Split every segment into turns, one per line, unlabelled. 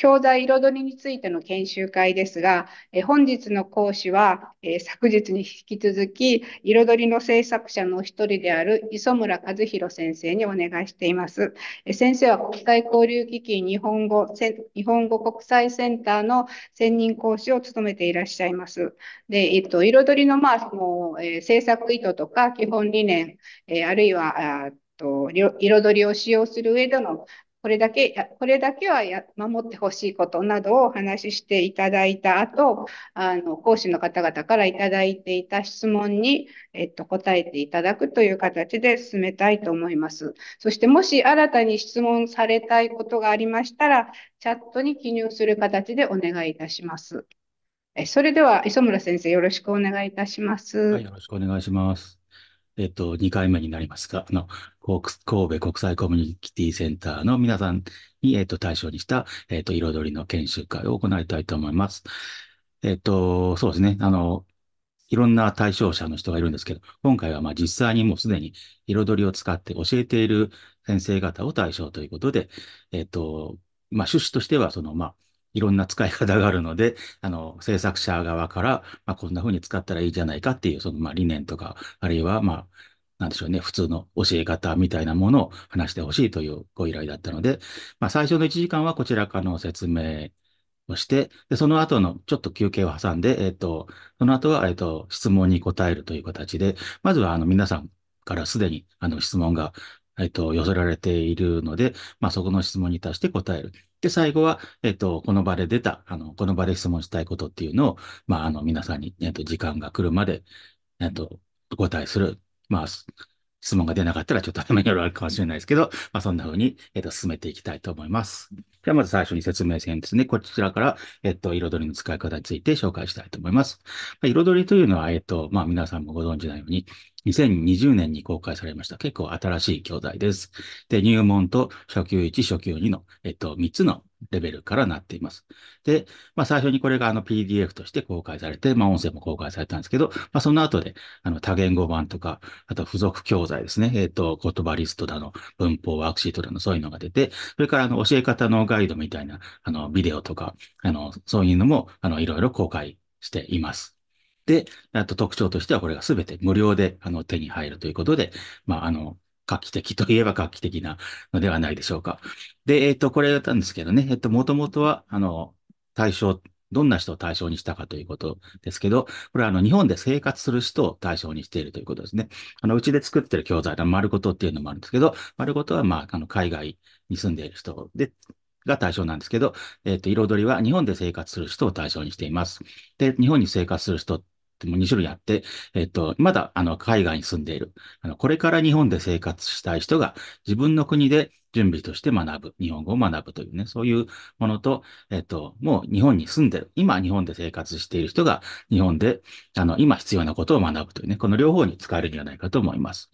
教材彩りについての研修会ですが、え本日の講師は、え昨日に引き続き、彩りの制作者の一人である磯村和弘先生にお願いしています。え先生は国際交流基金日本語日本語国際センターの専任講師を務めていらっしゃいます。で、えっと、彩りの、まあ、その、え制作意図とか基本理念、えあるいは、と、彩りを使用する上でのこれだけ、これだけはや守ってほしいことなどをお話ししていただいた後、あの、講師の方々からいただいていた質問に、えっと、答えていただくという形で進めたいと思います。そして、もし新たに質問されたいことがありましたら、チャットに記入する形でお願いいたします。えそれでは、磯村先生、よろしくお願いいたします。はい、よ
ろしくお願いします。えっと、2回目になりますが、あの、神戸国際コミュニティセンターの皆さんに、えっと、対象にした、えっと、彩りの研修会を行いたいと思います。えっと、そうですね。あの、いろんな対象者の人がいるんですけど、今回はまあ実際にもうすでに彩りを使って教えている先生方を対象ということで、えっと、まあ趣旨としては、そのまあ、いろんな使い方があるので、あの、制作者側から、まあ、こんな風に使ったらいいじゃないかっていう、その、まあ、理念とか、あるいは、まあ、なんでしょうね、普通の教え方みたいなものを話してほしいというご依頼だったので、まあ、最初の1時間はこちらからの説明をして、で、その後のちょっと休憩を挟んで、えっ、ー、と、その後は、えっ、ー、と、質問に答えるという形で、まずは、あの、皆さんからすでに、あの、質問が、えっ、と、寄せられているので、まあ、そこの質問に対して答える。で、最後は、えっと、この場で出た、あの、この場で質問したいことっていうのを、まあ、あの、皆さんに、えっと、時間が来るまで、えっと、ご答えする、まあ、質問が出なかったらちょっと頭によるかもしれないですけど、まあ、そんな風に、えっ、と、進めていきたいと思います。じゃあ、まず最初に説明編ですね。こちらから、えっ、と、彩りの使い方について紹介したいと思います。まあ、彩りというのは、えっ、と、まあ、皆さんもご存知のように、2020年に公開されました。結構新しい教材です。で、入門と初級1、初級2の、えっと、3つのレベルからなっています。で、まあ、最初にこれがあの PDF として公開されて、まあ、音声も公開されたんですけど、まあ、その後で、あの、多言語版とか、あと付属教材ですね。えっ、と、言葉リストだの、文法ワークシートだの、そういうのが出て、それから、あの、教え方のガイドみたいな、あの、ビデオとか、あの、そういうのも、あの、いろいろ公開しています。で、あと特徴としてはこれが全て無料であの手に入るということで、まあ、あの、画期的 といえば画期的なのではないでしょうか。で、えっ、ー、と、これだったんですけどね、えっ、と、もともとは、あの、対象、どんな人を対象にしたかということですけど、これはあの日本で生活する人を対象にしているということですね。あのうちで作ってる教材の丸ごとっていうのもあるんですけど、丸ごとはまああの海外に住んでいる人でが対象なんですけど、えっ、と、彩りは日本で生活する人を対象にしています。で、日本に生活する人もう2種類あって、えっと、まだ、あの、海外に住んでいる、あの、これから日本で生活したい人が自分の国で準備として学ぶ、日本語を学ぶというね、そういうものと、えっと、もう日本に住んでる、今日本で生活している人が日本で、あの、今必要なことを学ぶというね、この両方に使えるんじゃないかと思います。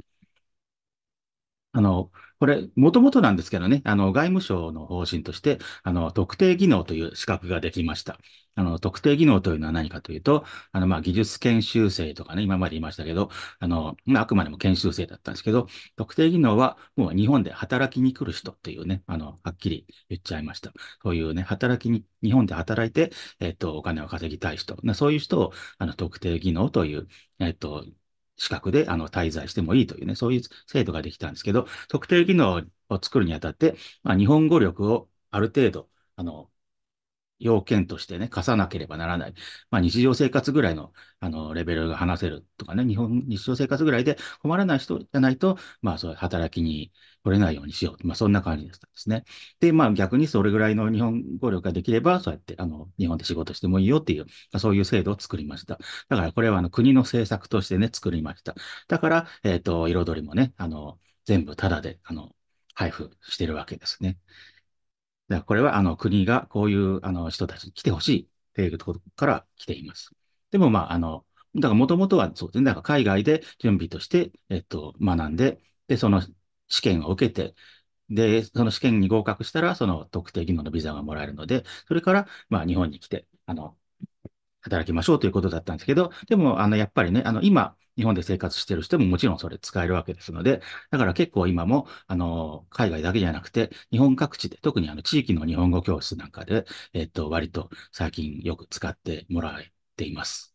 あの、これ、もともとなんですけどね、あの、外務省の方針として、あの、特定技能という資格ができました。あの、特定技能というのは何かというと、あの、まあ、技術研修生とかね、今まで言いましたけど、あの、まあ、あくまでも研修生だったんですけど、特定技能は、もう日本で働きに来る人っていうね、あの、はっきり言っちゃいました。そういうね、働きに、日本で働いて、えっと、お金を稼ぎたい人、そういう人を、あの、特定技能という、えっと、資格であの滞在してもいいというね、そういう制度ができたんですけど、特定技能を作るにあたって、まあ、日本語力をある程度、あの、要件としてね、課さなければならない。まあ、日常生活ぐらいの、あの、レベルが話せるとかね、日本、日常生活ぐらいで困らない人じゃないと、まあ、そういう働きに来れないようにしよう。まあ、そんな感じですね。で、まあ、逆にそれぐらいの日本語力ができれば、そうやって、あの、日本で仕事してもいいよっていう、まあ、そういう制度を作りました。だから、これは、あの、国の政策としてね、作りました。だから、えっ、ー、と、彩りもね、あの、全部タダで、あの、配布してるわけですね。だからこれはあの国がこういうあの人たちに来てほしいっていうところから来ています。でもまあ、あの、だからもともとはそうですね、だから海外で準備として、えっと、学んで、で、その試験を受けて、で、その試験に合格したら、その特定技能のビザがもらえるので、それから、まあ、日本に来て、あの、働きましょうということだったんですけど、でも、あの、やっぱりね、あの、今、日本で生活してる人ももちろんそれ使えるわけですので、だから結構今も、あの、海外だけじゃなくて、日本各地で、特にあの、地域の日本語教室なんかで、えっと、割と最近よく使ってもらっています。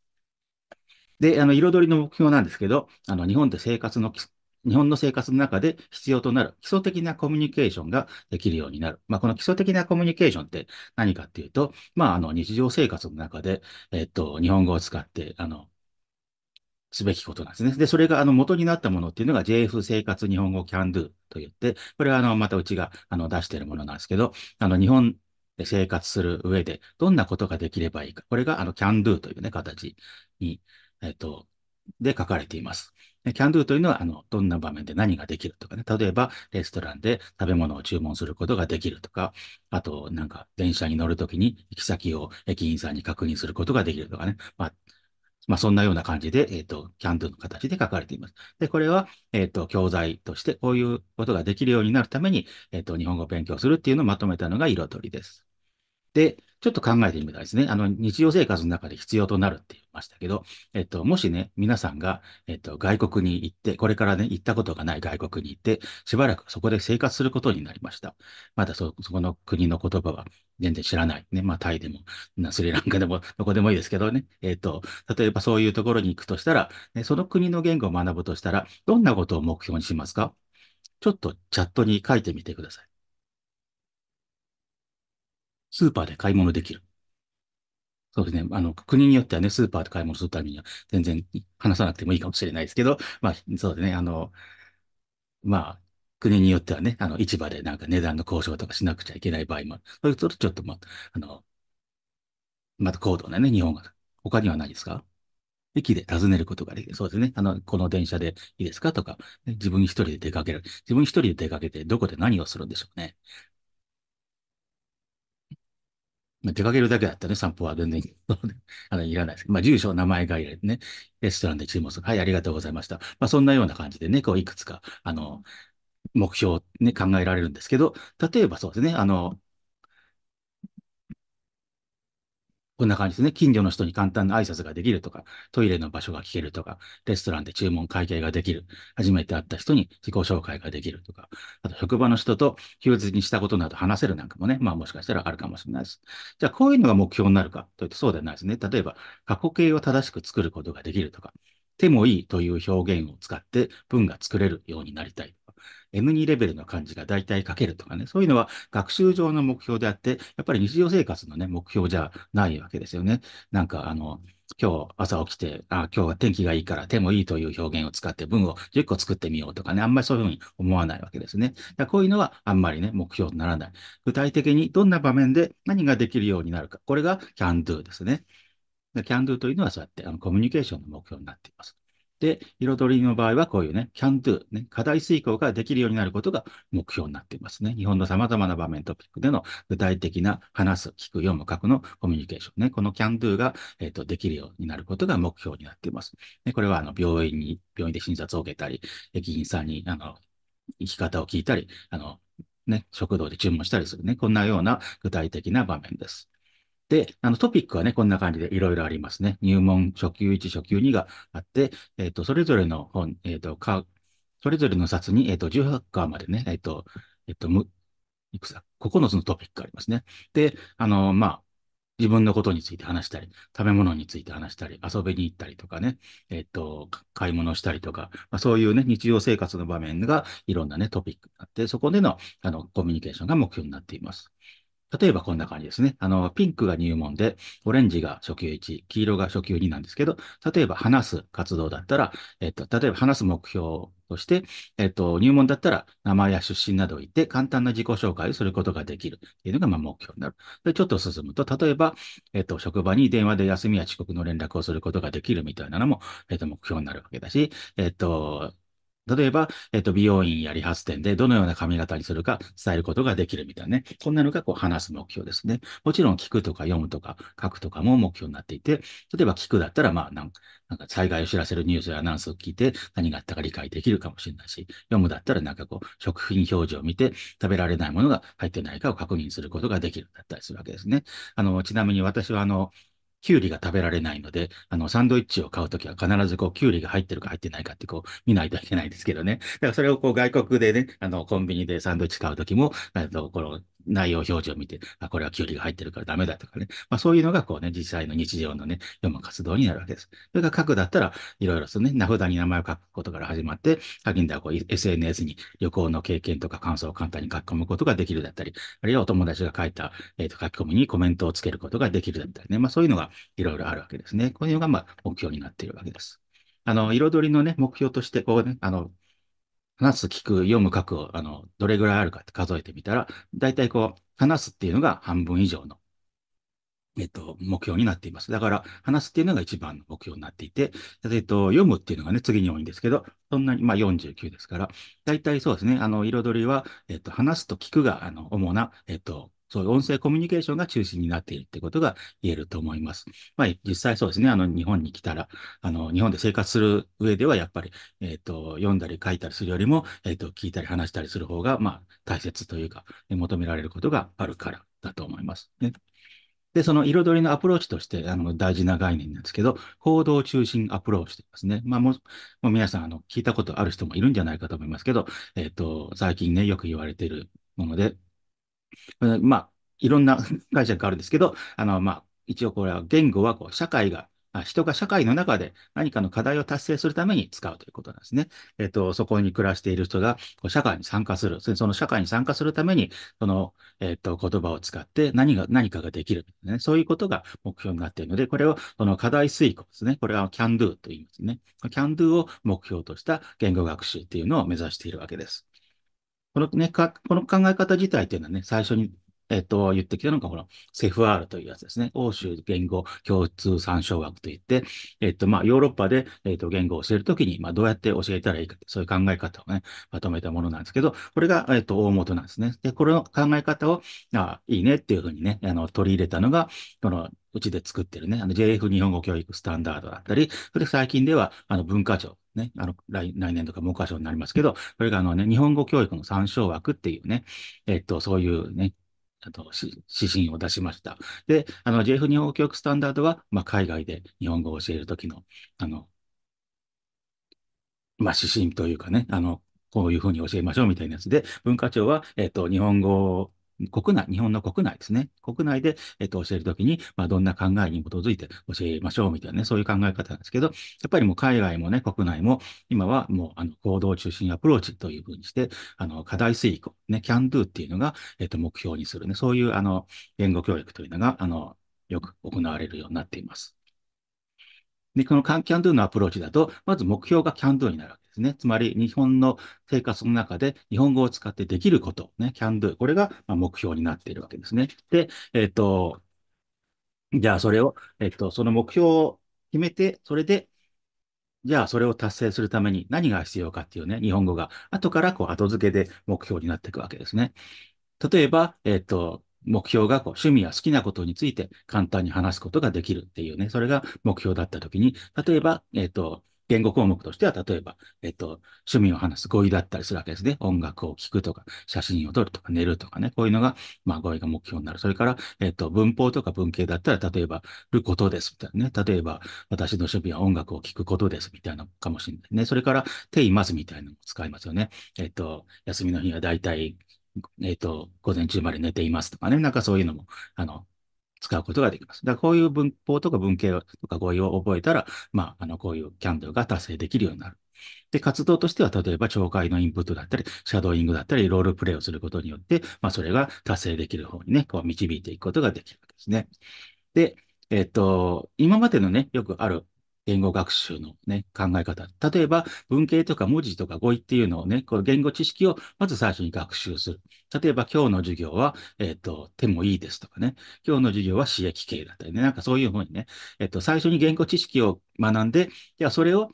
で、あの、彩りの目標なんですけど、あの、日本で生活の日本の生活の中で必要となる基礎的なコミュニケーションができるようになる。まあ、この基礎的なコミュニケーションって何かっていうと、まあ、あの日常生活の中で、えっと、日本語を使って、あの、すべきことなんですね。で、それが、あの、元になったものっていうのが JF 生活日本語 Can Do と言って、これは、あの、またうちが、あの、出しているものなんですけど、あの、日本で生活する上で、どんなことができればいいか。これが、あの、Can Do というね、形に、えっと、で書かれています。Can do というのは、あの、どんな場面で何ができるとかね。例えば、レストランで食べ物を注文することができるとか、あと、なんか、電車に乗るときに、行き先を駅員さんに確認することができるとかね。まあ、まあ、そんなような感じで、えっ、ー、と、キャンドゥの形で書かれています。で、これは、えっ、ー、と、教材として、こういうことができるようになるために、えっ、ー、と、日本語を勉強するっていうのをまとめたのが彩りです。で、ちょっと考えてみたらですね、あの、日常生活の中で必要となるって言いましたけど、えっと、もしね、皆さんが、えっと、外国に行って、これからね、行ったことがない外国に行って、しばらくそこで生活することになりました。まだそ、そこの国の言葉は全然知らない。ね、まあ、タイでも、スリランカでも、どこでもいいですけどね、えっと、例えばそういうところに行くとしたら、ね、その国の言語を学ぶとしたら、どんなことを目標にしますかちょっとチャットに書いてみてください。スーパーで買い物できる。そうですね。あの、国によってはね、スーパーで買い物するためには全然話さなくてもいいかもしれないですけど、まあ、そうですね。あの、まあ、国によってはね、あの、市場でなんか値段の交渉とかしなくちゃいけない場合もある。それとちょっと、まあ、あの、また高度なね、日本が。他にはないですか駅で尋ねることができる。そうですね。あの、この電車でいいですかとか、ね、自分一人で出かける。自分一人で出かけて、どこで何をするんでしょうね。まあ、出かけるだけだったね、散歩は全然 あのいらないです。まあ、住所、名前がいれてね、レストランで注文する。はい、ありがとうございました。まあ、そんなような感じでね、こう、いくつか、あの、目標ね、考えられるんですけど、例えばそうですね、あの、こんな感じですね。近所の人に簡単な挨拶ができるとか、トイレの場所が聞けるとか、レストランで注文会計ができる、初めて会った人に自己紹介ができるとか、あと職場の人と休日にしたことなど話せるなんかもね、まあもしかしたらあるかもしれないです。じゃあこういうのが目標になるかというとそうではないですね。例えば、過去形を正しく作ることができるとか、手もいいという表現を使って文が作れるようになりたい。M2 レベルの漢字が大体書けるとかね、そういうのは学習上の目標であって、やっぱり日常生活のね、目標じゃないわけですよね。なんか、あの、今日朝起きて、あ今日は天気がいいから手もいいという表現を使って文を10個作ってみようとかね、あんまりそういうふうに思わないわけですね。だこういうのはあんまりね、目標にならない。具体的にどんな場面で何ができるようになるか。これが can do ですね。can do というのはそうやってあのコミュニケーションの目標になっています。で、彩りの場合はこういうね、can do、ね、課題遂行ができるようになることが目標になっていますね。日本の様々な場面トピックでの具体的な話す、聞く、読む、書くのコミュニケーションね。この can do が、えーと、できるようになることが目標になっています。ね、これはあの病院に、病院で診察を受けたり、駅員さんにあの生き方を聞いたり、あのね、食堂で注文したりするね、こんなような具体的な場面です。で、あのトピックはね、こんな感じでいろいろありますね。入門初級1、初級2があって、えっ、ー、と、それぞれの本、えっ、ー、と、か、それぞれの冊に、えっ、ー、と、18巻までね、えっ、と、えっ、と、む、いくつ ?9 つのトピックがありますね。で、あの、まあ、自分のことについて話したり、食べ物について話したり、遊びに行ったりとかね、えっ、と、買い物したりとか、まあ、そういうね、日常生活の場面がいろんなね、トピックになって、そこでの、あの、コミュニケーションが目標になっています。例えばこんな感じですね。あの、ピンクが入門で、オレンジが初級1、黄色が初級2なんですけど、例えば話す活動だったら、えっと、例えば話す目標として、えっと、入門だったら名前や出身などを言って簡単な自己紹介をすることができるっていうのがまあ目標になる。で、ちょっと進むと、例えば、えっと、職場に電話で休みや遅刻の連絡をすることができるみたいなのも、えっと、目標になるわけだし、えっと、例えば、えっと、美容院や理髪店でどのような髪型にするか伝えることができるみたいなね。こんなのがこう話す目標ですね。もちろん聞くとか読むとか書くとかも目標になっていて、例えば聞くだったら、まあなんか、なんか災害を知らせるニュースやアナウンスを聞いて何があったか理解できるかもしれないし、読むだったらなんかこう食品表示を見て食べられないものが入ってないかを確認することができるだったりするわけですね。あの、ちなみに私はあの、キュウリが食べられないので、あの、サンドイッチを買うときは必ずこう、キュウリが入ってるか入ってないかってこう、見ないといけないですけどね。だからそれをこう、外国でね、あの、コンビニでサンドイッチ買うときも、あの、この、内容表示を見て、あ、これはキュウリが入ってるからダメだとかね。まあそういうのがこうね、実際の日常のね、読む活動になるわけです。それが書くだったら、いろいろね、名札に名前を書くことから始まって、書きではこう SNS に旅行の経験とか感想を簡単に書き込むことができるだったり、あるいはお友達が書いた、えー、と書き込みにコメントをつけることができるだったりね。まあそういうのがいろいろあるわけですね。こういうのがまあ目標になっているわけです。あの、彩りのね、目標として、こうね、あの、話す、聞く、読む、書くあの、どれぐらいあるかって数えてみたら、大体こう、話すっていうのが半分以上の、えっと、目標になっています。だから、話すっていうのが一番の目標になっていて、えっと、読むっていうのがね、次に多いんですけど、そんなに、まあ49ですから、大体そうですね、あの、彩りは、えっと、話すと聞くが、あの、主な、えっと、そういう音声コミュニケーションが中心になっているってことが言えると思います。まあ、実際そうですね、あの、日本に来たら、あの、日本で生活する上では、やっぱり、えっ、ー、と、読んだり書いたりするよりも、えっ、ー、と、聞いたり話したりする方が、まあ、大切というか、求められることがあるからだと思います。ね。で、その彩りのアプローチとして、あの、大事な概念なんですけど、行動中心アプローチと言いますね。まあ、ももう皆さん、あの、聞いたことある人もいるんじゃないかと思いますけど、えっ、ー、と、最近ね、よく言われているもので、うん、まあ、いろんな 解釈があるんですけど、あの、まあ、一応これは言語はこう社会が人が社会の中で何かの課題を達成するために使うということなんですね。えっ、と、そこに暮らしている人が社会に参加する。その社会に参加するために、その、えっ、と、言葉を使って何が、何かができる、ね。そういうことが目標になっているので、これを、その課題遂行ですね。これは can do と言いますね。can do を目標とした言語学習っていうのを目指しているわけです。このね、か、この考え方自体っていうのはね、最初に、えっと、言ってきたのが、このセフアールというやつですね。欧州言語共通参照学といって、えっと、まあ、ヨーロッパで、えっと、言語を教えるときに、まあ、どうやって教えたらいいか、そういう考え方をね、まとめたものなんですけど、これが、えっと、大元なんですね。で、これの考え方を、あいいねっていうふうにね、あの、取り入れたのが、この、うちで作ってるね、あの JF 日本語教育スタンダードだったり、それ最近では、あの文化庁、ね、あの来、来年とか文科省になりますけど、それがあのね、日本語教育の参照枠っていうね、えっと、そういうね、あと、指針を出しました。で、あの、JF 日本語教育スタンダードは、まあ、海外で日本語を教えるときの、あの、まあ、指針というかね、あの、こういうふうに教えましょうみたいなやつで、文化庁は、えっと、日本語国内、日本の国内ですね。国内で、えっと、教えるときに、まあ、どんな考えに基づいて教えましょうみたいなね、そういう考え方なんですけど、やっぱりもう海外もね、国内も、今はもう、あの、行動中心アプローチというふうにして、あの、課題遂行、ね、can do っていうのが、えっと、目標にするね、そういう、あの、言語教育というのが、あの、よく行われるようになっています。で、このカンキャンドゥのアプローチだと、まず目標がキャンドゥになるわけですね。つまり、日本の生活の中で日本語を使ってできること、ね、キャンドゥ、これがま目標になっているわけですね。で、えっ、ー、と、じゃあそれを、えっ、ー、と、その目標を決めて、それで、じゃあ、それを達成するために何が必要かっていうね、日本語が後からこう後付けで目標になっていくわけですね。例えば、えっ、ー、と、目標がこう趣味や好きなことについて簡単に話すことができるっていうね、それが目標だったときに、例えば、えっ、ー、と、言語項目としては、例えば、えっ、ー、と、趣味を話す語彙だったりするわけですね。音楽を聴くとか、写真を撮るとか、寝るとかね、こういうのが、まあ、語彙が目標になる。それから、えっ、ー、と、文法とか文系だったら、例えば、ることです、みたいなね。例えば、私の趣味は音楽を聴くことです、みたいなのかもしれないね。それから、ています、みたいなのも使いますよね。えっ、と、休みの日はだいたいえっ、ー、と、午前中まで寝ていますとかね、なんかそういうのも、あの、使うことができます。だこういう文法とか文型とか語彙を覚えたら、まあ、あの、こういうキャンドルが達成できるようになる。で、活動としては、例えば、懲戒のインプットだったり、シャドーイングだったり、ロールプレイをすることによって、まあ、それが達成できる方にね、こう、導いていくことができるわけですね。で、えっと、今までのね、よくある、言語学習のね、考え方。例えば、文系とか文字とか語彙っていうのをね、この言語知識をまず最初に学習する。例えば、今日の授業は、えっ、ー、と、手もいいですとかね、今日の授業は刺激系だったりね、なんかそういうふうにね、えっ、ー、と、最初に言語知識を学んで、いや、それを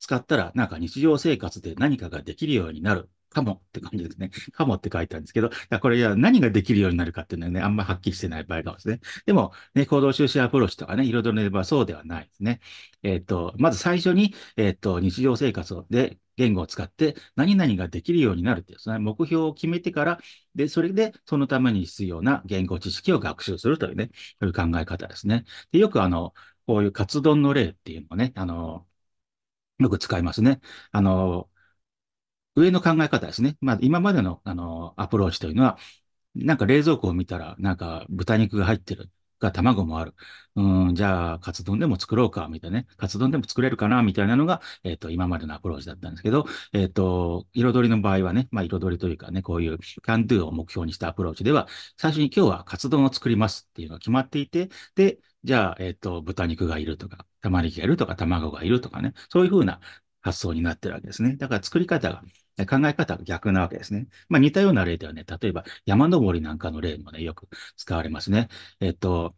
使ったら、なんか日常生活で何かができるようになるかもって感じですね。かもって書いたんですけど、これ何ができるようになるかっていうのはね、あんまはっきりしてない場合かもしれない。でも、ね、行動収集アプローチとかね、彩れればそうではないですね。えっ、ー、と、まず最初に、えっ、ー、と、日常生活で言語を使って何々ができるようになるっていう、その目標を決めてから、で、それでそのために必要な言語知識を学習するというね、そういう考え方ですね。でよくあの、こういう活動の例っていうのをね、あの、よく使いますね。あの、上の考え方ですね。まあ、今までの、あの、アプローチというのは、なんか冷蔵庫を見たら、なんか豚肉が入ってる。が卵もある。うん、じゃあ、カツ丼でも作ろうか、みたいなね。カツ丼でも作れるかな、みたいなのが、えっ、ー、と、今までのアプローチだったんですけど、えっ、ー、と、彩りの場合はね、まあ、彩りというかね、こういうキャンドゥを目標にしたアプローチでは、最初に今日はカツ丼を作りますっていうのが決まっていて、で、じゃあ、えっ、ー、と、豚肉がいるとか、玉ねぎがいるとか、卵がいるとかね、そういうふうな発想になってるわけですね。だから作り方が、考え方が逆なわけですね。まあ似たような例ではね、例えば山登りなんかの例もね、よく使われますね。えっと、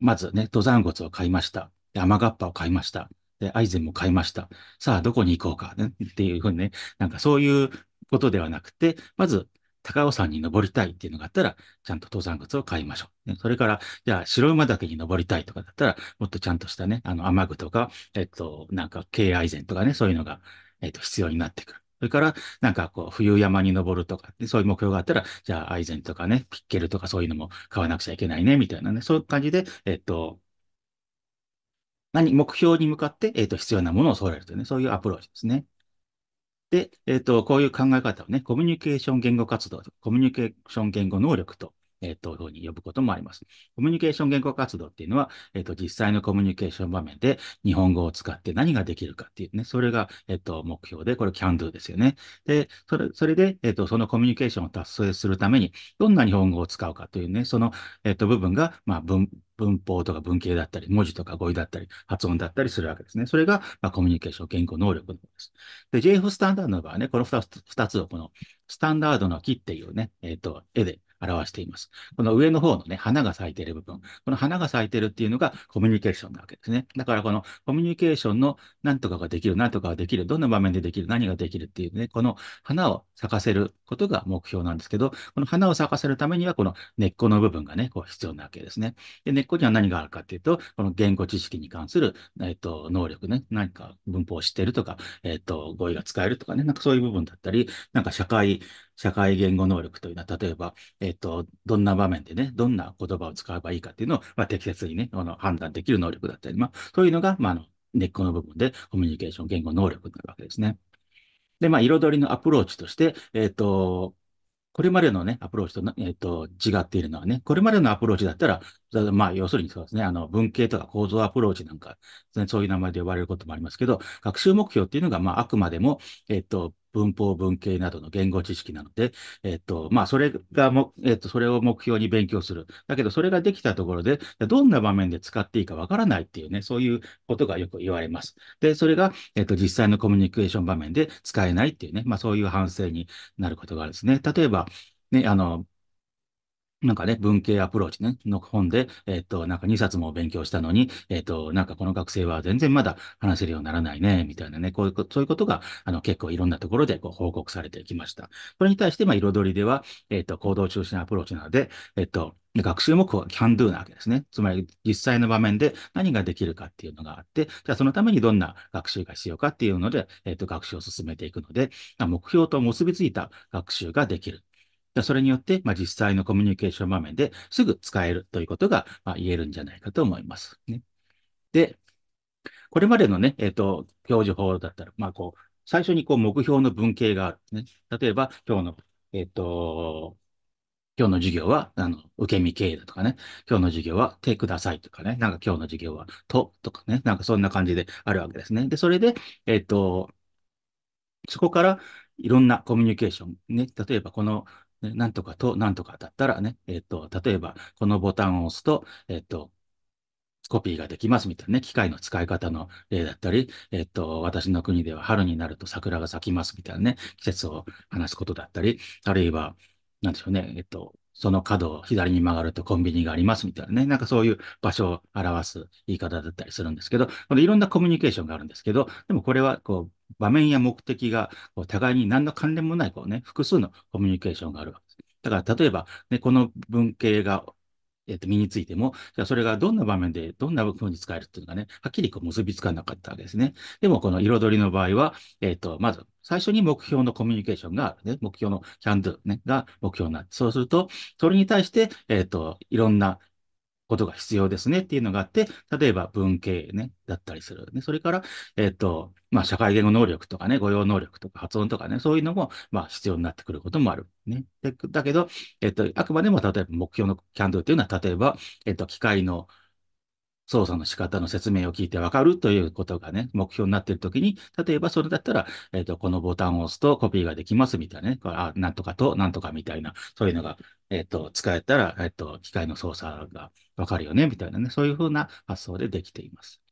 まずね、登山靴を買いました。で、雨がっぱを買いました。で、アイゼンも買いました。さあ、どこに行こうか、ね、っていうふうにね、なんかそういうことではなくて、まず高尾山に登りたいっていうのがあったら、ちゃんと登山靴を買いましょう。ね、それから、じゃあ、白馬岳に登りたいとかだったら、もっとちゃんとしたね、あの、雨具とか、えっと、なんか、敬愛膳とかね、そういうのが、えっと、必要になってくる。それから、なんかこう、冬山に登るとか、そういう目標があったら、じゃあ、アイゼンとかね、ピッケルとかそういうのも買わなくちゃいけないね、みたいなね、そういう感じで、えっと、何、目標に向かって、えっと、必要なものを揃えるというね、そういうアプローチですね。で、えっ、ー、と、こういう考え方をね、コミュニケーション言語活動と、コミュニケーション言語能力とえっ、ー、と、ふうに呼ぶこともあります。コミュニケーション言語活動っていうのは、えっ、ー、と、実際のコミュニケーション場面で日本語を使って何ができるかっていうね、それが、えっ、ー、と、目標で、これ can do ですよね。で、それ、それで、えっと、そのコミュニケーションを達成するために、どんな日本語を使うかというね、その、えっと、部分が、まあ、文、文法とか文系だったり、文字とか語彙だったり、発音だったりするわけですね。それが、まあ、コミュニケーション言語能力の方です。で、JF スタンダードの場合はね、この2つ、つをこの、スタンダードの木っていうね、えっ、ー、と、絵で表しています。この上の方のね、花が咲いている部分。この花が咲いているっていうのがコミュニケーションなわけですね。だからこのコミュニケーションの何とかができる、何とかができる、どんな場面でできる、何ができるっていうね、この花を咲かせることが目標なんですけど、この花を咲かせるためにはこの根っこの部分がね、こう必要なわけですね。で、根っこには何があるかっていうと、この言語知識に関する、えっと、能力ね、何か文法を知ってるとか、えっと、語彙が使えるとかね、なんかそういう部分だったり、なんか社会社会言語能力というのは、例えば、えっと、どんな場面でね、どんな言葉を使えばいいかっていうのを、まあ、適切にね、あの判断できる能力だったり、まあ、そういうのが、まあ、あの根っこの部分でコミュニケーション言語能力になるわけですね。で、まあ、彩りのアプローチとして、えっ、と、これまでのね、アプローチと、えっ、と、違っているのはね、これまでのアプローチだったら、まあ、要するにそうですね、あの、文系とか構造アプローチなんか、ね、そういう名前で呼ばれることもありますけど、学習目標っていうのが、まあ、あくまでも、えっ、と、文法、文系などの言語知識なので、えっと、まあ、それがも、えっと、それを目標に勉強する。だけど、それができたところで、どんな場面で使っていいかわからないっていうね、そういうことがよく言われます。で、それが、えっと、実際のコミュニケーション場面で使えないっていうね、まあ、そういう反省になることがあるんですね。例えば、ね、あの、なんかね、文系アプローチね、の本で、えっ、と、なんか2冊も勉強したのに、えっ、と、なんかこの学生は全然まだ話せるようにならないね、みたいなね、こういう、そういうことが、あの、結構いろんなところでこう報告されてきました。それに対して、まあ、彩りでは、えっ、と、行動中心アプローチなので、えっ、と、学習もこう、キャンドゥなわけですね。つまり、実際の場面で何ができるかっていうのがあって、じゃあそのためにどんな学習が必要かっていうので、えっ、と、学習を進めていくので、目標と結びついた学習ができる。それによって、まあ、実際のコミュニケーション場面ですぐ使えるということが、まあ、言えるんじゃないかと思います、ね。で、これまでのね、えっ、ー、と、教授法だったら、まあ、こう、最初にこう目標の文型がある、ね。例えば、今日の、えっ、ー、と、今日の授業は、あの、受け身経営だとかね、今日の授業は手くださいとかね、なんか今日の授業はととかね、なんかそんな感じであるわけですね。で、それで、えっ、ー、と、そこからいろんなコミュニケーション、ね、例えばこのなんとかと、なんとかだったらね、えっ、と、例えば、このボタンを押すと、えっ、と、コピーができますみたいなね、機械の使い方の例だったり、えっと、私の国では春になると桜が咲きますみたいなね、季節を話すことだったり、あるいは、なんでしょうね、えっと、その角を左に曲がるとコンビニがありますみたいなね、なんかそういう場所を表す言い方だったりするんですけど、のいろんなコミュニケーションがあるんですけど、でもこれはこう場面や目的がこう互いに何の関連もないこうね、複数のコミュニケーションがあるわけです。だから例えば、ね、この文系がえっ、ー、と、身についても、じゃあそれがどんな場面でどんなふうに使えるっていうのがね、はっきりこう結びつかなかったわけですね。でも、この彩りの場合は、えっ、ー、と、まず、最初に目標のコミュニケーションがあるね、目標のキャンドゥ、ね、が目標になって、そうすると、それに対して、えっ、ー、と、いろんなことが必要ですねっていうのがあって、例えば文系ね、だったりする、ね。それから、えっ、ー、と、まあ、社会言語能力とかね、語用能力とか発音とかね、そういうのも、まあ、必要になってくることもある。ね。でだけど、えっ、ー、と、あくまでも、例えば目標のキャンドっというのは、例えば、えっ、ー、と、機械の操作の仕方の説明を聞いてわかるということがね、目標になっているときに、例えばそれだったら、えっ、と、このボタンを押すとコピーができますみたいなね、あ、なんとかとなんとかみたいな、そういうのが、えっ、と、使えたら、えっ、と、機械の操作がわかるよね、みたいなね、そういうふうな発想でできています。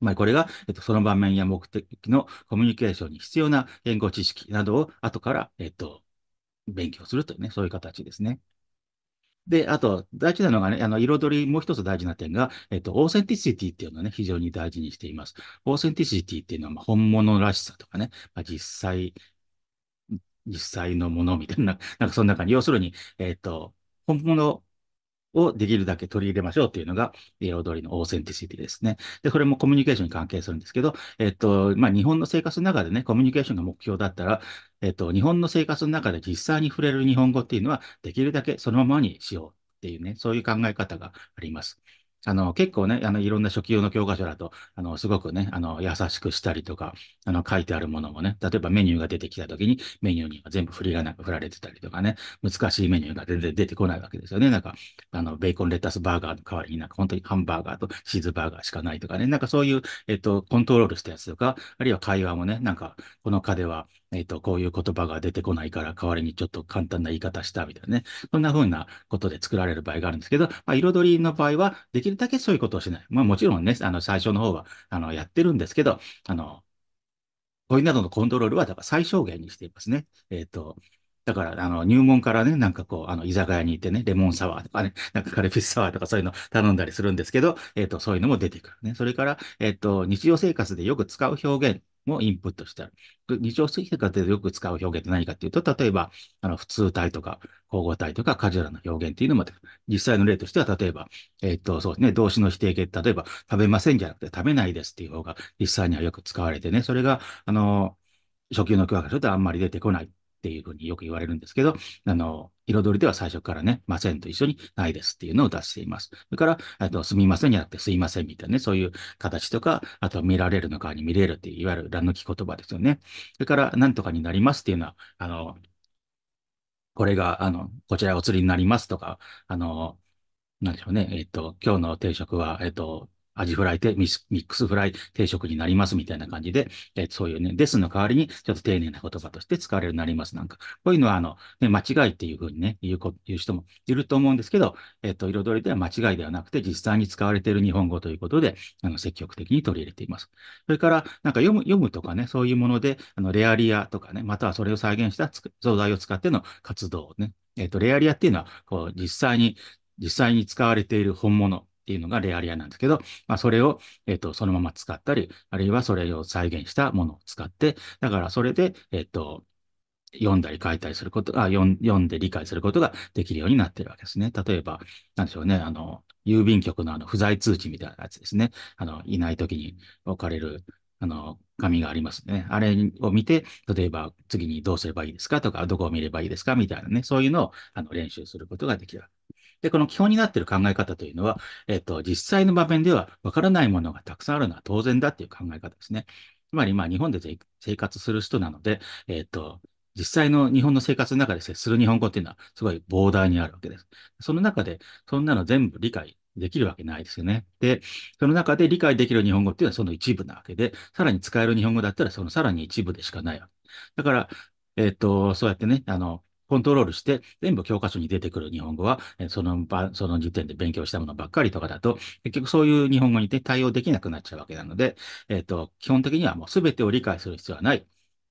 まあ、これが、えっと、その場面や目的のコミュニケーションに必要な言語知識などを後から、えっと、勉強するというね、そういう形ですね。で、あと、大事なのがね、あの、彩り、もう一つ大事な点が、えっと、オーセンティシティっていうのをね、非常に大事にしています。オーセンティシティっていうのは、ま本物らしさとかね、まあ、実際、実際のものみたいな、なんかその中に、要するに、えっと、本物をできるだけ取り入れましょうというのが、彩りのオーセンティシティですね。で、これもコミュニケーションに関係するんですけど、えっと、まあ、日本の生活の中でね、コミュニケーションが目標だったら、えっと、日本の生活の中で実際に触れる日本語っていうのは、できるだけそのままにしようっていうね、そういう考え方があります。あの、結構ね、あの、いろんな初級の教科書だと、あの、すごくね、あの、優しくしたりとか、あの、書いてあるものもね、例えばメニューが出てきた時に、メニューには全部振りがなく振られてたりとかね、難しいメニューが全然出てこないわけですよね。なんか、あの、ベーコンレタスバーガーの代わりになんか、本当にハンバーガーとチーズバーガーしかないとかね、なんかそういう、えっと、コントロールしたやつとか、あるいは会話もね、なんか、この課では、えっ、ー、と、こういう言葉が出てこないから、代わりにちょっと簡単な言い方したみたいなね。そんな風なことで作られる場合があるんですけど、まあ、彩りの場合は、できるだけそういうことをしない。まあ、もちろんね、あの、最初の方は、あの、やってるんですけど、あの、問いなどのコントロールは、だから最小限にしていますね。えっ、ー、と、だから、あの、入門からね、なんかこう、あの、居酒屋に行ってね、レモンサワーとかね、なんかカルピスサワーとかそういうの頼んだりするんですけど、えっ、ー、と、そういうのも出てくるね。それから、えっ、ー、と、日常生活でよく使う表現もインプットしてある。二乗推定化でよく使う表現って何かっていうと、例えば、あの、普通体とか、交互体とか、カジュアルな表現っていうのも、実際の例としては、例えば、えっ、と、そうですね、動詞の否定形、例えば、食べませんじゃなくて、食べないですっていう方が、実際にはよく使われてね、それが、あの、初級の教科書であんまり出てこないっていうふうによく言われるんですけど、あの、彩りでは最初からね、ませんと一緒にないですっていうのを出しています。それから、あと、すみませんにあってすいませんみたいなね、そういう形とか、あと、見られるのかに見れるっていう、いわゆる乱抜き言葉ですよね。それから、なんとかになりますっていうのは、あの、これが、あの、こちらお釣りになりますとか、あの、なんでしょうね。えっ、と、今日の定食は、えっ、と、アジフライでミックスフライ定食になりますみたいな感じで、えそういうね、ですの代わりに、ちょっと丁寧な言葉として使われるようになりますなんか。こういうのは、あの、ね、間違いっていうふうにね、言うこ言う人もいると思うんですけど、えっ、と、彩りでは間違いではなくて、実際に使われている日本語ということで、あの、積極的に取り入れています。それから、なんか読む、読むとかね、そういうもので、あの、レアリアとかね、またはそれを再現した素材を使っての活動をね。えっ、と、レアリアっていうのは、こう、実際に、実際に使われている本物っていうのがレアレアなんですけど、まあ、それを、えっ、ー、と、そのまま使ったり、あるいはそれを再現したものを使って、だからそれで、えっ、ー、と、読んだり書いたりすることが、読、んで理解することができるようになってるわけですね。例えば、なんでしょうね、あの、郵便局のあの不在通知みたいなやつですね。あの、いない時に置かれる、あの、紙がありますね。あれを見て、例えば次にどうすればいいですかとか、どこを見ればいいですかみたいなね、そういうのをあの練習することができるわけです。で、この基本になっている考え方というのは、えっと、実際の場面ではわからないものがたくさんあるのは当然だっていう考え方ですね。つまり、まあ、日本で生活する人なので、えっと、実際の日本の生活の中で接する日本語っていうのは、すごい膨大にあるわけです。その中で、そんなの全部理解できるわけないですよね。で、その中で理解できる日本語っていうのはその一部なわけで、さらに使える日本語だったらそのさらに一部でしかないわけ。だから、えっ、と、そうやってね、あの、コントロールして、全部教科書に出てくる日本語は、えその場、その時点で勉強したものばっかりとかだと、結局そういう日本語に、対応できなくなっちゃうわけなので、えっ、と、基本的にはもう全てを理解する必要はない。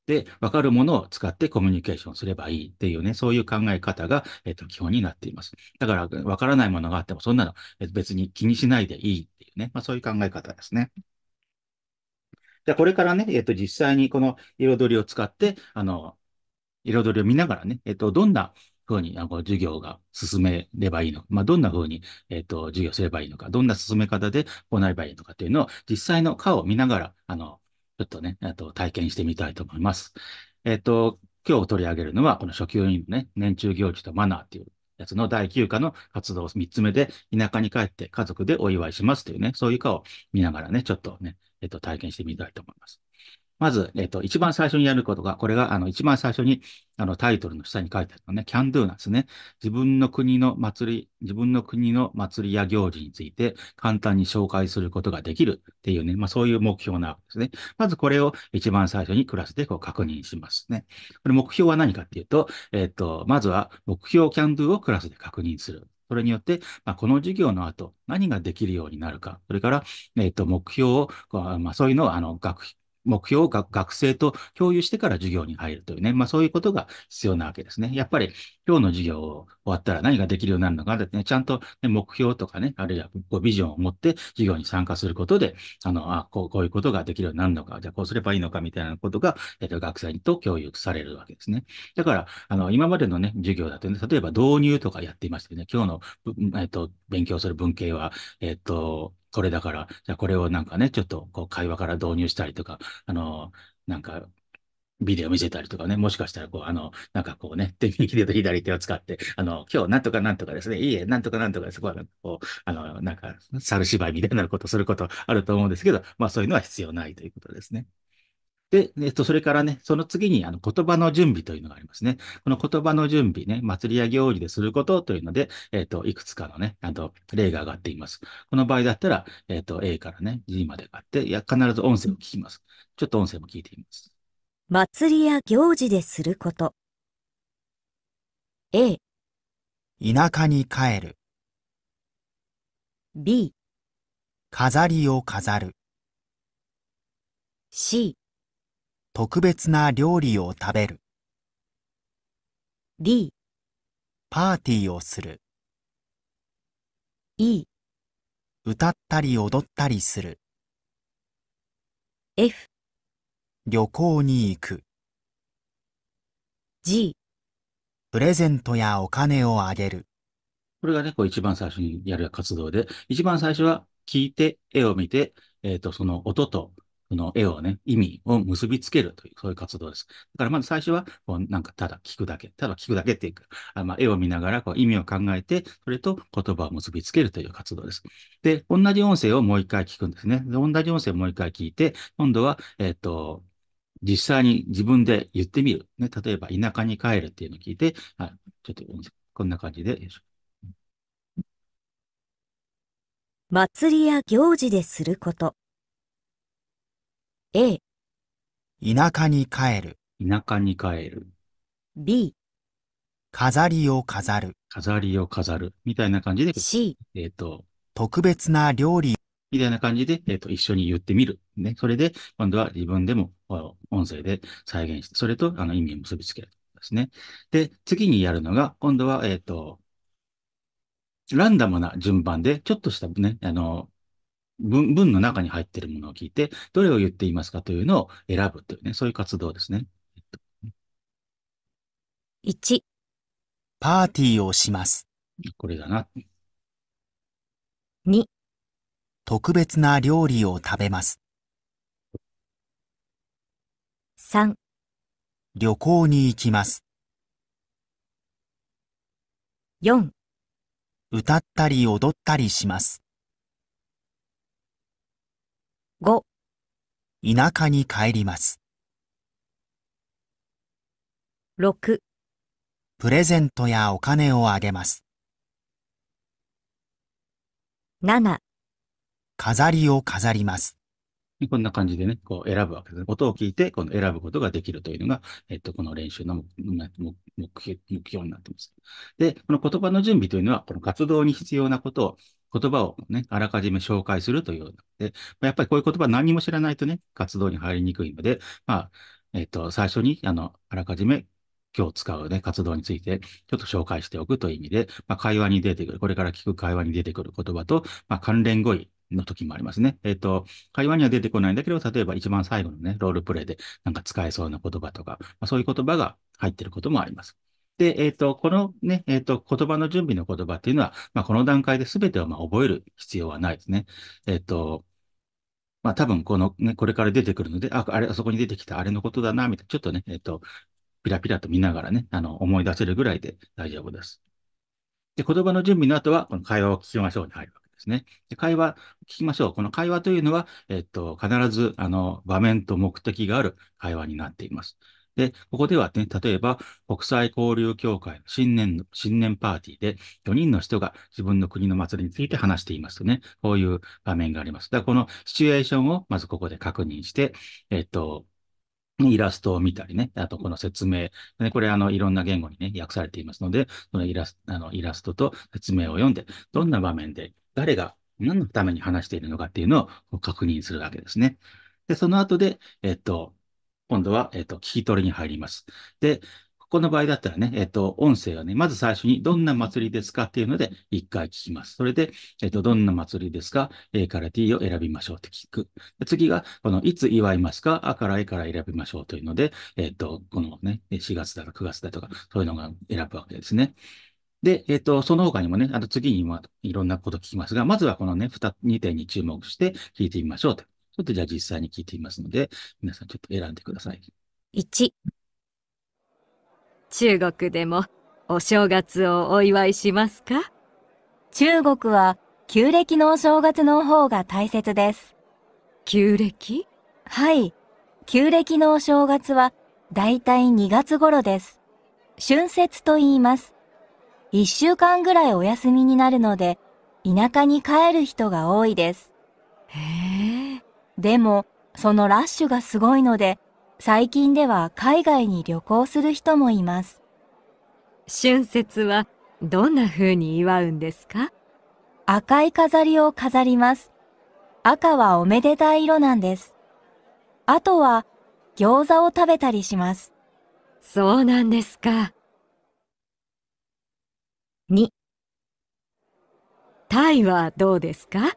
で、わかるものを使ってコミュニケーションすればいいっていうね、そういう考え方が、えっ、と、基本になっています。だから、わからないものがあっても、そんなの別に気にしないでいいっていうね、まあそういう考え方ですね。じゃあ、これからね、えっ、と、実際にこの彩りを使って、あの、彩りを見ながらね、えっと、どんなふうにあの授業が進めればいいのか、まあ、どんなふうに、えっと、授業すればいいのか、どんな進め方で行えばいいのかというのを、実際の課を見ながら、あの、ちょっとね、と体験してみたいと思います。えっと、今日取り上げるのは、この初級委員のね、年中行事とマナーっていうやつの第9課の活動3つ目で、田舎に帰って家族でお祝いしますというね、そういう課を見ながらね、ちょっとね、えっと、体験してみたいと思います。まず、えっ、と、一番最初にやることが、これが、あの、一番最初に、あの、タイトルの下に書いてあるのね、can do なんですね。自分の国の祭り、自分の国の祭りや行事について簡単に紹介することができるっていうね、まあ、そういう目標なわけですね。まずこれを一番最初にクラスでこう確認しますね。これ目標は何かっていうと、えっ、と、まずは目標 can do をクラスで確認する。それによって、まあ、この授業の後、何ができるようになるか、それから、えっ、ー、と、目標を、まあ、そういうのを、あの、学、目標を学生と共有してから授業に入るというね、まあそういうことが必要なわけですね。やっぱり今日の授業終わったら何ができるようになるのかってね、ちゃんと、ね、目標とかね、あるいはこうビジョンを持って授業に参加することで、あの、あこうこういうことができるようになるのか、じゃあこうすればいいのかみたいなことが、えっ、と、学生と共有されるわけですね。だから、あの、今までのね、授業だとね、例えば導入とかやっていましたよね。今日の、えっ、と、勉強する文系は、えっ、と、これだから、じゃあこれをなんかね、ちょっとこう会話から導入したりとか、あの、なんか、ビデオ見せたりとかね、もしかしたら、こう、あの、なんかこうね、右手と左手を使って、あの、今日なんとかなんとかですね、いいえ、なんとかなんとかです、こう、こうあの、なんか、猿芝居みたいなことすることあると思うんですけど、まあそういうのは必要ないということですね。で、えっと、それからね、その次にあの言葉の準備というのがありますね。この言葉の準備ね、祭りや行事ですることというので、えっと、いくつかのね、あと例が上がっています。この場合だったら、えっと、A からね、G までがあって、いや必ず音声を聞きます。
ちょっと音声も聞いてみます。
祭りや行事ですること。
A 田舎に帰る B 飾りを飾る C 特別な料理を食べる D パーティーをする E 歌ったり踊ったりする F 旅行に行く G プレゼントやお金をあげる
これがね、こう一番最初にやる活動で、一番最初は聞いて、絵を見て、えっ、ー、と、その音とその絵をね、意味を結びつけるという、そういう活動です。だからまず最初は、こう、なんかただ聞くだけ、ただ聞くだけっていうか、あまあ、絵を見ながらこう意味を考えて、それと言葉を結びつけるという活動です。で、同じ音声をもう一回聞くんですね。で、同じ音声をもう一回聞いて、今度は、えっ、ー、と、実際に自分で言ってみる。ね、例えば、田舎に帰るっていうのを聞いて、はい、ちょっとこんな感じで、
祭りや行事ですること。A、
田舎に帰る、田舎に帰る、B、飾りを飾る、飾りを飾る、みたいな感じで、C、えっ、と、特別な料理、
みたいな感じで、えっ、と、一緒に言ってみる。ね。それで、今度は自分でも音声で再現して、それと、あの、意味を結びつける。ですね。で、次にやるのが、今度は、えっ、と、ランダムな順番で、ちょっとしたね、あの、文、文の中に入っているものを聞いて、どれを言っていますかというのを選ぶというね、そういう活動ですね。
1、
パーティーをします。これだな。2、特別な料理を食べます。3、旅行に行きます。4、歌ったり踊ったりします。5田舎に帰ります6プレゼントやお金をあげます7飾りを飾りますこんな感じでね、こう選ぶわけ
です。音を聞いて、この選ぶことができるというのが、えっと、この練習の目標になっています。で、この言葉の準備というのは、この活動に必要なことを言葉をね、あらかじめ紹介するというので、やっぱりこういう言葉何も知らないとね、活動に入りにくいので、まあ、えっ、ー、と、最初に、あの、あらかじめ今日使うね、活動について、ちょっと紹介しておくという意味で、まあ、会話に出てくる、これから聞く会話に出てくる言葉と、まあ、関連語彙の時もありますね。えっ、ー、と、会話には出てこないんだけど、例えば一番最後のね、ロールプレイでなんか使えそうな言葉とか、まあ、そういう言葉が入ってることもあります。で、えっ、ー、と、このね、えっ、ー、と、言葉の準備の言葉っていうのは、まあ、この段階で全てをま覚える必要はないですね。えっ、ー、と、まあ、多分この、ね、これから出てくるので、あ、あれ、あそこに出てきたあれのことだな、みたいな、ちょっとね、えっ、と、ピラピラと見ながらね、あの、思い出せるぐらいで大丈夫です。で、言葉の準備の後は、この会話を聞きましょうに入るわけですね。で会話、聞きましょう。この会話というのは、えっと、必ず、あの、場面と目的がある会話になっています。で、ここではね、例えば、国際交流協会の新年の、新年パーティーで、4人の人が自分の国の祭りについて話していますとね、こういう場面があります。だから、このシチュエーションをまずここで確認して、えっと、イラストを見たりね、あとこの説明、ね、これあのいろんな言語にね、訳されていますので、そのイラスあのイラストと説明を読んで、どんな場面で誰が何のために話しているのかっていうのを確認するわけですね。で、その後で、えっと、今度は、えっ、ー、と、聞き取りに入ります。で、ここの場合だったらね、えっ、ー、と、音声はね、まず最初にどんな祭りですかっていうので、一回聞きます。それで、えっ、ー、と、どんな祭りですか ?A から T を選びましょうって聞く。次が、この、いつ祝いますかあから A から選びましょうというので、えっと、このね、4月だとか9月だとか、そういうのが選ぶわけですね。で、えっ、ー、と、その他にもね、あの次にもいろんなこと聞きますが、まずはこのね、2点に注目して聞いてみましょうと。ちょっとじゃあ実際に聞いてみますので、皆さんちょっと選んでください。
1、中国でもお正月をお祝いしますか中国は旧暦のお正月の方が大切です。旧暦はい。旧暦のお正月はだいたい2月頃です。春節と言います。1週間ぐらいお休みになるので、田舎に帰る人が多いです。へえ。でも、そのラッシュがすごいので、最近では海外に旅行する人もいます。春節はどんな風に祝うんですか赤い飾りを飾ります。赤はおめでたい色なんです。あとは餃子を食べたりします。そうなんですか。2タイはどうで
すか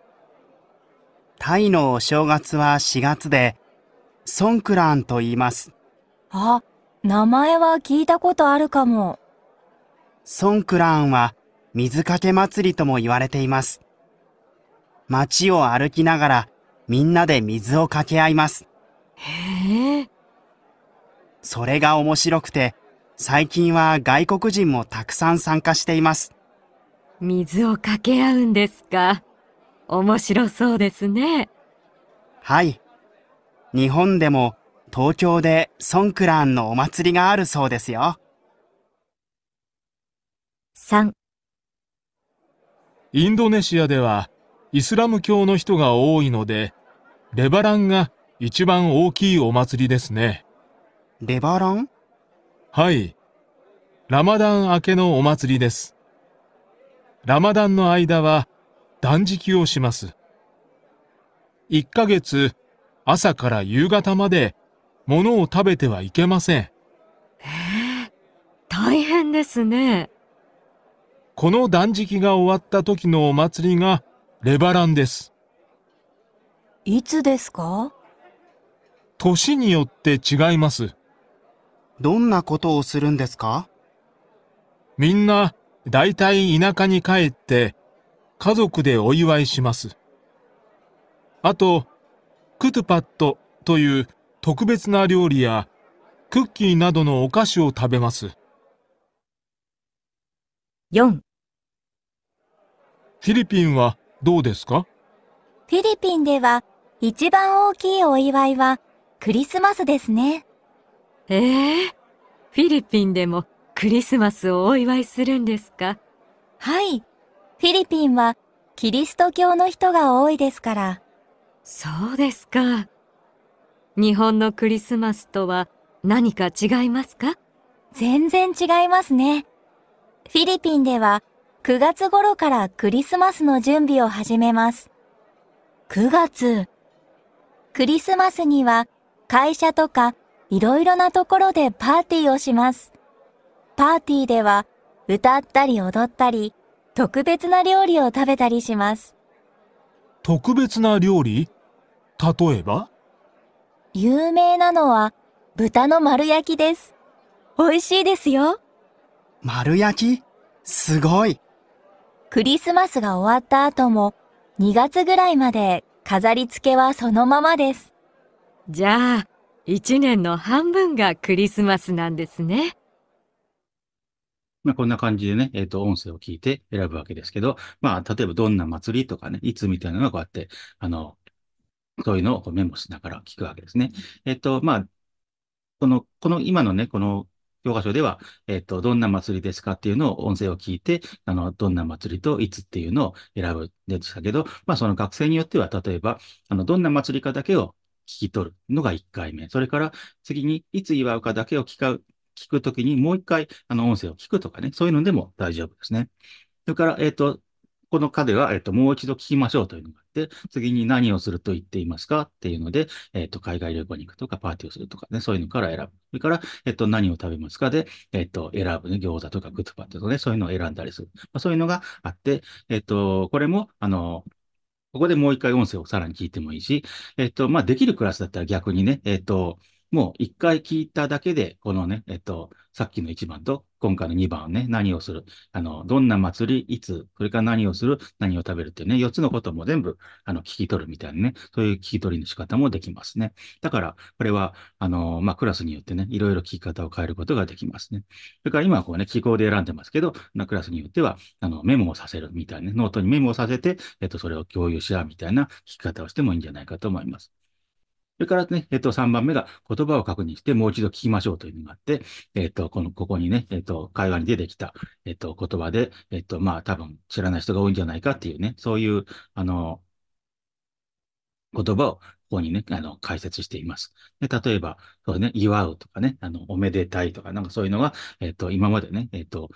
タイのお正月は4月で、ソンクランと言います。あ、名前
は聞いたことあるかも。
ソンクランは水かけ祭りとも言われています。街を歩きながらみんなで水をかけ合います。へえ。それが面白くて、最近は外国人もたくさん参加しています。水をかけ合うんですか。面白そうですね。はい。日本でも東京でソンクランのお祭りがあるそうですよ。3インドネシアでは
イスラム教の人が多いので、レバランが一番大きいお祭りですね。レバランはい。ラマダン明けのお祭りです。ラマダンの間は断食をします。1ヶ月、朝から夕方まで、物を食べてはいけません。え
え大変で
すね。
この断食が終わった時のお祭りが、レ
バランです。
いつですか
年によって違います。どんなことをするんですかみんな、大体田舎に帰って、家族でお祝い
します。あと、クトゥパットという特別な料理やクッキーなどのお菓子を食べます。4フィリピンはどうですか
フィリピンでは一番大きいお祝いはクリスマスですね。ええー、フィリピンでもクリスマスをお祝いするんですかはい。フィリピンはキリスト教の人が多いですから。そうですか。日本のクリスマスとは何か違いますか全然違いますね。フィリピンでは9月頃からクリスマスの準備を始めます。9月。クリスマスには会社とかいろいろなところでパーティーをします。パーティーでは歌ったり踊ったり、特別な料理を食べたりします。
特別な料理例えば
有名なのは豚の丸焼きです。美味しいですよ。
丸焼きすごい。
クリスマスが終わった後も2月ぐらいまで飾り付けはそのままです。じゃあ、1年の半分がクリスマスなんですね。
まあ、こんな感じでね、えっ、ー、と、音声を聞いて選ぶわけですけど、まあ、例えばどんな祭りとかね、いつみたいなのがこうやって、あの、そういうのをメモしながら聞くわけですね。えっ、ー、と、まあ、この、この今のね、この教科書では、えっ、ー、と、どんな祭りですかっていうのを音声を聞いて、あの、どんな祭りといつっていうのを選ぶでしたけど、まあ、その学生によっては、例えば、あの、どんな祭りかだけを聞き取るのが1回目。それから次にいつ祝うかだけを聞か聞くときにもう一回、あの、音声を聞くとかね、そういうのでも大丈夫ですね。それから、えっ、ー、と、この課では、えっ、ー、と、もう一度聞きましょうというのがあって、次に何をすると言っていますかっていうので、えっ、ー、と、海外旅行に行くとか、パーティーをするとかね、そういうのから選ぶ。それから、えっ、と、何を食べますかで、えっ、と、選ぶね、餃子とかグッドパッドとかね、そういうのを選んだりする。まあ、そういうのがあって、えっ、と、これも、あの、ここでもう一回音声をさらに聞いてもいいし、えっと、まあ、できるクラスだったら逆にね、えっと、もう一回聞いただけで、このね、えっと、さっきの1番と今回の2番をね、何をする、あの、どんな祭り、いつ、それから何をする、何を食べるっていうね、4つのことも全部、あの、聞き取るみたいなね、そういう聞き取りの仕方もできますね。だから、これは、あの、まあ、クラスによってね、いろいろ聞き方を変えることができますね。それから今はこうね、記号で選んでますけど、なクラスによっては、あの、メモをさせるみたいなね、ノートにメモをさせて、えっと、それを共有し合うみたいな聞き方をしてもいいんじゃないかと思います。それからね、えっと、3番目が言葉を確認して、もう一度聞きましょうというのがあって、えっと、この、ここにね、えっと、会話に出てきた、えっと、言葉で、えっと、まあ、多分知らない人が多いんじゃないかっていうね、そういう、あの、言葉をここにね、あの、解説しています。で、例えば、そうね、祝うとかね、あの、おめでたいとか、なんかそういうのが、えっと、今までね、えっと、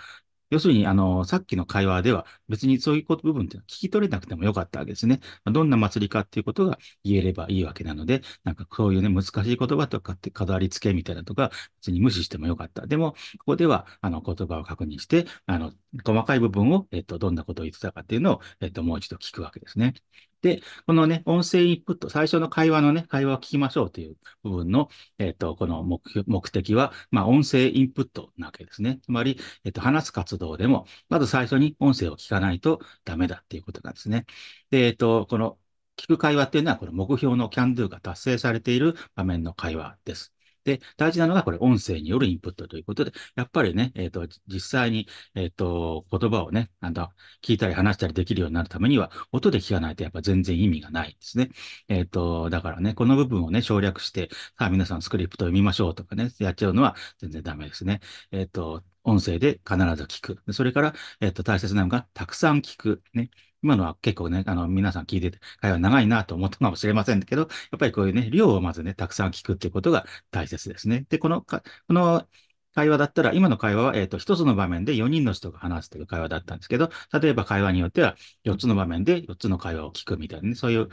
要するに、あの、さっきの会話では別にそういう部分って聞き取れなくてもよかったわけですね。どんな祭りかっていうことが言えればいいわけなので、なんかそういうね、難しい言葉とかって飾り付けみたいなとか、別に無視してもよかった。でも、ここでは、あの、言葉を確認して、あの、細かい部分を、えっと、どんなことを言ってたかっていうのを、えっと、もう一度聞くわけですね。で、このね、音声インプット、最初の会話のね、会話を聞きましょうという部分の、えっ、ー、と、この目的は、まあ、音声インプットなわけですね。つまり、えっ、ー、と、話す活動でも、まず最初に音声を聞かないとダメだっていうことなんですね。で、えっ、ー、と、この聞く会話っていうのは、この目標のキャンドゥが達成されている場面の会話です。で、大事なのがこれ音声によるインプットということで、やっぱりね、えっ、ー、と、実際に、えっ、ー、と、言葉をね、あの、聞いたり話したりできるようになるためには、音で聞かないとやっぱ全然意味がないですね。えっ、ー、と、だからね、この部分をね、省略して、さあ皆さんスクリプト読みましょうとかね、やっちゃうのは全然ダメですね。えっと、音声で必ず聞く。それから、えっと、大切なのが、たくさん聞く。ね。今のは結構ね、あの、皆さん聞いてて、会話長いなと思ったかもしれませんけど、やっぱりこういうね、量をまずね、たくさん聞くっていうことが大切ですね。で、このか、この、会話だったら、今の会話は、えっ、ー、と、一つの場面で4人の人が話すという会話だったんですけど、例えば会話によっては4つの場面で4つの会話を聞くみたいなね、そういう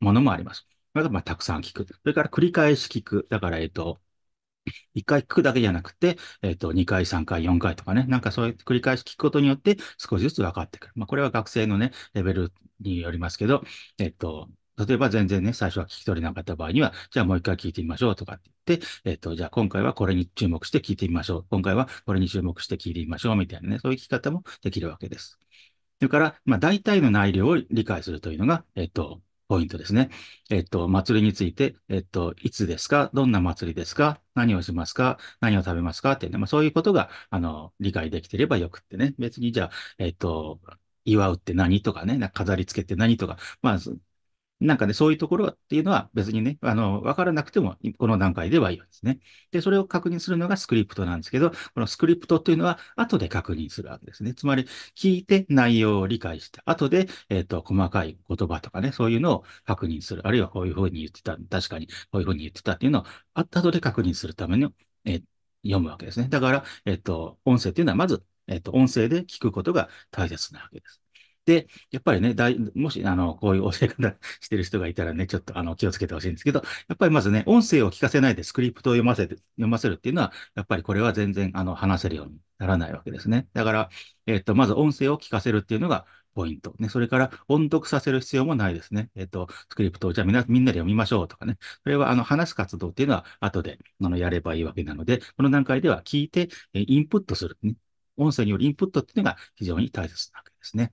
ものもあります。まあ、たくさん聞く。それから繰り返し聞く。だから、えっ、ー、と、1回聞くだけじゃなくて、えっ、ー、と、2回、3回、4回とかね、なんかそういう繰り返し聞くことによって少しずつ分かってくる。まあ、これは学生のね、レベルによりますけど、えっ、ー、と、例えば全然ね、最初は聞き取れなかった場合には、じゃあもう一回聞いてみましょうとかって言って、えっ、ー、と、じゃあ今回はこれに注目して聞いてみましょう。今回はこれに注目して聞いてみましょうみたいなね、そういう聞き方もできるわけです。それから、まあ、大体の内容を理解するというのが、えっ、と、ポイントですね。えっと、祭りについて、えっと、いつですかどんな祭りですか何をしますか何を食べますかってね、まあ、そういうことが、あの、理解できてればよくってね。別にじゃあ、えっと、祝うって何とかね、飾り付けって何とか、まあ、なんかね、そういうところっていうのは別にね、あの、わからなくても、この段階ではいいわけですね。で、それを確認するのがスクリプトなんですけど、このスクリプトっていうのは後で確認するわけですね。つまり、聞いて内容を理解して、後で、えっ、ー、と、細かい言葉とかね、そういうのを確認する。あるいはこういうふうに言ってた、確かにこういうふうに言ってたっていうのを、後で確認するための、えー、読むわけですね。だから、えっ、ー、と、音声っていうのはまず、えっ、と、音声で聞くことが大切なわけです。で、やっぱりね、だいもし、あの、こういう教え方してる人がいたらね、ちょっと、あの、気をつけてほしいんですけど、やっぱりまずね、音声を聞かせないでスクリプトを読ませて、読ませるっていうのは、やっぱりこれは全然、あの、話せるようにならないわけですね。だから、えっ、と、まず音声を聞かせるっていうのが、ポイント。ね、それから音読させる必要もないですね。えっ、と、スクリプトをじゃあみんな、みんなで読みましょうとかね。それはあの話す活動っていうのは後であのやればいいわけなので、この段階では聞いて、えインプットする、ね。音声によるインプットっていうのが非常に大切なわけですね。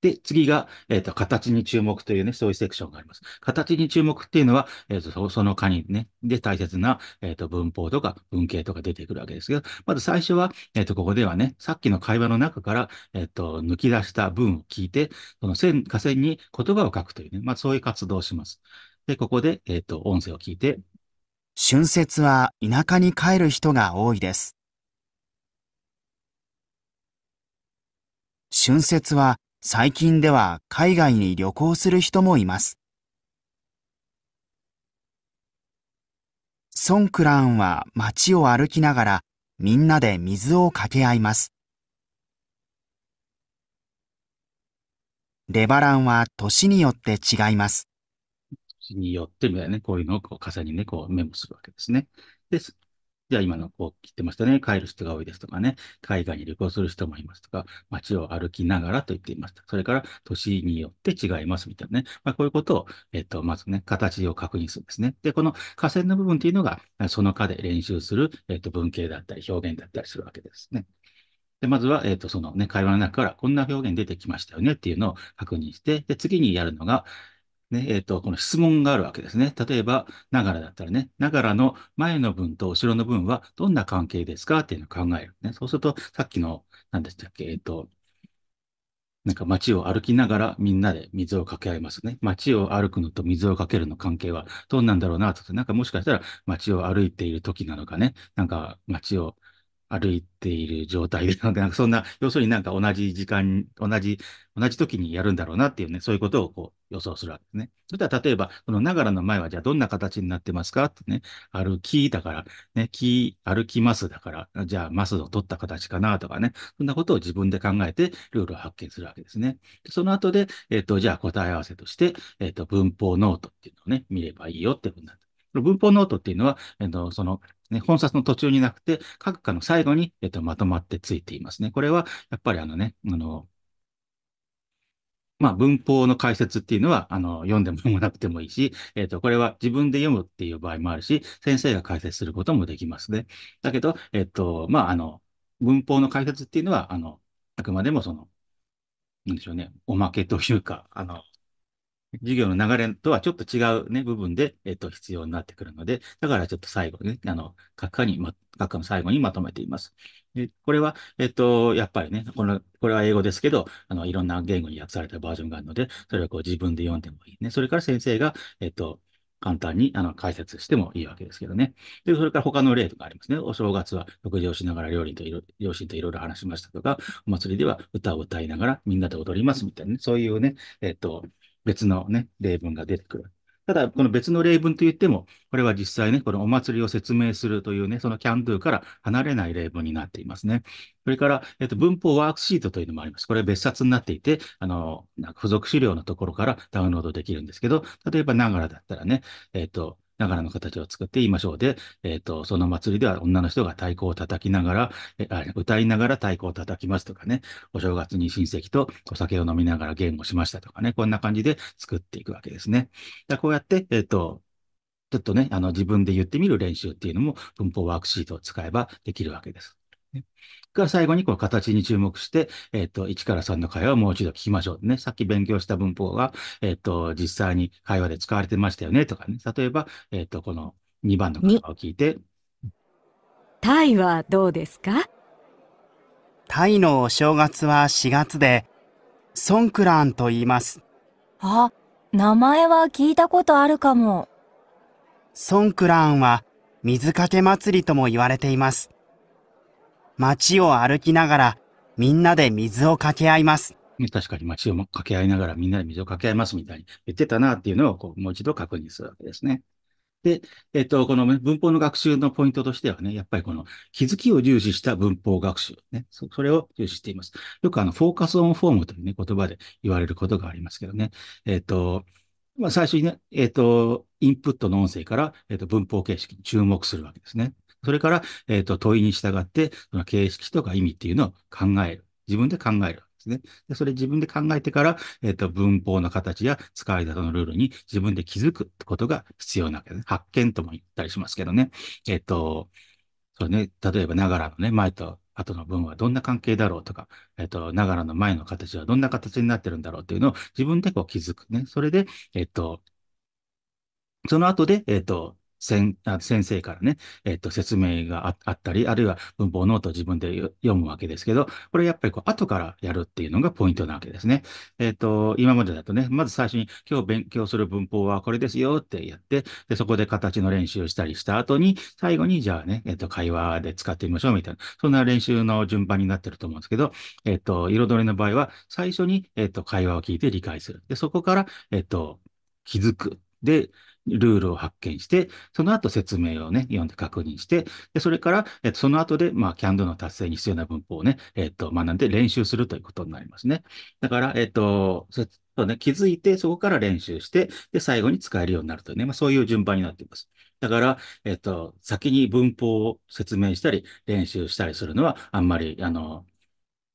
で、次が、えっ、ー、と、形に注目というね、そういうセクションがあります。形に注目っていうのは、えっ、ー、と、その科にね、で大切な、えっ、ー、と、文法とか文型とか出てくるわけですけど、まず最初は、えっ、と、ここではね、さっきの会話の中から、えっ、と、抜き出した文を聞いて、その線、下線に言葉を書くというね、まあ、そういう活動をします。で、ここで、えっ、と、音声を聞いて、
春節は田舎に帰る人が多いです。春節は最近では海外に旅行する人もいます。ソンクラーンは街を歩きながらみんなで水をかけ合います。レバランは年によって違います。年によっ
てね、こういうのをこう傘にね、こうメモするわけですね。で、ゃあ今のこう切ってましたね。帰る人が多いですとかね。海外に旅行する人もいますとか、街を歩きながらと言っていました。それから年によって違いますみたいなね。まあ、こういうことを、えっと、まずね、形を確認するんですね。で、この下線の部分っていうのが、その科で練習する、えっと、文型だったり表現だったりするわけですね。で、まずは、えっ、と、そのね、会話の中からこんな表現出てきましたよねっていうのを確認して、で、次にやるのが、ね、えっ、ー、と、この質問があるわけですね。例えば、ながらだったらね、ながらの前の文と後ろの文はどんな関係ですかっていうのを考える。ね、そうすると、さっきの、何でしたっけ、えっ、ー、と、なんか街を歩きながらみんなで水をかけ合いますね。街を歩くのと水をかけるの関係はどうなんだろうなと。なんかもしかしたら街を歩いている時なのかね。なんか街を歩いている状態で、なんかそんな、要するになんか同じ時間、同じ、同じ時にやるんだろうなっていうね、そういうことをこう予想するわけですね。それでは例えば、このながらの前はじゃあどんな形になってますかってね、歩きだから、ね、き、歩きますだから、じゃあマスを取った形かなとかね、そんなことを自分で考えてルールを発見するわけですね。その後で、えっ、ー、と、じゃあ答え合わせとして、えっ、ー、と、文法ノートっていうのをね、見ればいいよってことになる。文法ノートっていうのは、えー、のそのね、本冊の途中になくて、各科の最後に、えっと、まとまってついていますね。これは、やっぱりあのね、あの、まあ、文法の解説っていうのは、あの、読んでも読まなくてもいいし、えっ、ー、と、これは自分で読むっていう場合もあるし、先生が解説することもできますね。だけど、えっ、ー、と、まあ、あの、文法の解説っていうのは、あの、あくまでもその、なんでしょうね、おまけというか、あの、授業の流れとはちょっと違うね、部分で、えっと、必要になってくるので、だからちょっと最後ね、あの、学科に、ま、学科の最後にまとめています。で、これは、えっと、やっぱりね、この、これは英語ですけど、あの、いろんな言語に訳されたバージョンがあるので、それをこう自分で読んでもいいね。それから先生が、えっと、簡単にあの解説してもいいわけですけどね。で、それから他の例とかありますね。お正月は食事をしながら料理と両親といろいろ話しましたとか、お祭りでは歌を歌いながらみんなで踊りますみたいなね。そういうね、えっと、別のね、例文が出てくる。ただ、この別の例文といっても、これは実際ね、このお祭りを説明するというね、そのキャンドゥから離れない例文になっていますね。それから、えっと、文法ワークシートというのもあります。これ別冊になっていて、あの、なんか付属資料のところからダウンロードできるんですけど、例えば、ながらだったらね、えっと、ながらの形を作って言いましょう。で、えっ、ー、と、その祭りでは女の人が太鼓を叩きながら、えー、歌いながら太鼓を叩きますとかね、お正月に親戚とお酒を飲みながら言語しましたとかね、こんな感じで作っていくわけですね。だこうやって、えっ、ー、と、ちょっとね、あの自分で言ってみる練習っていうのも文法ワークシートを使えばできるわけです。が最後にこの形に注目して、えっ、と、1から3の会話をもう一度聞きましょう。ね。さっき勉強した文法が、えっ、と、実際に会話で使われてましたよねとかね。例えば、えっ、と、この2番の会話
を聞いて。
タイはどうですか
タイのお正月は4月で、ソンクランと言います。
あ、名前は聞いたことあるかも。
ソンクランは水かけ祭りとも言われています。街を歩きながら、みんなで水を掛け合います。確かに街を
掛け合いながらみんなで水を掛け合いますみたいに言ってたなっていうのをこうもう一度確認するわけですね。で、えっと、この文法の学習のポイントとしてはね、やっぱりこの気づきを重視した文法学習ね、それを重視しています。よくあの、フォーカスオンフォームというね、言葉で言われることがありますけどね。えっと、まあ、最初にね、えっと、インプットの音声から、えっと、文法形式に注目するわけですね。それから、えっ、ー、と、問いに従って、その形式とか意味っていうのを考える。自分で考える。ですね。で、それ自分で考えてから、えっ、ー、と、文法の形や使い方のルールに自分で気づくってことが必要なわけです。発見とも言ったりしますけどね。えっ、ー、と、そうね、例えば、ながらのね、前と後の文はどんな関係だろうとか、えっ、ー、と、ながらの前の形はどんな形になってるんだろうっていうのを自分でこう気づくね。それで、えっ、と、その後で、えっ、と、先生からね、えっと、説明があったり、あるいは文法ノート自分で読むわけですけど、これやっぱりこう後からやるっていうのがポイントなわけですね。えっと、今までだとね、まず最初に今日勉強する文法はこれですよってやって、で、そこで形の練習をしたりした後に、最後にじゃあね、えっと、会話で使ってみましょうみたいな、そんな練習の順番になってると思うんですけど、えっと、彩りの場合は最初に、えっと、会話を聞いて理解する。で、そこから、えっと、気づく。で、ルールを発見して、その後説明をね、読んで確認して、で、それから、えっと、その後で、まあ、キャンドゥの達成に必要な文法をね、えっと、学んで練習するということになりますね。だから、えっと、そうね、気づいて、そこから練習して、で、最後に使えるようになるというね、まあ、そういう順番になっています。だから、えっと、先に文法を説明したり、練習したりするのは、あんまり、あの、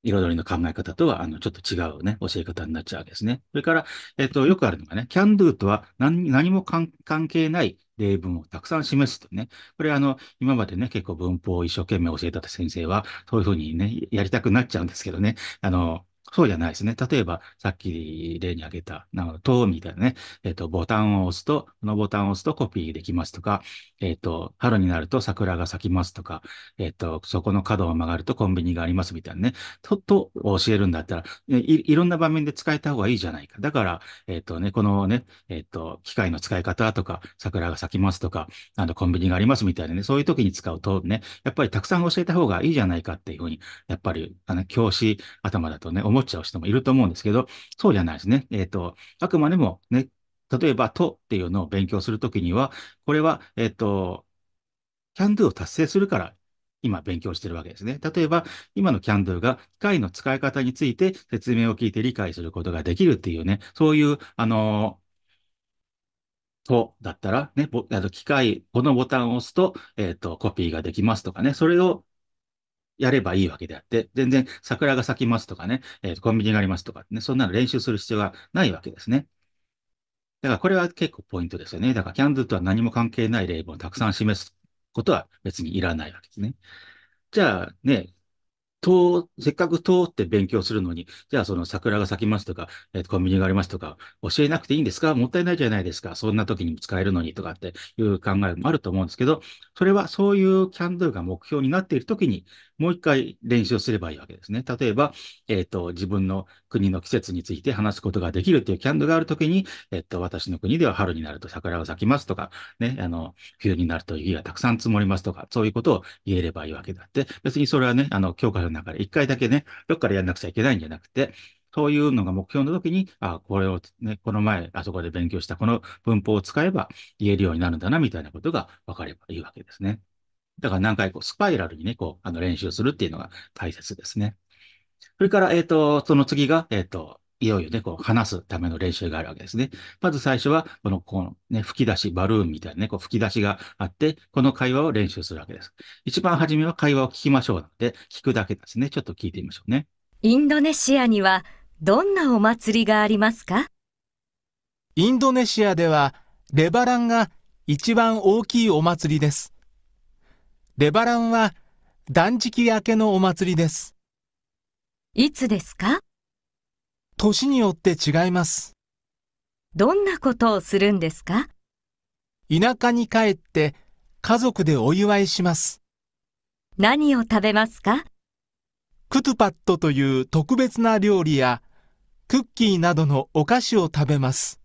彩りの考え方とは、あの、ちょっと違うね、教え方になっちゃうわけですね。それから、えっ、と、よくあるのがね、can do とは何何も関係ない例文をたくさん示すとね。これあの、今までね、結構文法を一生懸命教えた先生は、そういうふうにね、やりたくなっちゃうんですけどね。あの、そうじゃないですね。例えば、さっき例に挙げた、なんか、塔みたいなね、えっ、ー、と、ボタンを押すと、このボタンを押すとコピーできますとか、えっ、ー、と、春になると桜が咲きますとか、えっ、ー、と、そこの角を曲がるとコンビニがありますみたいなね、と、と教えるんだったらい、いろんな場面で使えた方がいいじゃないか。だから、えっとね、このね、えっと、機械の使い方とか、桜が咲きますとか、あの、コンビニがありますみたいなね、そういう時に使うとね、やっぱりたくさん教えた方がいいじゃないかっていうふうに、やっぱり、あの、教師頭だとね、思っちゃう人もいると思うんですけど、そうじゃないですね。えっ、ー、と、あくまでもね、例えば、とっていうのを勉強するときには、これは、えっ、ー、と、キャンドゥを達成するから今勉強してるわけですね。例えば、今のキャンドゥが機械の使い方について説明を聞いて理解することができるっていうね、そういう、あのー、と、だったらね、あの機械、このボタンを押すと、えっ、ー、と、コピーができますとかね、それをやればいいわけであって、全然桜が咲きますとかね、えー、コンビニがありますとかね、そんなの練習する必要がないわけですね。だからこれは結構ポイントですよね。だからキャンド o とは何も関係ない例文をたくさん示すことは別にいらないわけですね。じゃあね、と、せっかく通って勉強するのに、じゃあその桜が咲きますとか、えー、コンビニがありますとか、教えなくていいんですかもったいないじゃないですか。そんな時にも使えるのにとかっていう考えもあると思うんですけど、それはそういうキャンドゥが目標になっている時に、もう一回練習すればいいわけですね。例えば、えっ、ー、と、自分の国の季節について話すことができるというキャンドゥがある時に、えっ、ー、と、私の国では春になると桜が咲きますとか、ね、あの、冬になると雪がたくさん積もりますとか、そういうことを言えればいいわけだって、別にそれはね、あの、教科書の中一回だけね、どっからやんなくちゃいけないんじゃなくて、そういうのが目標の時に、あこれをね、この前、あそこで勉強したこの文法を使えば言えるようになるんだな、みたいなことが分かればいいわけですね。だから何回こう、スパイラルにね、こう、あの練習するっていうのが大切ですね。それから、えっ、ー、と、その次が、えっ、ー、と、いよいよね、こう、話すための練習があるわけですね。まず最初は、この、このね、吹き出し、バルーンみたいなね、こう、吹き出しがあって、この会話を練習するわけです。一番初めは会話を聞きましょうなので、聞くだけですね。ちょっと聞いてみましょうね。
インドネシアには、どんなお祭りがありますか
インドネシアでは、レバランが一番大きいお祭りです。レバランは断食明けのお祭りです。いつですか年によって違います。
どんなことをするんですか田舎に帰って家族で
お祝いします。何を食べますかクトゥパットという特別な料理やクッキーなどのお菓子を食べます。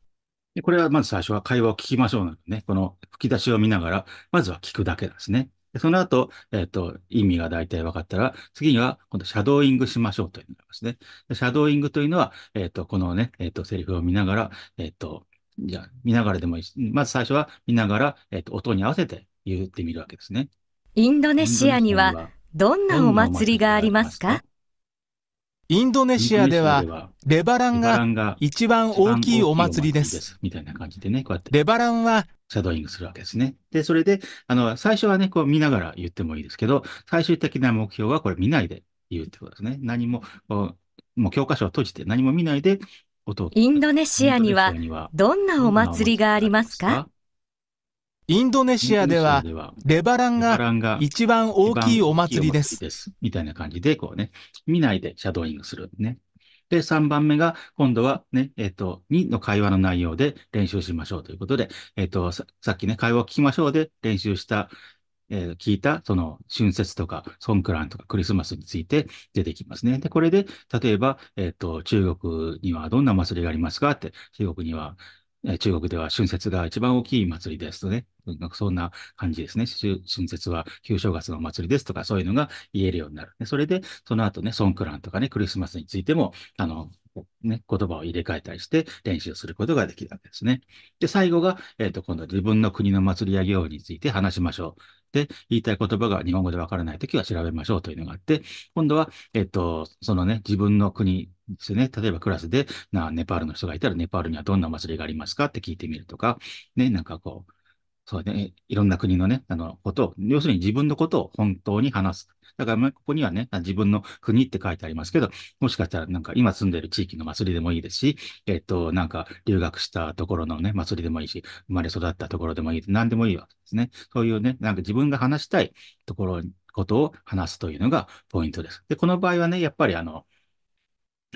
これはまず最初は会話を聞きましょうなのでね、この吹き出しを見ながら、まずは聞くだけですね。その後、えっ、ー、と、意味が大体分かったら、次には、今度、シャドーイングしましょうというのがありますね。シャドーイングというのは、えっ、ー、と、このね、えっ、ー、と、セリフを見ながら、えっ、と、じゃあ、見ながらでもいいし、まず最初は見ながら、えっ、と、音に合わせて言ってみるわけですね。
インドネシアには、どんなお祭りがありますか
インドネシアでは、レバランが一番大きいお祭りです。レバランはシャドーイングするわけですね。で、それで、あの、最初はね、こう見ながら言ってもいいですけど、最終的な目標はこれ見ないで言うってことですね。何も、もう教科書を閉じて何も見ないで音を。
インドネシアにはどんなお祭りがありますか
インドネシアでは、レバランが一番大きいお祭りです。みたいな感じで、こうね、見ないでシャドーイングするね。で、3番目が、今度はね、えっ、ー、と、2の会話の内容で練習しましょうということで、えっ、ー、とさ、さっきね、会話を聞きましょうで練習した、えー、聞いた、その、春節とか、ソンクランとかクリスマスについて出てきますね。で、これで、例えば、えっ、ー、と、中国にはどんな祭りがありますかって、中国には、え中国では春節が一番大きい祭りですとね、なんかそんな感じですね。春節は旧正月の祭りですとか、そういうのが言えるようになる。それで、その後ね、ソンクランとかね、クリスマスについても、あの、ね、言葉を入れ替えたりして練習することができるわけですね。で、最後が、えっ、ー、と、今度自分の国の祭りや行について話しましょう。で、言いたい言葉が日本語でわからないときは調べましょうというのがあって、今度は、えっ、ー、と、そのね、自分の国ですね。例えばクラスで、な、ネパールの人がいたら、ネパールにはどんな祭りがありますかって聞いてみるとか、ね、なんかこう、そうね、いろんな国のね、あの、ことを、要するに自分のことを本当に話す。だから、ここにはね、自分の国って書いてありますけど、もしかしたらなんか今住んでる地域の祭りでもいいですし、えっと、なんか留学したところのね、祭りでもいいし、生まれ育ったところでもいい、何でもいいわけですね。そういうね、なんか自分が話したいところ、ことを話すというのがポイントです。で、この場合はね、やっぱりあの、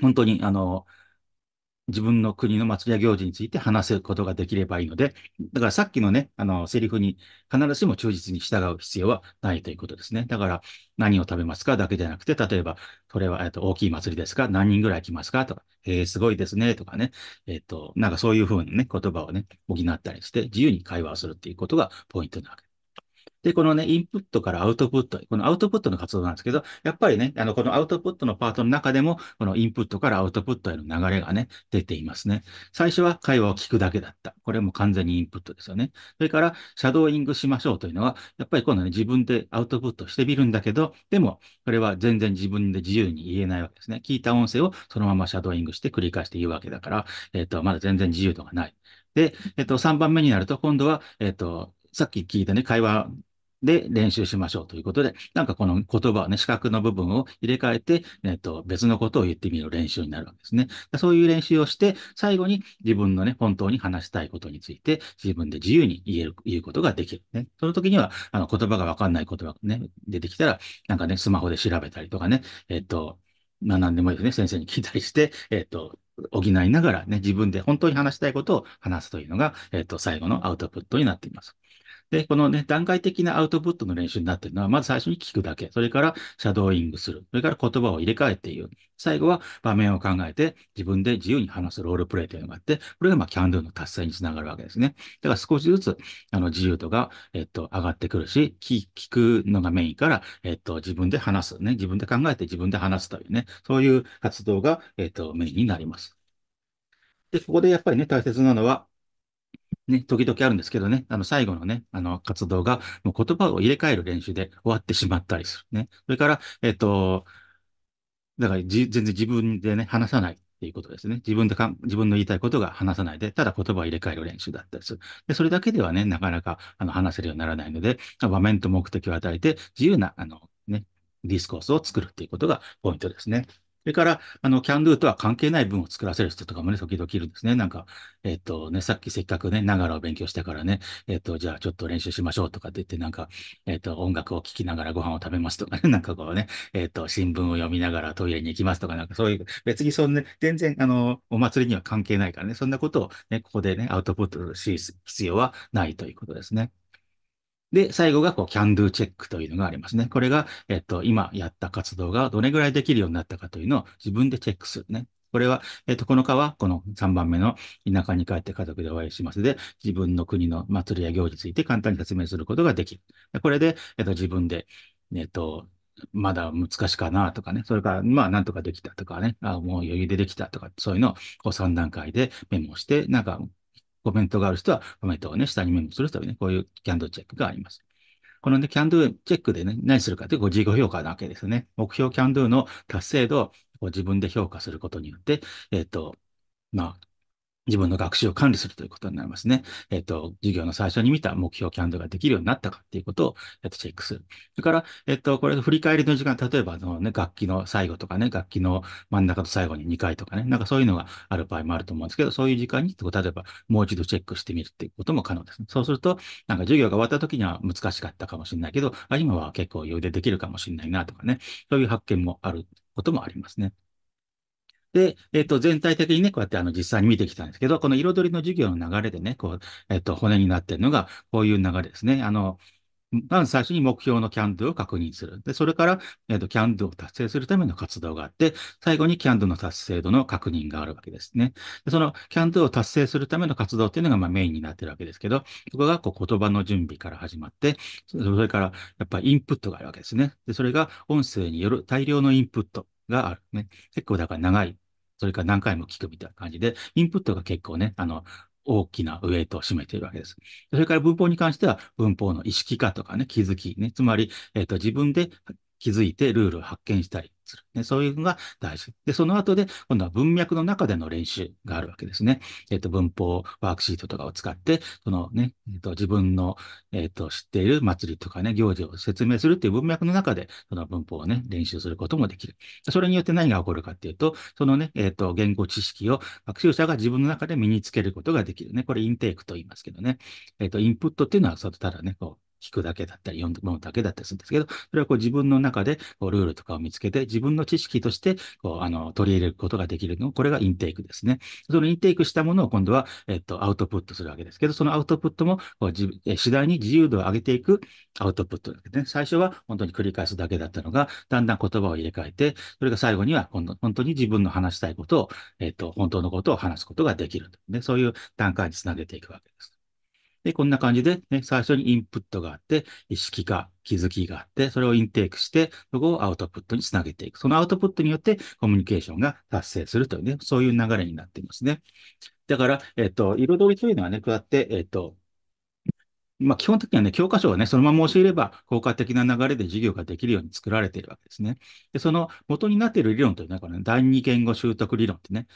本当に、あの、自分の国の祭りや行事について話せることができればいいので、だからさっきのね、あの、セリフに必ずしも忠実に従う必要はないということですね。だから、何を食べますかだけじゃなくて、例えば、これは、えっと、大きい祭りですか何人ぐらい来ますかとか、えー、すごいですね、とかね。えっと、なんかそういうふうにね、言葉をね、補ったりして、自由に会話をするっていうことがポイントなわけで、このね、インプットからアウトプット、このアウトプットの活動なんですけど、やっぱりね、あの、このアウトプットのパートの中でも、このインプットからアウトプットへの流れがね、出ていますね。最初は会話を聞くだけだった。これも完全にインプットですよね。それから、シャドーイングしましょうというのは、やっぱり今度ね、自分でアウトプットしてみるんだけど、でも、これは全然自分で自由に言えないわけですね。聞いた音声をそのままシャドーイングして繰り返して言うわけだから、えっ、ー、と、まだ全然自由度がない。で、えっ、ー、と、3番目になると、今度は、えっ、ー、と、さっき聞いたね、会話で練習しましょうということで、なんかこの言葉をね、四角の部分を入れ替えて、えっと、別のことを言ってみる練習になるわけですね。そういう練習をして、最後に自分のね、本当に話したいことについて、自分で自由に言える、言うことができる。ね。その時には、あの、言葉がわかんない言葉がね、出てきたら、なんかね、スマホで調べたりとかね、えっと、まあ何でもいいですね、先生に聞いたりして、えっと、補いながらね、自分で本当に話したいことを話すというのが、えっと、最後のアウトプットになっています。で、このね、段階的なアウトプットの練習になってるのは、まず最初に聞くだけ、それからシャドーイングする、それから言葉を入れ替えて言う、最後は場面を考えて自分で自由に話すロールプレイというのがあって、これがまあキャンドゥの達成につながるわけですね。だから少しずつあの自由度が、えっと、上がってくるし、聞くのがメインから、えっと、自分で話す、ね、自分で考えて自分で話すというね、そういう活動が、えっと、メインになります。で、ここでやっぱりね、大切なのは、ね、時々あるんですけどね、あの、最後のね、あの、活動が、もう言葉を入れ替える練習で終わってしまったりするね。それから、えっと、だから全然自分でね、話さないっていうことですね。自分でか、自分の言いたいことが話さないで、ただ言葉を入れ替える練習だったりする。で、それだけではね、なかなか、あの、話せるようにならないので、場面と目的を与えて、自由な、あの、ね、ディスコースを作るっていうことがポイントですね。それから、あの、キャンドゥとは関係ない文を作らせる人とかもね、時々いるんですね。なんか、えっとね、さっきせっかくね、ながらを勉強したからね、えっと、じゃあちょっと練習しましょうとかって言って、なんか、えっと、音楽を聴きながらご飯を食べますとかね、なんかこうね、えっと、新聞を読みながらトイレに行きますとか、なんかそういう、別にそんな、全然、あの、お祭りには関係ないからね、そんなことをね、ここでね、アウトプットする必要はないということですね。で、最後がこう、can do チェックというのがありますね。これが、えっと、今やった活動がどれぐらいできるようになったかというのを自分でチェックするね。これは、えっと、この課は、この3番目の田舎に帰って家族でお会いしますで、自分の国の祭りや行事について簡単に説明することができる。これで、えっと、自分で、えっと、まだ難しかなとかね、それから、まあ、なんとかできたとかね、あもう余裕でできたとか、そういうのをこう3段階でメモして、なんか、コメントがある人はコメントをね、下にメモする人はね、こういうキャンドルチェックがあります。このね、キャンドゥチェックでね、何するかという自己評価なわけですね。目標キャンドゥの達成度を自分で評価することによって、えっ、ー、と、まあ、自分の学習を管理するということになりますね。えっ、ー、と、授業の最初に見た目標キャンドルができるようになったかっていうことを、えっ、ー、と、チェックする。それから、えっ、ー、と、これ、振り返りの時間、例えば、のね、楽器の最後とかね、楽器の真ん中と最後に2回とかね、なんかそういうのがある場合もあると思うんですけど、そういう時間に、例えば、もう一度チェックしてみるっていうことも可能です、ね。そうすると、なんか授業が終わった時には難しかったかもしれないけど、あ今は結構余裕でできるかもしれないなとかね、そういう発見もあることもありますね。で、えっ、と、全体的にね、こうやってあの、実際に見てきたんですけど、この彩りの授業の流れでね、こう、えっ、と、骨になってるのが、こういう流れですね。あの、まず最初に目標のキャンドゥを確認する。で、それから、えっ、と、キャンドゥを達成するための活動があって、最後にキャンドゥの達成度の確認があるわけですね。でそのキャンドゥを達成するための活動っていうのが、まあ、メインになってるわけですけど、そこがこう言葉の準備から始まって、それから、やっぱりインプットがあるわけですね。で、それが音声による大量のインプットがあるね。結構だから長いそれから何回も聞くみたいな感じで、インプットが結構ね、あの、大きなウェイトを占めているわけです。それから文法に関しては、文法の意識化とかね、気づきね、つまり、えっ、ー、と、自分で気づいてルールを発見したり、する。ね、そういうのが大事。で、その後で、今度は文脈の中での練習があるわけですね。えっ、ー、と、文法、ワークシートとかを使って、そのね、えっ、ー、と、自分の、えっ、ー、と、知っている祭りとかね、行事を説明するっていう文脈の中で、その文法をね、練習することもできる。それによって何が起こるかっていうと、そのね、えっと、言語知識を学習者が自分の中で身につけることができるね。これ、インテークと言いますけどね。えっと、インプットっていうのは、ただね、こう、聞くだけだったり、読むだけだったりするんですけど、それはこう自分の中でこうルールとかを見つけて、自分の知識としてこうあの取り入れることができるの、これがインテークですね。そのインテークしたものを今度は、えっと、アウトプットするわけですけど、そのアウトプットもこう次第に自由度を上げていくアウトプットだですね。最初は本当に繰り返すだけだったのが、だんだん言葉を入れ替えて、それが最後には今度本当に自分の話したいことを、えっと、本当のことを話すことができる、ね。そういう段階につなげていくわけです。で、こんな感じで、ね、最初にインプットがあって、意識が、気づきがあって、それをインテークして、そこをアウトプットにつなげていく。そのアウトプットによってコミュニケーションが達成するというね、そういう流れになっていますね。だから、えっ、と、彩りというのはね、こうやって、えっ、と、まあ、基本的にはね、教科書をね、そのまま教えれば効果的な流れで授業ができるように作られているわけですね。で、その元になっている理論というのは、これ、ね、第二言語習得理論ってね、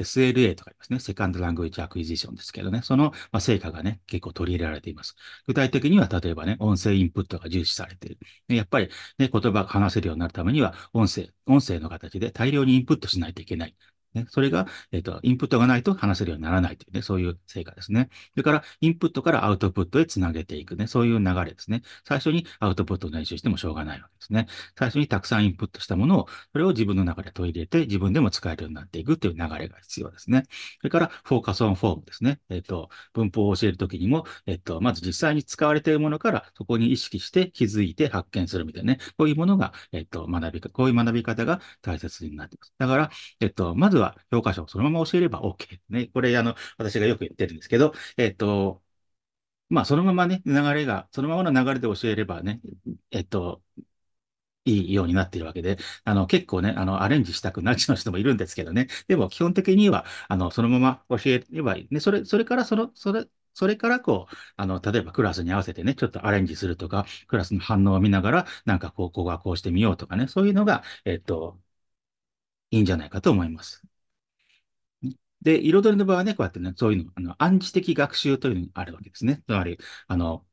SLA とかですね、セカンドラングエッジアクイジションですけどね、その、ま成果がね、結構取り入れられています。具体的には、例えばね、音声インプットが重視されている。やっぱりね、言葉が話せるようになるためには、音声、音声の形で大量にインプットしないといけない。ね、それが、えっ、ー、と、インプットがないと話せるようにならないというね、そういう成果ですね。それから、インプットからアウトプットへつなげていくね、そういう流れですね。最初にアウトプットを練習してもしょうがないわけですね。最初にたくさんインプットしたものを、それを自分の中で取り入れて、自分でも使えるようになっていくという流れが必要ですね。それから、フォーカスオンフォームですね。えっ、ー、と、文法を教えるときにも、えっ、ー、と、まず実際に使われているものから、そこに意識して気づいて発見するみたいなね、こういうものが、えっと、学びこういう学び方が大切になっています。だから、えっと、まずずは教科書をそのまま教えれば OK。ね。これ、あの、私がよく言ってるんですけど、えっ、と、まあ、そのままね、流れが、そのままの流れで教えればね、えっ、と、いいようになっているわけで、あの、結構ね、あの、アレンジしたくなっちゃう人もいるんですけどね。でも、基本的には、あの、そのまま教えればいい。ね、それ、それからその、それ、それからこう、あの、例えばクラスに合わせてね、ちょっとアレンジするとか、クラスの反応を見ながら、なんかこう、ここはこうしてみようとかね、そういうのが、えっと、いいんじゃないかと思います。で、彩りの場合はね、こうやってね、そういうの、あの暗示的学習というのがあるわけですね。つまり、あの、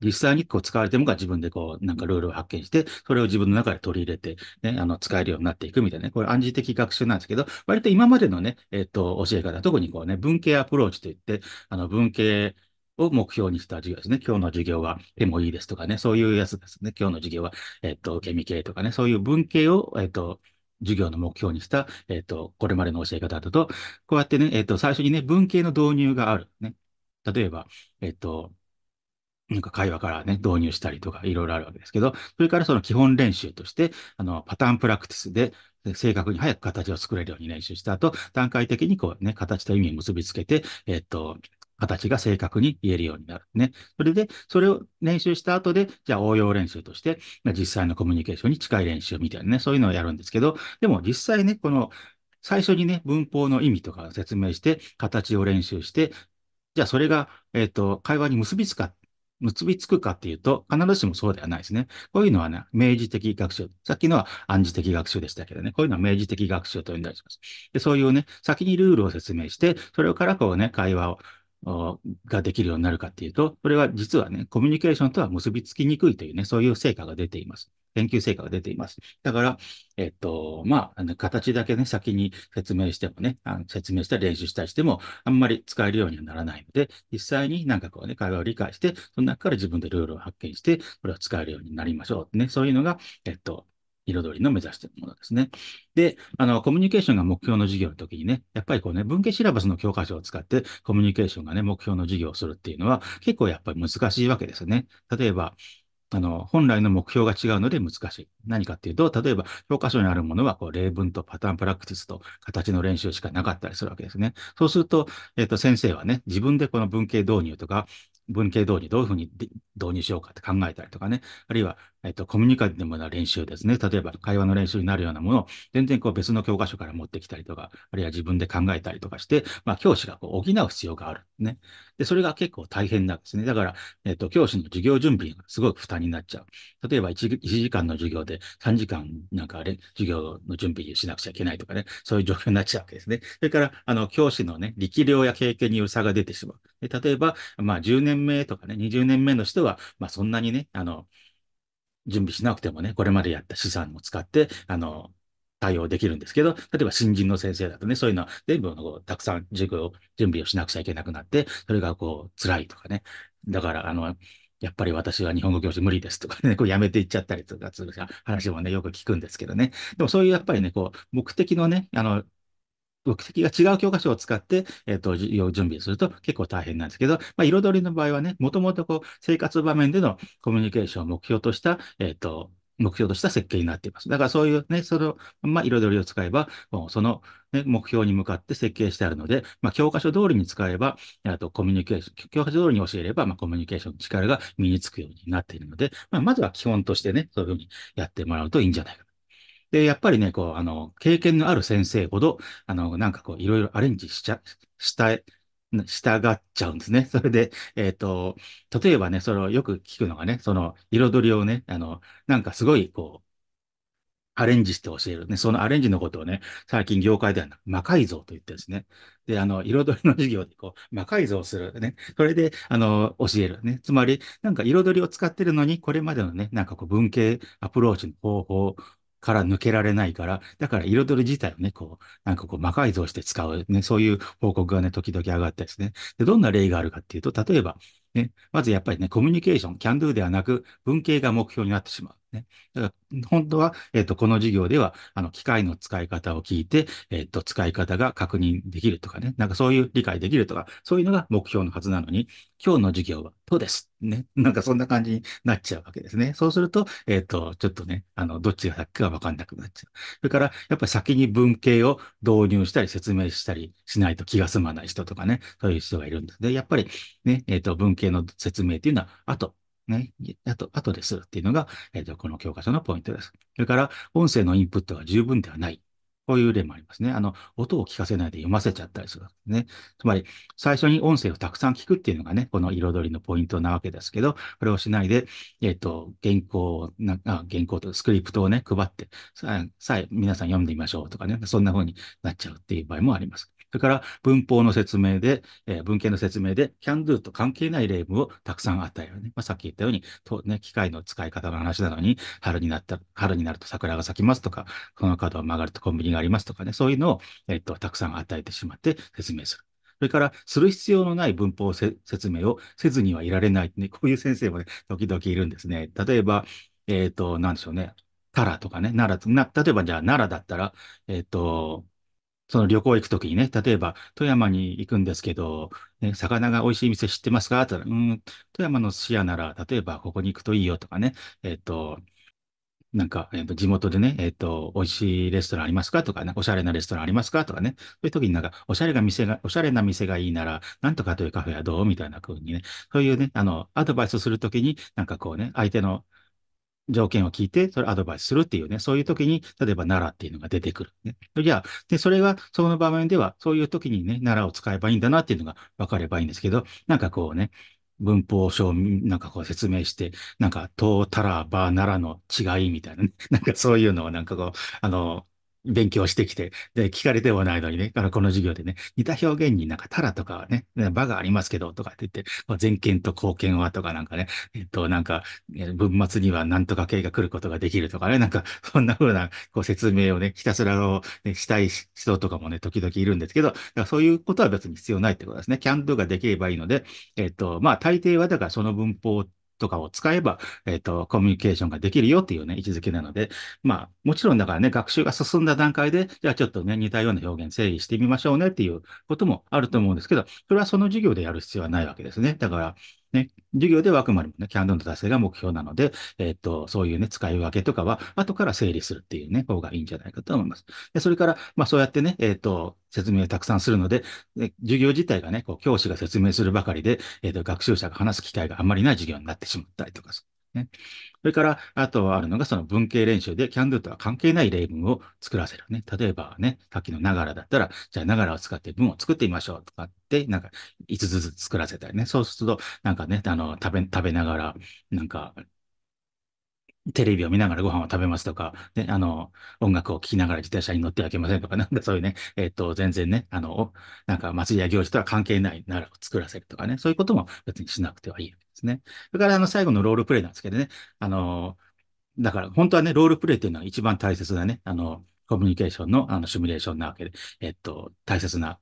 実際にこう使われてもが自分でこう、なんかルールを発見して、それを自分の中で取り入れて、ね、あの、使えるようになっていくみたいなね、これ暗示的学習なんですけど、割と今までのね、えっと、教え方、特にこうね、文系アプローチといって、あの、文系、を目標にした授業ですね。今日の授業はでもいいですとかね、そういうやつですね。今日の授業は、えっと、ケミ系とかね、そういう文系を、えっと、授業の目標にした、えっ、ー、と、これまでの教え方だと、こうやってね、えっ、ー、と、最初にね、文系の導入がある。ね。例えば、えっ、ー、と、なんか会話からね、導入したりとか、いろいろあるわけですけど、それからその基本練習として、あの、パターンプラクティスで、正確に早く形を作れるように練習した後、段階的にこうね、形と意味を結びつけて、えっと、形が正確に言えるようになるね。それで、それを練習した後で、じゃあ応用練習として、実際のコミュニケーションに近い練習みたいなね、そういうのをやるんですけど、でも実際ね、この最初にね、文法の意味とかを説明して、形を練習して、じゃあそれが、えっ、ー、と、会話に結びつか、結びつくかっていうと、必ずしもそうではないですね。こういうのはね、明示的学習。さっきのは暗示的学習でしたけどね、こういうのは明示的学習と呼んだりします。で、そういうね、先にルールを説明して、それからこうね、会話をができるようになるかっていうと、これは実はね、コミュニケーションとは結びつきにくいというね、そういう成果が出ています。研究成果が出ています。だから、えっと、まあ、あの形だけね、先に説明してもね、あの説明したり練習したりしても、あんまり使えるようにはならないので、実際になんかこうね、会話を理解して、その中から自分でルールを発見して、これを使えるようになりましょうってね、そういうのが、えっと、彩りの目指しているものですね。で、あの、コミュニケーションが目標の授業の時にね、やっぱりこうね、文系シラバスの教科書を使ってコミュニケーションがね、目標の授業をするっていうのは結構やっぱり難しいわけですね。例えば、あの、本来の目標が違うので難しい。何かっていうと、例えば、教科書にあるものは、こう、例文とパターンプラクティスと形の練習しかなかったりするわけですね。そうすると、えっ、ー、と、先生はね、自分でこの文系導入とか、文系通りどういうふうに導入しようかって考えたりとかね、あるいは、えっと、コミュニカティブな練習ですね。例えば、会話の練習になるようなものを、全然こう別の教科書から持ってきたりとか、あるいは自分で考えたりとかして、まあ、教師がこう補う必要がある。ね。で、それが結構大変なんですね。だから、えっと、教師の授業準備がすごく負担になっちゃう。例えば1、1時間の授業で3時間なんかあれ、授業の準備しなくちゃいけないとかね、そういう状況になっちゃうわけですね。それから、あの、教師のね、力量や経験に差が出てしまう。で例えば、まあ、10年目とかね、20年目の人は、まあ、そんなにね、あの、準備しなくてもね、これまでやった資産を使って、あの、対応できるんですけど、例えば新人の先生だとね、そういうのは全部のこうたくさん授業、準備をしなくちゃいけなくなって、それがこう辛いとかね。だから、あの、やっぱり私は日本語教師無理ですとかね、こうやめていっちゃったりとか話もね、よく聞くんですけどね。でもそういうやっぱりね、こう目的のね、あの、目的が違う教科書を使って、えっ、と、準備すると結構大変なんですけど、まあ、彩りの場合はね、もともとこう、生活場面でのコミュニケーションを目標とした、えっ、と、目標とした設計になっています。だからそういうね、その、まあ、彩りを使えば、もうその、ね、目標に向かって設計してあるので、まあ、教科書通りに使えば、あとコミュニケーション、教科書通りに教えれば、まあ、コミュニケーションの力が身につくようになっているので、まあ、まずは基本としてね、そういうふうにやってもらうといいんじゃないかで、やっぱりね、こう、あの、経験のある先生ほど、あの、なんかこう、いろいろアレンジしちゃ、したい、がっちゃうんですね。それで、えっ、ー、と、例えばね、それをよく聞くのがね、その彩りをね、あの、なんかすごい、こう、アレンジして教える。ね、そのアレンジのことをね、最近業界では魔改造と言ってですね。で、あの、彩りの授業でこう、魔改造する。ね。それで、あの、教える。ね。つまり、なんか彩りを使ってるのに、これまでのね、なんかこう、文系アプローチの方法から抜けられないから、だから彩り自体をね、こう、なんかこう魔改造して使う、ね、そういう報告がね、時々上がったですね。で、どんな例があるかっていうと、例えば、ね、まずやっぱりね、コミュニケーション、キャンドゥではなく、文系が目標になってしまう。ね。だから本当は、えっ、ー、と、この授業では、あの、機械の使い方を聞いて、えっ、ー、と、使い方が確認できるとかね。なんかそういう理解できるとか、そういうのが目標のはずなのに、今日の授業は、とです。ね。なんかそんな感じになっちゃうわけですね。そうすると、えっ、ー、と、ちょっとね、あの、どっちが先かわかんなくなっちゃう。それから、やっぱり先に文系を導入したり説明したりしないと気が済まない人とかね、そういう人がいるんです。で、やっぱりね、えっ、と、文系の説明っていうのは、あとね、あと、ですっていうのが、えっ、ー、と、この教科書のポイントです。それから、音声のインプットが十分ではない。こういう例もありますね。あの、音を聞かせないで読ませちゃったりするわけですね。つまり、最初に音声をたくさん聞くっていうのがね、この彩りのポイントなわけですけど、これをしないで、えっ、ー、と、原稿なあ、原稿とスクリプトをね、配って、さえ、皆さん読んでみましょうとかね、そんな風になっちゃうっていう場合もあります。それから文法の説明で、えー、文献の説明で、can do と関係ない例文をたくさん与えるね。まあ、さっき言ったように、とね、機械の使い方の話なのに、春になった、春になると桜が咲きますとか、この角を曲がるとコンビニがありますとかね、そういうのを、えっと、たくさん与えてしまって説明する。それから、する必要のない文法説明をせずにはいられない、ね。こういう先生もね、時々いるんですね。例えば、えっ、ー、と、なんでしょうね。タラとかね、奈良、な、例えばじゃあ奈良だったら、えっ、ー、と、その旅行行くときにね、例えば、富山に行くんですけど、ね、魚が美味しい店知ってますかって言ったら、うん、富山の寿司屋なら、例えばここに行くといいよとかね、えっ、ー、と、なんか、えっ、ー、と、地元でね、えっ、ー、と、美味しいレストランありますかとか、ね、おしゃれなレストランありますかとかね、そういう時になんか、おしゃれな店が、おしゃれな店がいいなら、なんとかというカフェはどうみたいな風にね、そういうね、あの、アドバイスするときに、なんかこうね、相手の条件を聞いて、それアドバイスするっていうね、そういう時に、例えば奈良っていうのが出てくる、ね。じゃあ、で、それは、その場面では、そういう時にね、奈良を使えばいいんだなっていうのが分かればいいんですけど、なんかこうね、文法書をなんかこう説明して、なんか、と、たら、ば、奈良の違いみたいなね、なんかそういうのをなんかこう、あの、勉強してきて、で、聞かれてもないのにね、からこの授業でね、似た表現になんかタラとかはね、場がありますけど、とかって言って、前見と後見はとかなんかね、えっと、なんか、文末にはなんとか形が来ることができるとかね、なんか、そんな風なこう説明をね、ひたすらを、ね、したい人とかもね、時々いるんですけど、だからそういうことは別に必要ないってことですね。キャンドゥができればいいので、えっと、まあ、大抵はだからその文法とかを使えば、えっ、ー、と、コミュニケーションができるよっていうね、位置づけなので、まあ、もちろんだからね、学習が進んだ段階で、じゃあちょっとね、似たような表現整理してみましょうねっていうこともあると思うんですけど、それはその授業でやる必要はないわけですね。だから、ね。授業ではあくまでもね、キャンドルの達成が目標なので、えっ、と、そういうね、使い分けとかは、後から整理するっていうね、方がいいんじゃないかと思います。で、それから、まあそうやってね、えっ、と、説明をたくさんするので、授業自体がね、こう、教師が説明するばかりで、えっ、と、学習者が話す機会があんまりない授業になってしまったりとかすね。それから、あとあるのがその文系練習で CANDO とは関係ない例文を作らせるね。例えばね、さっきのながらだったら、じゃあながらを使って文を作ってみましょうとかって、なんか5つずつ作らせたりね。そうすると、なんかね、あの、食べ、食べながら、なんか、テレビを見ながらご飯を食べますとか、ね、あの、音楽を聴きながら自転車に乗ってはいけませんとか、なんかそういうね、えっ、と、全然ね、あの、なんか祭りや行事とは関係ないならを作らせるとかね、そういうことも別にしなくてはいいわけですね。それから、あの、最後のロールプレイなんですけどね、あの、だから本当はね、ロールプレイっていうのは一番大切なね、あの、コミュニケーションのあのシミュレーションなわけで、えっと、大切な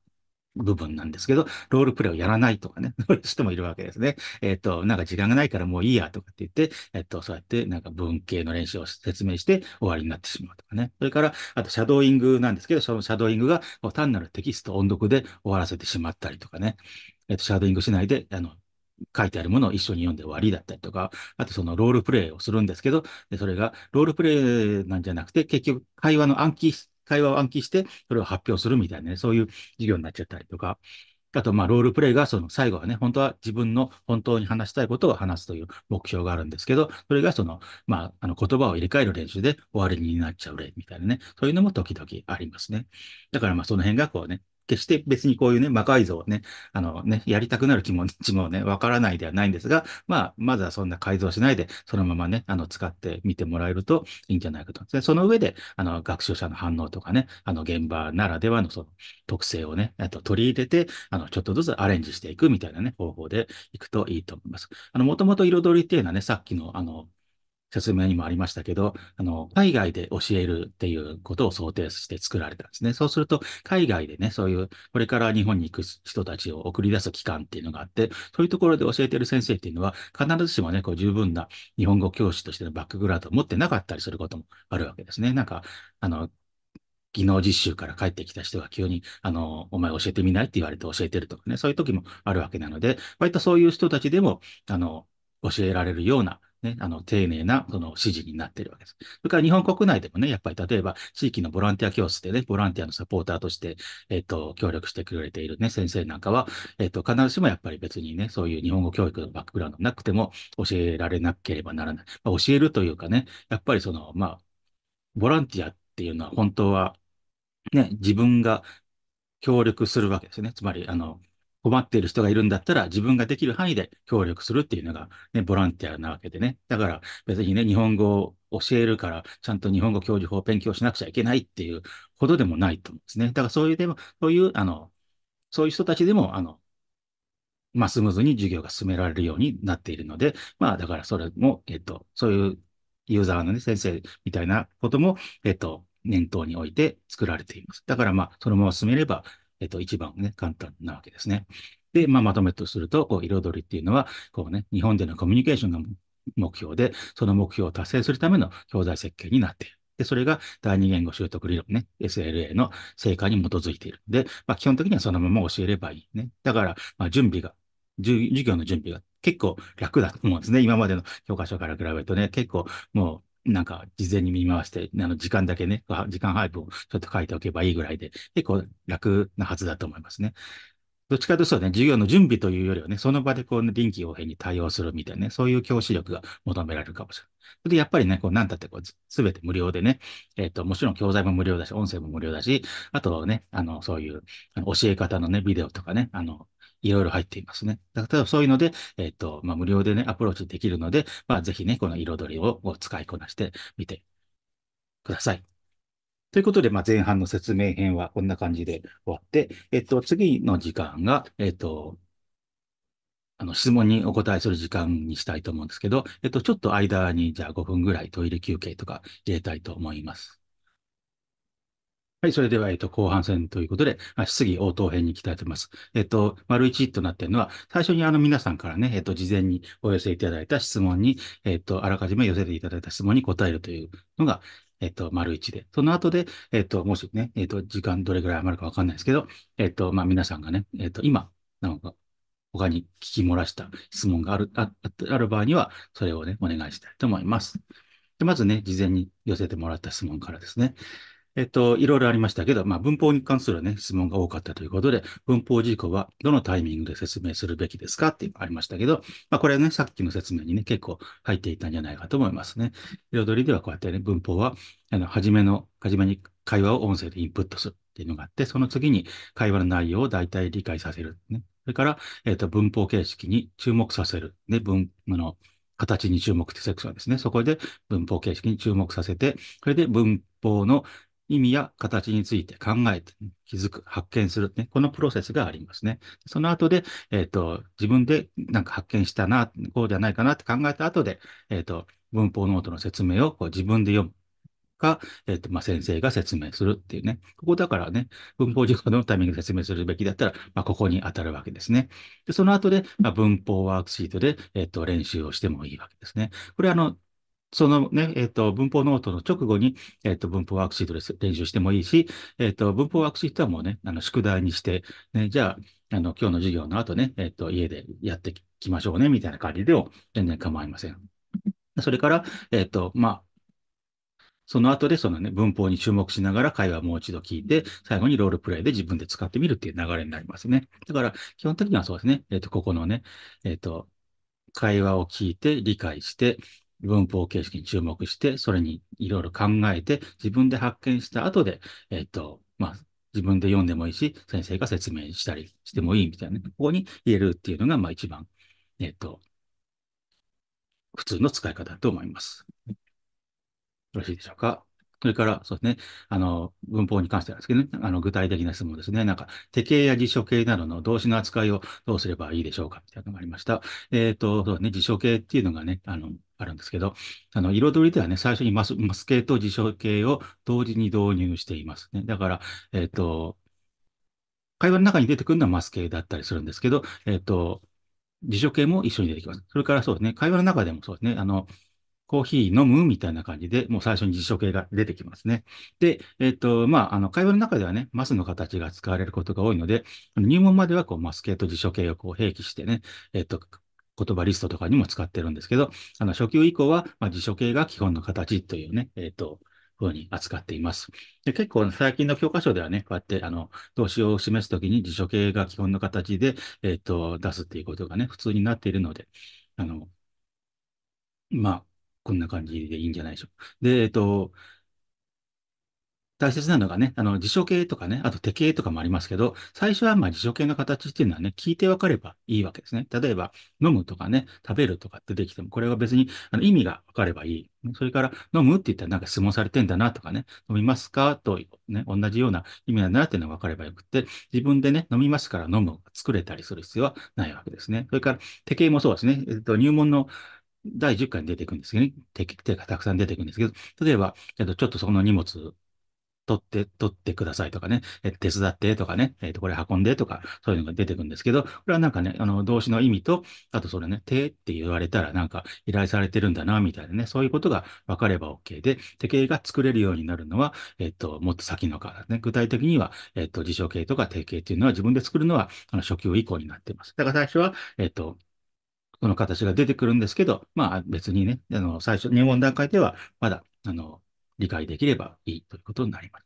部分なんですけど、ロールプレイをやらないとかね、そういう人もいるわけですね。えっ、ー、と、なんか時間がないからもういいやとかって言って、えっ、ー、と、そうやってなんか文系の練習を説明して終わりになってしまうとかね。それから、あとシャドーイングなんですけど、そのシャドーイングが単なるテキスト音読で終わらせてしまったりとかね。えっ、ー、と、シャドーイングしないで、あの、書いてあるものを一緒に読んで終わりだったりとか、あとそのロールプレイをするんですけど、でそれがロールプレイなんじゃなくて、結局会話の暗記会話を暗記して、それを発表するみたいなね、そういう授業になっちゃったりとか。あと、まあ、ロールプレイが、その、最後はね、本当は自分の本当に話したいことを話すという目標があるんですけど、それが、その、まあ、あの、言葉を入れ替える練習で終わりになっちゃう例みたいなね、そういうのも時々ありますね。だから、まあ、その辺が、こうね、決して別にこういうね、魔改造をね、あのね、やりたくなる気持ちもね、わからないではないんですが、まあ、まずはそんな改造しないで、そのままね、あの、使ってみてもらえるといいんじゃないかと。その上で、あの、学習者の反応とかね、あの、現場ならではのその特性をね、あと取り入れて、あの、ちょっとずつアレンジしていくみたいなね、方法でいくといいと思います。あの、もともと彩りっていうのはね、さっきの、あの、説明にもありましたけど、あの、海外で教えるっていうことを想定して作られたんですね。そうすると、海外でね、そういう、これから日本に行く人たちを送り出す機関っていうのがあって、そういうところで教えてる先生っていうのは、必ずしもね、こう十分な日本語教師としてのバックグラウンドを持ってなかったりすることもあるわけですね。なんか、あの、技能実習から帰ってきた人が急に、あの、お前教えてみないって言われて教えてるとかね、そういう時もあるわけなので、割とそういう人たちでも、あの、教えられるようなね、あの、丁寧な、その、指示になっているわけです。それから日本国内でもね、やっぱり例えば、地域のボランティア教室でね、ボランティアのサポーターとして、えっ、と、協力してくれているね、先生なんかは、えっ、と、必ずしもやっぱり別にね、そういう日本語教育のバックグラウンドなくても教えられなければならない。まあ、教えるというかね、やっぱりその、まあ、ボランティアっていうのは本当は、ね、自分が協力するわけですね。つまり、あの、困っている人がいるんだったら、自分ができる範囲で協力するっていうのが、ね、ボランティアなわけでね。だから別にね、日本語を教えるから、ちゃんと日本語教授法を勉強しなくちゃいけないっていうほどでもないと思うんですね。だからそういう、でも、そういう、あの、そういう人たちでも、あの、まあ、スムーズに授業が進められるようになっているので、まあ、だからそれも、えっと、そういうユーザーのね、先生みたいなことも、えっと、念頭において作られています。だからまあ、そのまま進めれば、えっと、一番ね、簡単なわけですね。で、まあ、まとめとすると、こう、彩りっていうのは、こうね、日本でのコミュニケーションが目標で、その目標を達成するための教材設計になっている。で、それが第二言語習得理論ね、SLA の成果に基づいているで、まあ、基本的にはそのまま教えればいいね。だから、まあ、準備が、授業の準備が結構楽だと思うんですね。今までの教科書から比べるとね、結構もうなんか事前に見回して、あの時間だけね、時間配分をちょっと書いておけばいいぐらいで、結構楽なはずだと思いますね。どっちかというとね、授業の準備というよりはね、その場でこう、ね、臨機応変に対応するみたいなね、そういう教師力が求められるかもしれない。それで、やっぱりね、こう、なんたってこう、すべて無料でね、えっ、ー、と、もちろん教材も無料だし、音声も無料だし、あとはね、あの、そういう、教え方のね、ビデオとかね、あの、いろいろ入っていますね。だからそういうので、えっ、ー、と、まあ、無料でね、アプローチできるので、まあ、ぜひね、この彩りを使いこなしてみてください。ということで、まあ、前半の説明編はこんな感じで終わって、えっ、ー、と、次の時間が、えっ、ー、と、あの、質問にお答えする時間にしたいと思うんですけど、えっと、ちょっと間に、じゃあ5分ぐらいトイレ休憩とか入れたいと思います。はい、それでは、えっと、後半戦ということで、質疑応答編に行きたいと思います。えっと、丸一となっているのは、最初にあの皆さんからね、えっと、事前にお寄せいただいた質問に、えっと、あらかじめ寄せていただいた質問に答えるというのが、えっと、丸一で。その後で、えっと、もしね、えっと、時間どれぐらい余るかわかんないですけど、えっと、まあ、皆さんがね、えっと、今、なんか、他に聞き漏らした質問がある、あある場合には、それをね、お願いしたいと思います。でまずね、事前に寄せてもらった質問からですね。えっと、いろいろありましたけど、まあ、文法に関するね、質問が多かったということで、文法事項はどのタイミングで説明するべきですかっていうのがありましたけど、まあ、これね、さっきの説明にね、結構入っていたんじゃないかと思いますね。彩りではこうやってね、文法は、あの、初めの、初めに会話を音声でインプットするっていうのがあって、その次に会話の内容を大体理解させる、ね。それから、えっ、と、文法形式に注目させる。ね、文、あの、形に注目ってセクションですね。そこで文法形式に注目させて、それで文法の意味や形について考えて、気づく、発見する、ね、このプロセスがありますね。その後で、えっ、ー、と、自分でなんか発見したな、こうじゃないかなって考えた後で、えっ、ー、と、文法ノートの説明をこう自分で読む。か、えっ、と、まあ、先生が説明するっていうね。ここだからね、文法授業のタイミングで説明するべきだったら、まあ、ここに当たるわけですね。で、その後で、まあ、文法ワークシートで、えっ、と、練習をしてもいいわけですね。これ、あの、そのね、えっ、ー、と、文法ノートの直後に、えっ、ー、と、文法ワークシートです練習してもいいし、えっ、ー、と、文法ワークシートはもうね、あの、宿題にして、ね、じゃあ、あの、今日の授業の後ね、えっ、と、家でやってきましょうね、みたいな感じでも全然構いません。それから、えっ、と、まあ、その後でそのね、文法に注目しながら会話をもう一度聞いて、最後にロールプレイで自分で使ってみるっていう流れになりますね。だから、基本的にはそうですね。えっ、ー、と、ここのね、えっ、ー、と、会話を聞いて、理解して、文法形式に注目して、それにいろいろ考えて、自分で発見した後で、えっ、ー、と、まあ、自分で読んでもいいし、先生が説明したりしてもいいみたいな、ここに入れるっていうのが、まあ一番、えっ、ー、と、普通の使い方だと思います。よろしいでしょうか。それから、そうですね、あの、文法に関してなんですけどね、あの、具体的な質問ですね。なんか、手形や辞書形などの動詞の扱いをどうすればいいでしょうかみたいなのがありました。えっ、ー、と、そうですね、辞書形っていうのがね、あの、あるんですけど、あの、彩りではね、最初にマスマス系と辞書系を同時に導入していますね。だから、えっ、と、会話の中に出てくるのはマス系だったりするんですけど、えっ、と、辞書系も一緒に出てきます。それからそうですね、会話の中でもそうですね、あの、コーヒー飲むみたいな感じで、もう最初に辞書形が出てきますね。で、えっ、ー、と、まあ、あの、会話の中ではね、マスの形が使われることが多いので、入門まではこう、マス系と辞書形をこう、併記してね、えっ、ー、と、言葉リストとかにも使ってるんですけど、あの、初級以降は、まあ、辞書形が基本の形というね、えっ、ー、と、ふうに扱っています。で結構最近の教科書ではね、こうやってあの動詞を示すときに辞書形が基本の形で、えーと、と出すっていうことがね、普通になっているので、あのまあ、こんな感じでいいんじゃないでしょうか。で、えっ、ー、と、大切なのがね、あの、辞書形とかね、あと手形とかもありますけど、最初はまあ辞書形の形っていうのはね、聞いてわかればいいわけですね。例えば、飲むとかね、食べるとかってできても、これは別にあの意味がわかればいい。それから、飲むって言ったらなんか質問されてんだなとかね、飲みますかと、ね、同じような意味なんだなっていうのがわかればよくって、自分でね、飲みますから飲む、作れたりする必要はないわけですね。それから、手形もそうですね。えっと、入門の第10回に出てくるんですけどね。手がたくさん出てくるんですけど、例えば、えっと、ちょっとその荷物取って、取ってくださいとかね、え手伝ってとかね、えっ、ー、と、これ運んでとか、そういうのが出てくるんですけど、これはなんかね、あの、動詞の意味と、あとそれね、手って言われたらなんか依頼されてるんだな、みたいなね、そういうことが分かれば OK で、手形が作れるようになるのは、えっ、ー、と、もっと先のからね、具体的には、えっ、ー、と、辞書形とか定形っていうのは自分で作るのは、あの、初級以降になっています。だから最初は、えっと、その形が出てくるんですけど、まあ別にね、あの、最初、入門段階ではまだ、あの、理解できればいいということになります。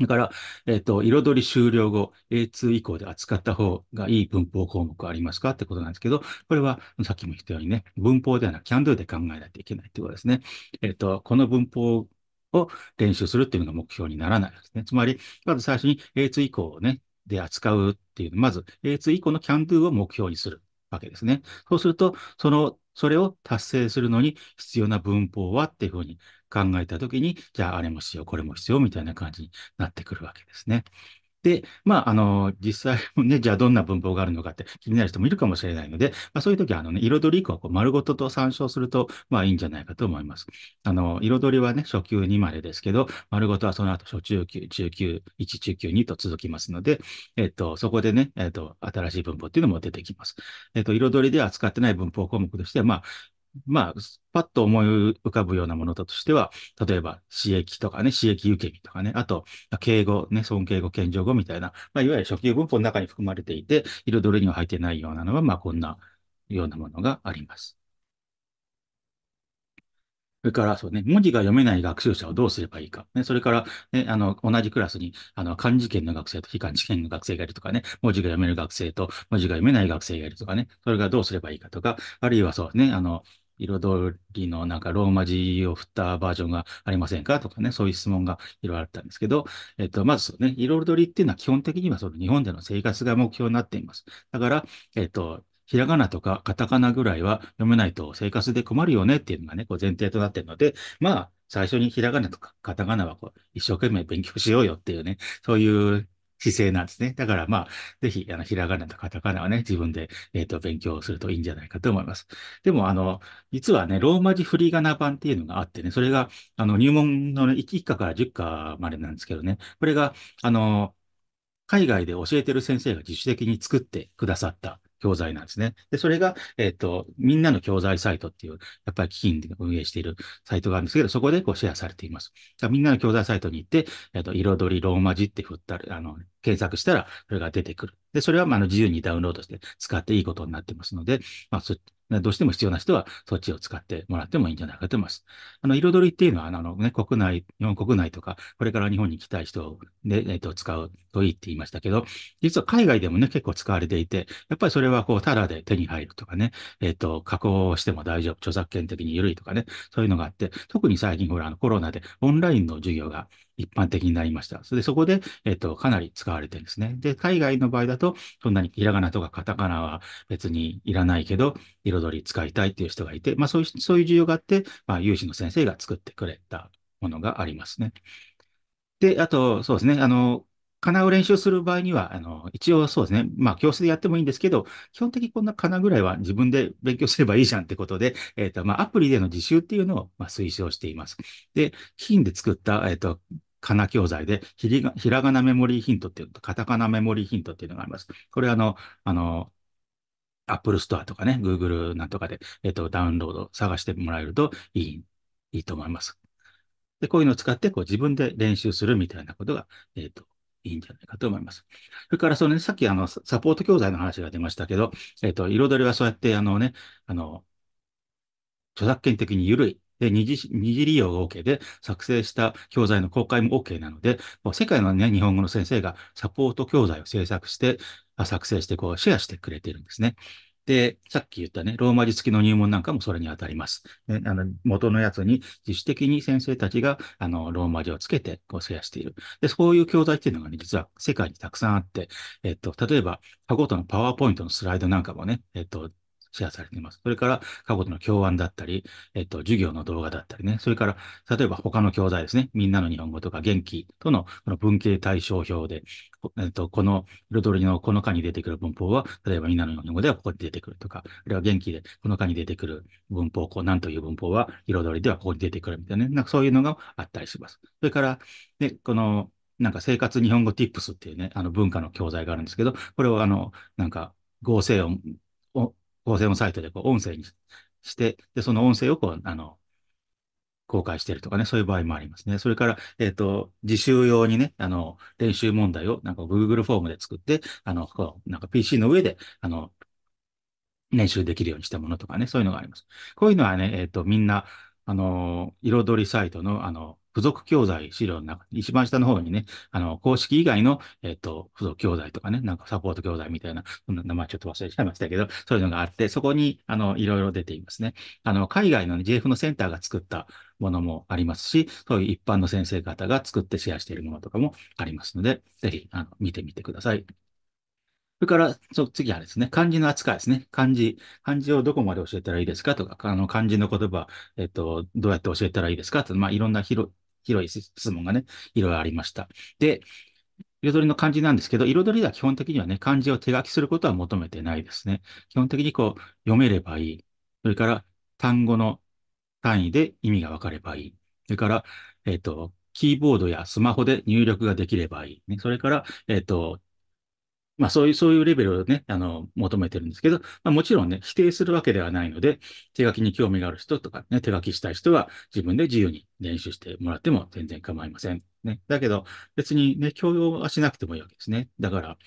だから、えっ、ー、と、彩り終了後、A2 以降で扱った方がいい文法項目ありますかってことなんですけど、これはさっきも言ったようにね、文法ではなくキャンドゥで考えないといけないってことですね。えっ、ー、と、この文法を練習するっていうのが目標にならないですね。つまり、まず最初に A2 以降をね、で扱うっていう、まず A2 以降のキャンドゥを目標にするわけですね。そうすると、そのそれを達成するのに必要な文法はっていうふうに考えたときに、じゃああれも必要、これも必要みたいな感じになってくるわけですね。で、まあ、あの、実際もね、じゃあどんな文法があるのかって気になる人もいるかもしれないので、まあ、そういう時は、あのね、彩り以降、こう、丸ごとと参照すると、まあ、いいんじゃないかと思います。あの、彩りはね、初級2までですけど、丸ごとはその後、初中級、中級、1中級2と続きますので、えっと、そこでね、えっと、新しい文法っていうのも出てきます。えっと、彩りでは使ってない文法項目としては、まあ、まあ、パッと思い浮かぶようなものだとしては、例えば、刺激とかね、刺激受け身とかね、あと、敬語、ね、尊敬語、謙譲語みたいな、まあ、いわゆる初級文法の中に含まれていて、彩りには入ってないようなのは、まあ、こんなようなものがあります。それから、そうね、文字が読めない学習者をどうすればいいか。ね、それから、ね、あの、同じクラスに、あの、漢字圏の学生と非漢字圏の学生がいるとかね、文字が読める学生と文字が読めない学生がいるとかね、それがどうすればいいかとか、あるいはそうね、あの、彩りのなんかローマ字を振ったバージョンがありませんかとかね、そういう質問がいろいろあったんですけど、えっと、まずね、彩りっていうのは基本的にはその日本での生活が目標になっています。だから、えっと、ひらがなとかカタカナぐらいは読めないと生活で困るよねっていうのがね、こう前提となっているので、まあ、最初にひらがなとかカタカナはこう一生懸命勉強しようよっていうね、そういう姿勢なんですね。だからまあ、ぜひ、あの、ひらがなとカタカナはね、自分で、えっ、ー、と、勉強するといいんじゃないかと思います。でも、あの、実はね、ローマ字振り仮名版っていうのがあってね、それが、あの、入門の、ね、1課から10課までなんですけどね、これが、あの、海外で教えてる先生が自主的に作ってくださった教材なんですね。で、それが、えっ、ー、と、みんなの教材サイトっていう、やっぱり基金で運営しているサイトがあるんですけど、そこでこうシェアされています。みんなの教材サイトに行って、えっ、ー、と、彩りローマ字って振ったら、あの、検索したら、それが出てくる。で、それは、まあ、あの、自由にダウンロードして使っていいことになってますので、まあ、そどうしても必要な人はそっちを使ってもらってもいいんじゃないかと思います。あの、彩りっていうのは、あのね、国内、日本国内とか、これから日本に来たい人で、えっ、と、使うといいって言いましたけど、実は海外でもね、結構使われていて、やっぱりそれはこう、タダで手に入るとかね、えっ、と、加工しても大丈夫、著作権的に緩いとかね、そういうのがあって、特に最近ほら、あのコロナでオンラインの授業が一般的になりました。それで、そこで、えっと、かなり使われてるんですね。で、海外の場合だと、そんなにひらがなとかカタカナは別にいらないけど、彩り使いたいっていう人がいて、まあ、そういう、そういう需要があって、まあ、有志の先生が作ってくれたものがありますね。で、あと、そうですね、あの、かなを練習する場合には、あの、一応そうですね。まあ、教室でやってもいいんですけど、基本的にこんなかなぐらいは自分で勉強すればいいじゃんってことで、えっ、ー、と、まあ、アプリでの自習っていうのを、まあ、推奨しています。で、金で作った、えっ、ー、と、かな教材でひりが、ひらがなメモリーヒントっていうのと、カタカナメモリーヒントっていうのがあります。これあの、あの、アップルストアとかね、グーグルなんとかで、えっと、ダウンロード探してもらえるといい、いいと思います。で、こういうのを使って、こう自分で練習するみたいなことが、えっと、いいんじゃないかと思います。それから、そのね、さっきあの、サポート教材の話が出ましたけど、えっと、彩りはそうやって、あのね、あの、著作権的に緩いで、二次二次利用が OK で、作成した教材の公開も OK なので、世界の、ね、日本語の先生がサポート教材を制作して、作成してこうシェアしてくれているんですね。で、さっき言ったね、ローマ字付きの入門なんかもそれに当たります。ね、あの元のやつに自主的に先生たちがあのローマ字をつけてこうシェアしている。で、そういう教材っていうのがね、実は世界にたくさんあって、えっと、例えば、箱とのパワーポイントのスライドなんかもね、えっと、シェアされています。それから、過去との教案だったり、えっと、授業の動画だったりね、それから、例えば他の教材ですね、みんなの日本語とか元気とのこの文系対象表で、えっと、この彩りのこの科に出てくる文法は、例えばみんなの日本語ではここに出てくるとか、あるいは元気でこの科に出てくる文法、こう、何という文法は彩りではここに出てくるみたいなね、なんかそういうのがあったりします。それから、で、この、なんか生活日本語 tips っていうね、あの文化の教材があるんですけど、これをあの、なんか合成音を高専のサイトでこう音声にして、で、その音声をこう、あの、公開してるとかね、そういう場合もありますね。それから、えっ、ー、と、自習用にね、あの、練習問題をなんか Google フォームで作って、あの、こう、なんか PC の上で、あの、練習できるようにしたものとかね、そういうのがあります。こういうのはね、えっ、ー、と、みんな、あの、彩りサイトの、あの、付属教材資料の中、一番下の方にね、あの、公式以外の、えっ、ー、と、付属教材とかね、なんかサポート教材みたいな、そんな名前ちょっと忘れちゃいましたけど、そういうのがあって、そこに、あの、いろいろ出ていますね。あの、海外の、ね、JF のセンターが作ったものもありますし、そういう一般の先生方が作ってシェアしているものとかもありますので、ぜひ、あの、見てみてください。それから、そ次はですね、漢字の扱いですね。漢字。漢字をどこまで教えたらいいですかとか、あの、漢字の言葉、えっと、どうやって教えたらいいですかと、まあ、いろんな広広い質問がね、いろいろありました。で、彩りの漢字なんですけど、彩りは基本的にはね、漢字を手書きすることは求めてないですね。基本的にこう、読めればいい。それから、単語の単位で意味が分かればいい。それから、えっ、と、キーボードやスマホで入力ができればいい。ね、それから、えっ、と、まあそういう、そういうレベルをね、あの、求めてるんですけど、まあもちろんね、否定するわけではないので、手書きに興味がある人とかね、手書きしたい人は自分で自由に練習してもらっても全然構いません。ね。だけど、別にね、共用はしなくてもいいわけですね。だから、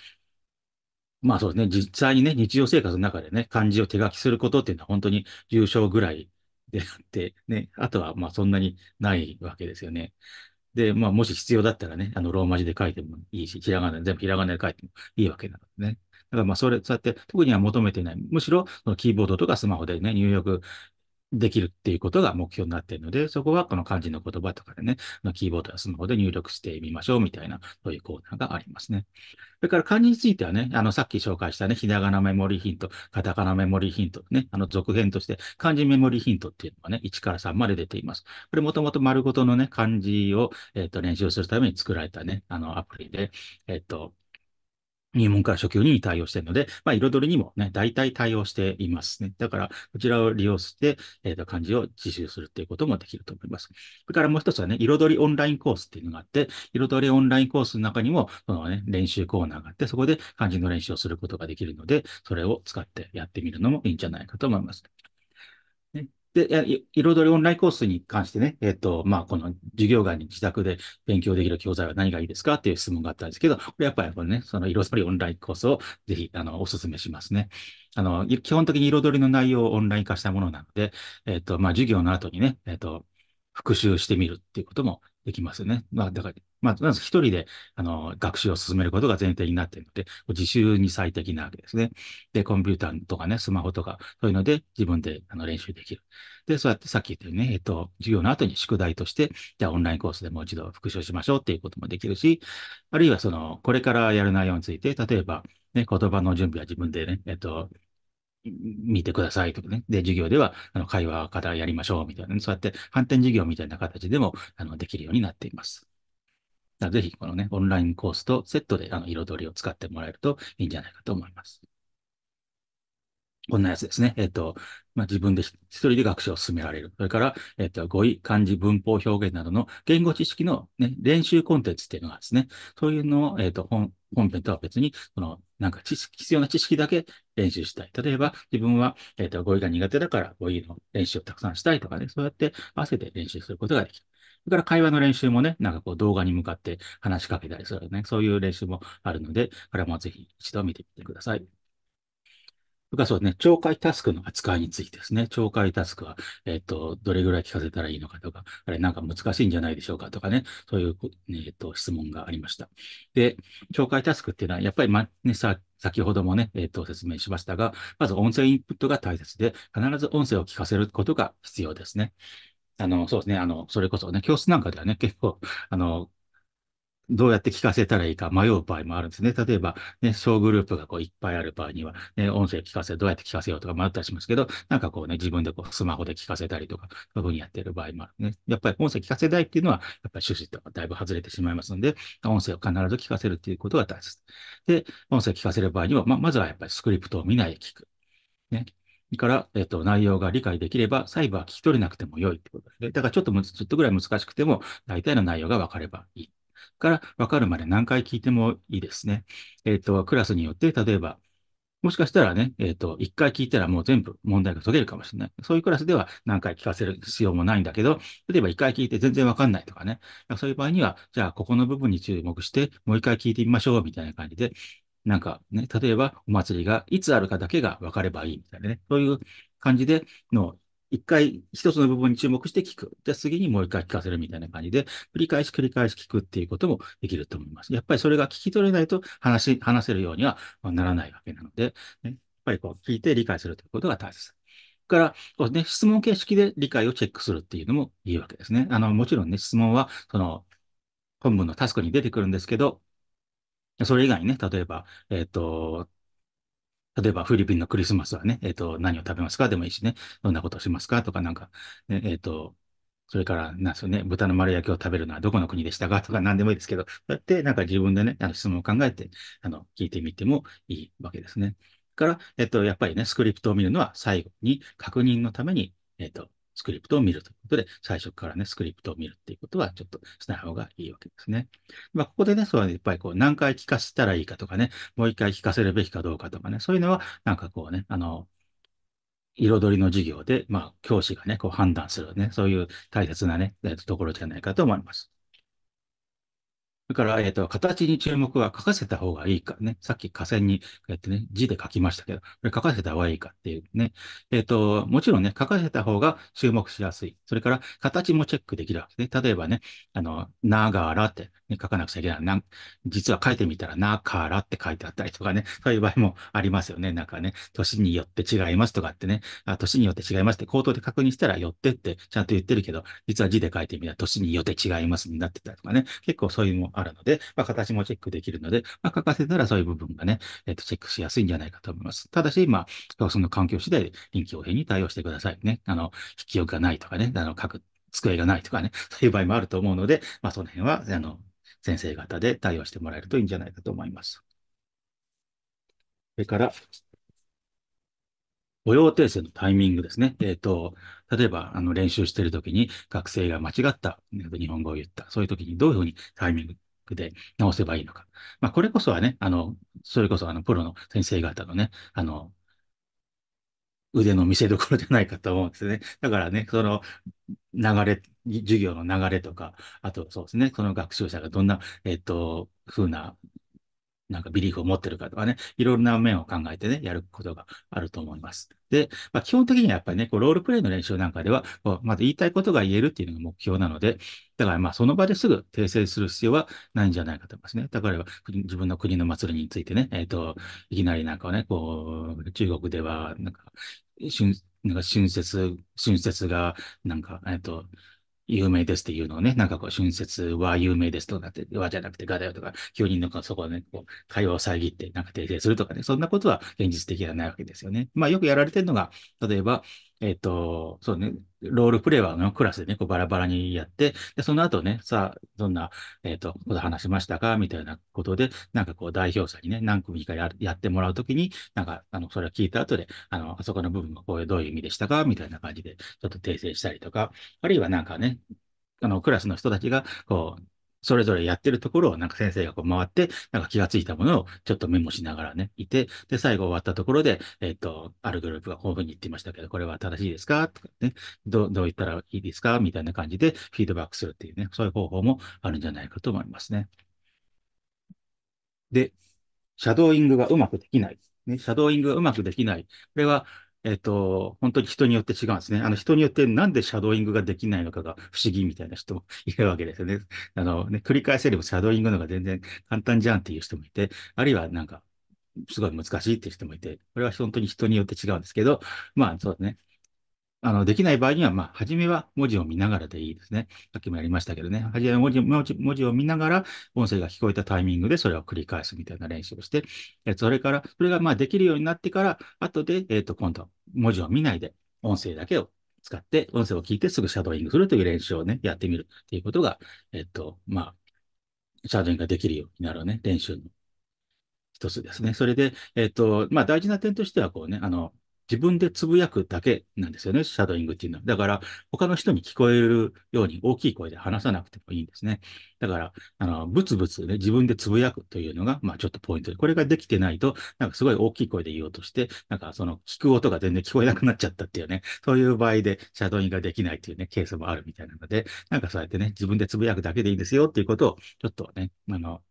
まあそうですね、実際にね、日常生活の中でね、漢字を手書きすることっていうのは本当に重症ぐらいであって、ね、あとはまあそんなにないわけですよね。で、まあ、もし必要だったらね、あの、ローマ字で書いてもいいし、ひらがな、全部ひらがなで書いてもいいわけなのでね。だからまあ、それ、そうやって、特には求めてない。むしろ、キーボードとかスマホでね、入力できるっていうことが目標になっているので、そこはこの漢字の言葉とかでね、まあ、キーボードやスマホで入力してみましょうみたいな、そういうコーナーがありますね。それから漢字についてはね、あの、さっき紹介したね、ひらがなメモリーヒント、カタカナメモリーヒント、ね、あの、続編として漢字メモリーヒントっていうのがね、1から3まで出ています。これもともと丸ごとのね、漢字を、えっ、ー、と、練習するために作られたね、あの、アプリで、えっ、ー、と、入門から初級に対応しているので、まあ、彩りにもね、大体対応していますね。だから、こちらを利用して、えっ、ー、と、漢字を自習するっていうこともできると思います。それからもう一つはね、彩りオンラインコースっていうのがあって、彩りオンラインコースの中にも、そのね、練習コーナーがあって、そこで漢字の練習をすることができるので、それを使ってやってみるのもいいんじゃないかと思います。で、彩りオンラインコースに関してね、えっ、ー、と、まあ、この授業外に自宅で勉強できる教材は何がいいですかっていう質問があったんですけど、これやっぱりこれね、その彩りオンラインコースをぜひ、あの、お勧めしますね。あの、基本的に彩りの内容をオンライン化したものなので、えっ、ー、と、まあ、授業の後にね、えっ、ー、と、復習してみるっていうこともできますよね。まあ、だから、まあ、ず一人で、あの、学習を進めることが前提になっているので、自習に最適なわけですね。で、コンピューターとかね、スマホとか、そういうので自分であの練習できる。で、そうやってさっき言ったようにね、えっと、授業の後に宿題として、じゃあオンラインコースでもう一度復習しましょうっていうこともできるし、あるいはその、これからやる内容について、例えば、ね、言葉の準備は自分でね、えっと、見てくださいとかね。で、授業では、あの、会話からやりましょうみたいな、ね、そうやって反転授業みたいな形でも、あの、できるようになっています。ぜひ、このね、オンラインコースとセットで、あの、彩りを使ってもらえるといいんじゃないかと思います。こんなやつですね。えっ、ー、と、まあ、自分で一人で学習を進められる。それから、えっ、ー、と、語彙、漢字、文法、表現などの言語知識の、ね、練習コンテンツっていうのがですね、そういうのを、えっ、ー、と、本、本編とは別に、その、なんか知識、必要な知識だけ練習したい。例えば、自分は、えっ、と、語彙が苦手だから、語彙の練習をたくさんしたいとかね、そうやって合わせて練習することができる。それから会話の練習もね、なんかこう動画に向かって話しかけたりするね、そういう練習もあるので、これもぜひ一度見てみてください。僕はかそうですね、懲戒タスクの扱いについてですね、懲戒タスクは、えっ、ー、と、どれぐらい聞かせたらいいのかとか、あれなんか難しいんじゃないでしょうかとかね、そういう、えっ、ー、と、質問がありました。で、懲戒タスクっていうのは、やっぱり、ま、ね、さ、先ほどもね、えっ、ー、と、説明しましたが、まず音声インプットが大切で、必ず音声を聞かせることが必要ですね。あの、そうですね。あの、それこそね、教室なんかではね、結構、あの、どうやって聞かせたらいいか迷う場合もあるんですね。例えば、ね、小グループがこういっぱいある場合には、ね、音声聞かせ、どうやって聞かせようとか迷ったりしますけど、なんかこうね、自分でこうスマホで聞かせたりとか、そういうふうにやってる場合もあるね。やっぱり音声聞かせたいっていうのは、やっぱり趣旨とはだいぶ外れてしまいますので、音声を必ず聞かせるっていうことが大切。で、音声聞かせる場合には、ま、まずはやっぱりスクリプトを見ないで聞く。ね、から、えっと、内容が理解できれば、細部は聞き取れなくても良いってことですね。だからちょっとちょっとぐらい難しくても、大体の内容が分かればいい。から分かるまで何回聞いてもいいですね。えっ、と、クラスによって、例えば、もしかしたらね、えっ、と、一回聞いたらもう全部問題が解けるかもしれない。そういうクラスでは何回聞かせる必要もないんだけど、例えば一回聞いて全然分かんないとかね。そういう場合には、じゃあここの部分に注目して、もう一回聞いてみましょう、みたいな感じで、なんかね、例えばお祭りがいつあるかだけが分かればいいみたいなね、そういう感じでの、一回一つの部分に注目して聞く。で、次にもう一回聞かせるみたいな感じで、繰り返し繰り返し聞くっていうこともできると思います。やっぱりそれが聞き取れないと話、話せるようにはならないわけなので、ね、やっぱりこう聞いて理解するということが大切。から、こうね、質問形式で理解をチェックするっていうのもいいわけですね。あの、もちろんね、質問は、その、本文のタスクに出てくるんですけど、それ以外にね、例えば、えっ、ー、と、例えばフィリピンのクリスマスはね、えっ、ー、と、何を食べますかでもいいしね、どんなことをしますかとかなんか、ね、えっ、ー、と、それから、なんすよね、豚の丸焼きを食べるのはどこの国でしたかとか何でもいいですけど、こうやってなんか自分でね、あの質問を考えて、あの、聞いてみてもいいわけですね。から、えっと、やっぱりね、スクリプトを見るのは最後に確認のために、えっと、スクリプトを見るということで、最初からね、スクリプトを見るっていうことはちょっとしない方がいいわけですね。まあ、ここでね、そうやっぱりこう、何回聞かせたらいいかとかね、もう一回聞かせるべきかどうかとかね、そういうのは、なんかこうね、あの、彩りの授業で、まあ、教師がね、こう判断するね、そういう大切なね、ところじゃないかと思います。れから、えっ、ー、と、形に注目は書かせた方がいいかね。さっき下線に、やっ、てね、字で書きましたけど、これ書かせた方がいいかっていうね。えっ、ー、と、もちろんね、書かせた方が注目しやすい。それから、形もチェックできるわけですね。例えばね、あの、ながらって、ね、書かなくちゃいけない。な実は書いてみたら、なからって書いてあったりとかね、そういう場合もありますよね。なんかね、年によって違いますとかってね、あ年によって違いますって口頭で確認したら、よってってちゃんと言ってるけど、実は字で書いてみたら、年によって違いますになってたりとかね、結構そういうのもあるので、まあ、形もチェックできるので、まあ、書かせたらそういう部分がね、えっ、ー、と、チェックしやすいんじゃないかと思います。ただし、まあ、その環境次第で臨機応変に対応してくださいね。あの、筆記力がないとかね、あの、書く机がないとかね、そういう場合もあると思うので、まあ、その辺は、あの、先生方で対応してもらえるといいんじゃないかと思います。それから、模用訂正のタイミングですね。えっ、ー、と、例えば、あの、練習してるときに学生が間違った、日本語を言った、そういうときにどういうふうにタイミングクで直せばいいのか。まあ、これこそはね、あの、それこそあの、プロの先生方のね、あの、腕の見せ所じゃないかと思うんですね。だからね、その流れ、授業の流れとか、あとそうですね、その学習者がどんな、えっ、と、風な、なんかビリーフを持ってるかとかね、いろんな面を考えてね、やることがあると思います。で、まあ、基本的にはやっぱりね、こうロールプレイの練習なんかでは、こうまず言いたいことが言えるっていうのが目標なので、だからまあその場ですぐ訂正する必要はないんじゃないかと思いますね。だから自分の国の祭りについてね、えっ、ー、と、いきなりなんかはね、こう、中国ではなんか、春なんか春節、春節がなんか、えっ、ー、と、有名ですっていうのをね、なんかこう、春節は有名ですとかって、はじゃなくて、画だよとか、急にのかそこでね、こう、会話を遮って、なんか訂正するとかね、そんなことは現実的ではないわけですよね。まあ、よくやられてるのが、例えば、えっ、と、そうね、ロールプレイはのクラスでね、こうバラバラにやって、で、その後ね、さあ、どんな、えっ、ー、と、こと話しましたかみたいなことで、なんかこう代表者にね、何組かややってもらうときに、なんか、あの、それを聞いた後で、あの、あそこの部分がこういうどういう意味でしたかみたいな感じで、ちょっと訂正したりとか、あるいはなんかね、あの、クラスの人たちが、こう、それぞれやってるところをなんか先生がこう回って、なんか気がついたものをちょっとメモしながらね、いて、で、最後終わったところで、えっ、ー、と、あるグループがこういうふうに言ってましたけど、これは正しいですかとかね、どう、どう言ったらいいですかみたいな感じでフィードバックするっていうね、そういう方法もあるんじゃないかと思いますね。で、シャドーイングがうまくできない。ね、シャドーイングがうまくできない。これは、えっ、と、本当に人によって違うんですね。あの人によってなんでシャドーイングができないのかが不思議みたいな人も いるわけですよね。あのね、繰り返せればシャドーイングのが全然簡単じゃんっていう人もいて、あるいはなんか、すごい難しいっていう人もいて、これは本当に人によって違うんですけど、まあそうですね。あの、できない場合には、まあ、初めは文字を見ながらでいいですね。さっきもやりましたけどね。初めは文字文字文字を見ながら、音声が聞こえたタイミングでそれを繰り返すみたいな練習をして、えそれから、それがまあできるようになってから、後で、えっ、ー、と、今度、文字を見ないで、音声だけを使って、音声を聞いてすぐシャドーイングするという練習をね、やってみるっていうことが、えっ、ー、と、まあ、シャドーイングができるようになるね、練習の一つですね。それで、えっ、ー、と、まあ、大事な点としては、こうね、あの、自分でつぶやくだけなんですよね、シャドーイングっていうのは。だから、他の人に聞こえるように大きい声で話さなくてもいいんですね。だから、あの、ブツブツね、自分でつぶやくというのが、まあちょっとポイントで、これができてないと、なんかすごい大きい声で言おうとして、なんかその聞く音が全然聞こえなくなっちゃったっていうね、そういう場合でシャドーイングができないっていうね、ケースもあるみたいなので、なんかそうやってね、自分でつぶやくだけでいいんですよっていうことを、ちょっとね、あの、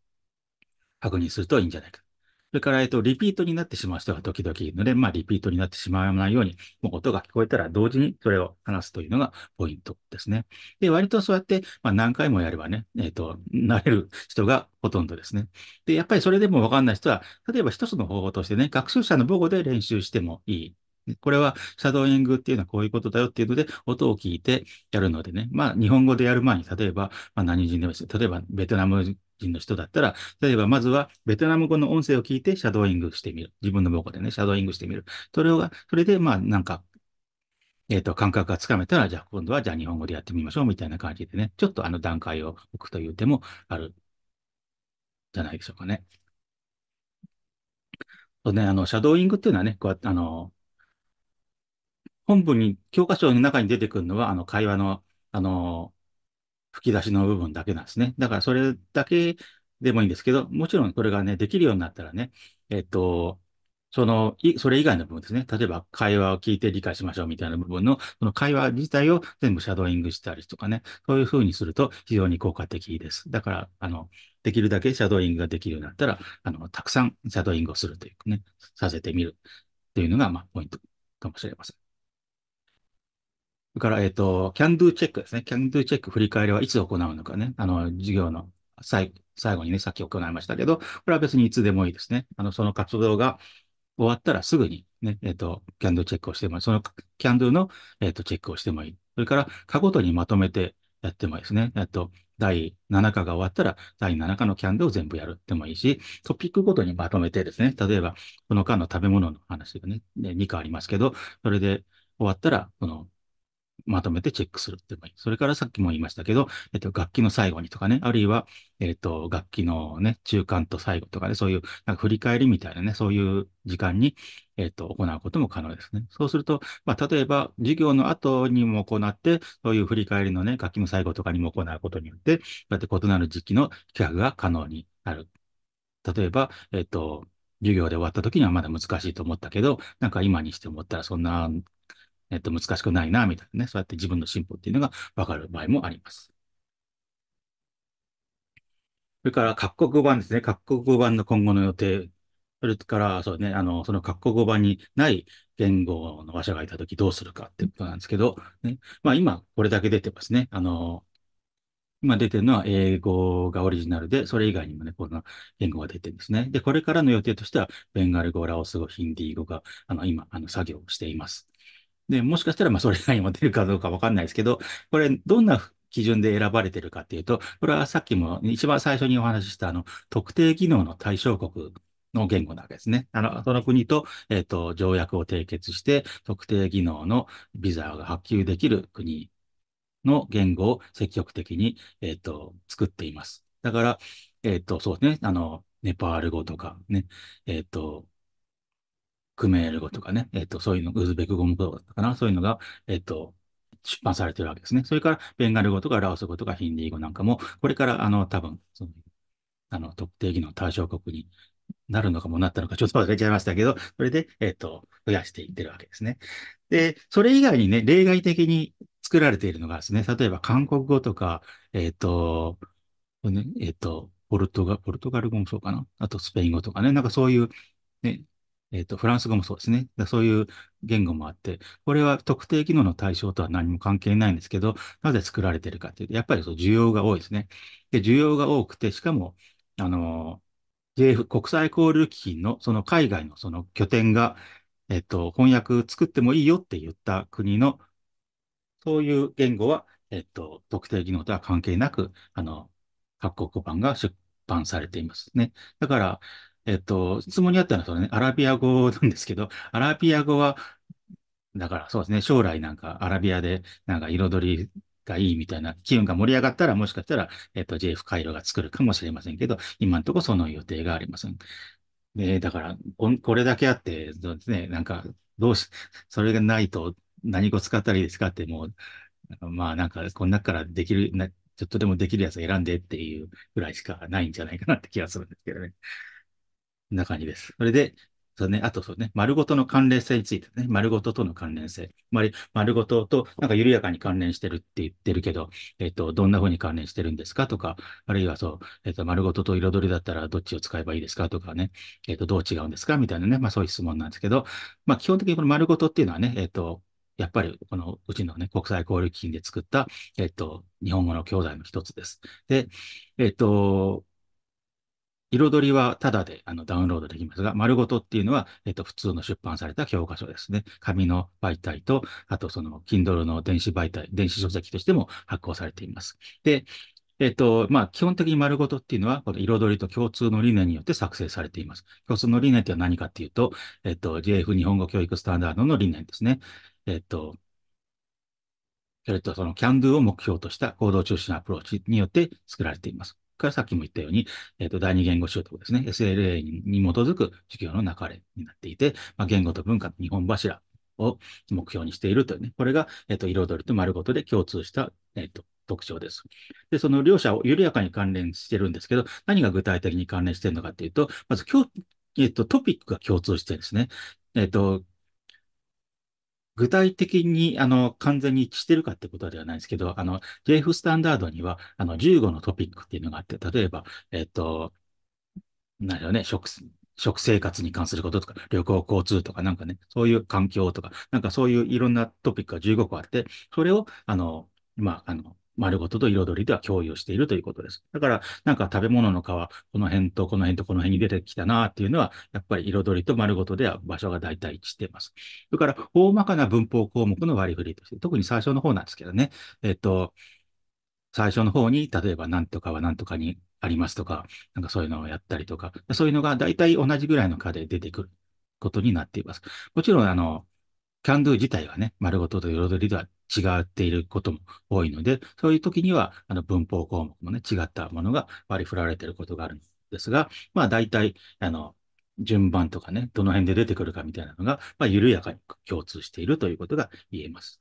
確認するといいんじゃないか。それから、えっと、リピートになってしまう人が時々いるので、まあ、リピートになってしまわないように、もう音が聞こえたら同時にそれを話すというのがポイントですね。で、割とそうやって、まあ、何回もやればね、えっと、慣れる人がほとんどですね。で、やっぱりそれでもわかんない人は、例えば一つの方法としてね、学習者の母語で練習してもいいこれはシャドーイングっていうのはこういうことだよっていうので、音を聞いてやるのでね、まあ、日本語でやる前に、例えば、まあ、何人でも例えばベトナム人の人だったら、例えばまずはベトナム語の音声を聞いてシャドーイングしてみる。自分の母語でね、シャドーイングしてみる。それが、それで、まあなんか、えっ、ー、と、感覚がつかめたら、じゃあ今度はじゃあ日本語でやってみましょうみたいな感じでね、ちょっとあの段階を置くという手もあるじゃないでしょうかね。そうね、あの、シャドーイングっていうのはね、こうやって、あの、本文に、教科書の中に出てくるのは、あの、会話の、あの、吹き出しの部分だけなんですね。だからそれだけでもいいんですけど、もちろんこれがね、できるようになったらね、えっと、その、それ以外の部分ですね。例えば、会話を聞いて理解しましょうみたいな部分の、その会話自体を全部シャドーイングしたりとかね。そういうふうにすると非常に効果的です。だから、あの、できるだけシャドーイングができるようになったら、あの、たくさんシャドーイングをするというね、させてみるというのが、まあ、ポイントかもしれません。それから、えっ、ー、と、can do チェックですね。can do チェック振り返りはいつ行うのかね。あの、授業の最最後にね、さっき行いましたけど、これは別にいつでもいいですね。あの、その活動が終わったらすぐにね、えっ、ー、と、can do チェックをしてもいい。その can do の、えー、と、チェックをしてもいい。それから、過ごとにまとめてやってもいいですね。えっと、第7課が終わったら、第7課のキャンドルを全部やるってもいいし、トピックごとにまとめてですね、例えば、この間の食べ物の話がね2課ありますけど、それで終わったら、このまとめてチェックするってもいい。それからさっきも言いましたけど、えっと、楽器の最後にとかね、あるいは、えっと、楽器のね、中間と最後とかね、そういう、なんか振り返りみたいなね、そういう時間に、えっと、行うことも可能ですね。そうすると、まあ、例えば、授業の後にも行って、そういう振り返りのね、楽器の最後とかにも行うことによって、こうやって異なる時期の企画が可能になる。例えば、えっと、授業で終わった時にはまだ難しいと思ったけど、なんか今にして思ったらそんなえっと、難しくないな、みたいなね、そうやって自分の進歩っていうのがわかる場合もあります。それから各国語版ですね。各国語版の今後の予定。それから、そうね、あの、その各国語版にない言語の話者がいたときどうするかってことなんですけど、ね、まあ今これだけ出てますね。あの、今出てるのは英語がオリジナルで、それ以外にもね、こんな言語が出てるんですね。で、これからの予定としては、ベンガル語、ラオス語、ヒンディー語が、あの、今、あの、作業をしています。で、もしかしたら、まあ、それが今出るかどうかわかんないですけど、これ、どんな基準で選ばれてるかっていうと、これはさっきも一番最初にお話しした、あの、特定技能の対象国の言語なわけですね。あの、その国と、えっ、ー、と、条約を締結して、特定技能のビザが発給できる国の言語を積極的に、えっ、ー、と、作っています。だから、えっ、ー、と、そうですね、あの、ネパール語とかね、えっ、と、クメール語とかね、えっ、と、そういうの、ウズベク語もうだったかな、そういうのが、えっ、と、出版されてるわけですね。それから、ベンガル語とかラオス語とかヒンディー語なんかも、これから、あの、多分、その、あの、特定技能対象国になるのかもなったのか、ちょっと忘れちゃいましたけど、それで、えっ、と、増やしていってるわけですね。で、それ以外にね、例外的に作られているのがですね、例えば韓国語とか、えっ、と、えっ、と、ポルトガ、ポルトガル語もそうかな。あと、スペイン語とかね、なんかそういう、ね、えっ、ー、と、フランス語もそうですね。そういう言語もあって、これは特定機能の対象とは何も関係ないんですけど、なぜ作られてるかっていうと、やっぱりそう需要が多いですね。で、需要が多くて、しかも、あの、JF、国際交流基金のその海外のその拠点が、えっ、ー、と、翻訳作ってもいいよって言った国の、そういう言語は、えっ、ー、と、特定技能とは関係なく、あの、各国版が出版されていますね。だから、えっと、質問にあったのはその、ね、アラビア語なんですけど、アラビア語は、だからそうですね、将来なんかアラビアでなんか彩りがいいみたいな機運が盛り上がったら、もしかしたら、えっと、JF イロが作るかもしれませんけど、今のところその予定がありません。で、だからこ、これだけあって、そうですね、なんか、どうし、それがないと何語使ったらいいですかって、もう、まあなんか、この中からできる、ちょっとでもできるやつ選んでっていうぐらいしかないんじゃないかなって気がするんですけどね。中にです。それで、そうね、あとそうね、丸ごとの関連性についてね、丸ごととの関連性。つまり、丸ごととなんか緩やかに関連してるって言ってるけど、えっと、どんな風に関連してるんですかとか、あるいはそう、えっと、丸ごとと彩りだったらどっちを使えばいいですかとかね、えっと、どう違うんですかみたいなね、まあそういう質問なんですけど、まあ基本的にこの丸ごとっていうのはね、えっと、やっぱりこのうちのね、国際交流基金で作った、えっと、日本語の教材の一つです。で、えっと、彩りはただであのダウンロードできますが、丸ごとっていうのは、えっと、普通の出版された教科書ですね。紙の媒体と、あとその Kindle の電子媒体、電子書籍としても発行されています。で、えっと、まあ、基本的に丸ごとっていうのは、この彩りと共通の理念によって作成されています。共通の理念っていうのは何かっていうと、えっと、JF 日本語教育スタンダードの理念ですね。えっと、それとその CANDO を目標とした行動中心アプローチによって作られています。からさっきも言ったように、えっ、ー、と、第二言語習得ですね。SLA に基づく授業の流れになっていて、まあ、言語と文化の日本柱を目標にしているというね、これが、えっ、ー、と、彩りと丸ごとで共通した、えっ、ー、と、特徴です。で、その両者を緩やかに関連してるんですけど、何が具体的に関連してるのかっていうと、まず、えっと、トピックが共通してですね。えっと、具体的に、あの、完全に一致してるかってことではないですけど、あの、JF スタンダードには、あの、15のトピックっていうのがあって、例えば、えっと、なるよね、食、食生活に関することとか、旅行交通とか、なんかね、そういう環境とか、なんかそういういろんなトピックが15個あって、それを、あの、まあ、あの、丸ごとと彩りでは共有しているということです。だから、なんか食べ物の皮、この辺とこの辺とこの辺に出てきたなっていうのは、やっぱり彩りと丸ごとでは場所が大体一致しています。それから、大まかな文法項目の割り振りとして、特に最初の方なんですけどね、えっと、最初の方に、例えば何とかは何とかにありますとか、なんかそういうのをやったりとか、そういうのが大体同じぐらいの科で出てくることになっています。もちろん、あの、キャンドゥ自体はね、丸ごとと彩りでは違っていることも多いので、そういう時には、あの、文法項目もね、違ったものが割り振られていることがあるんですが、まあ、大体、あの、順番とかね、どの辺で出てくるかみたいなのが、まあ、緩やかに共通しているということが言えます。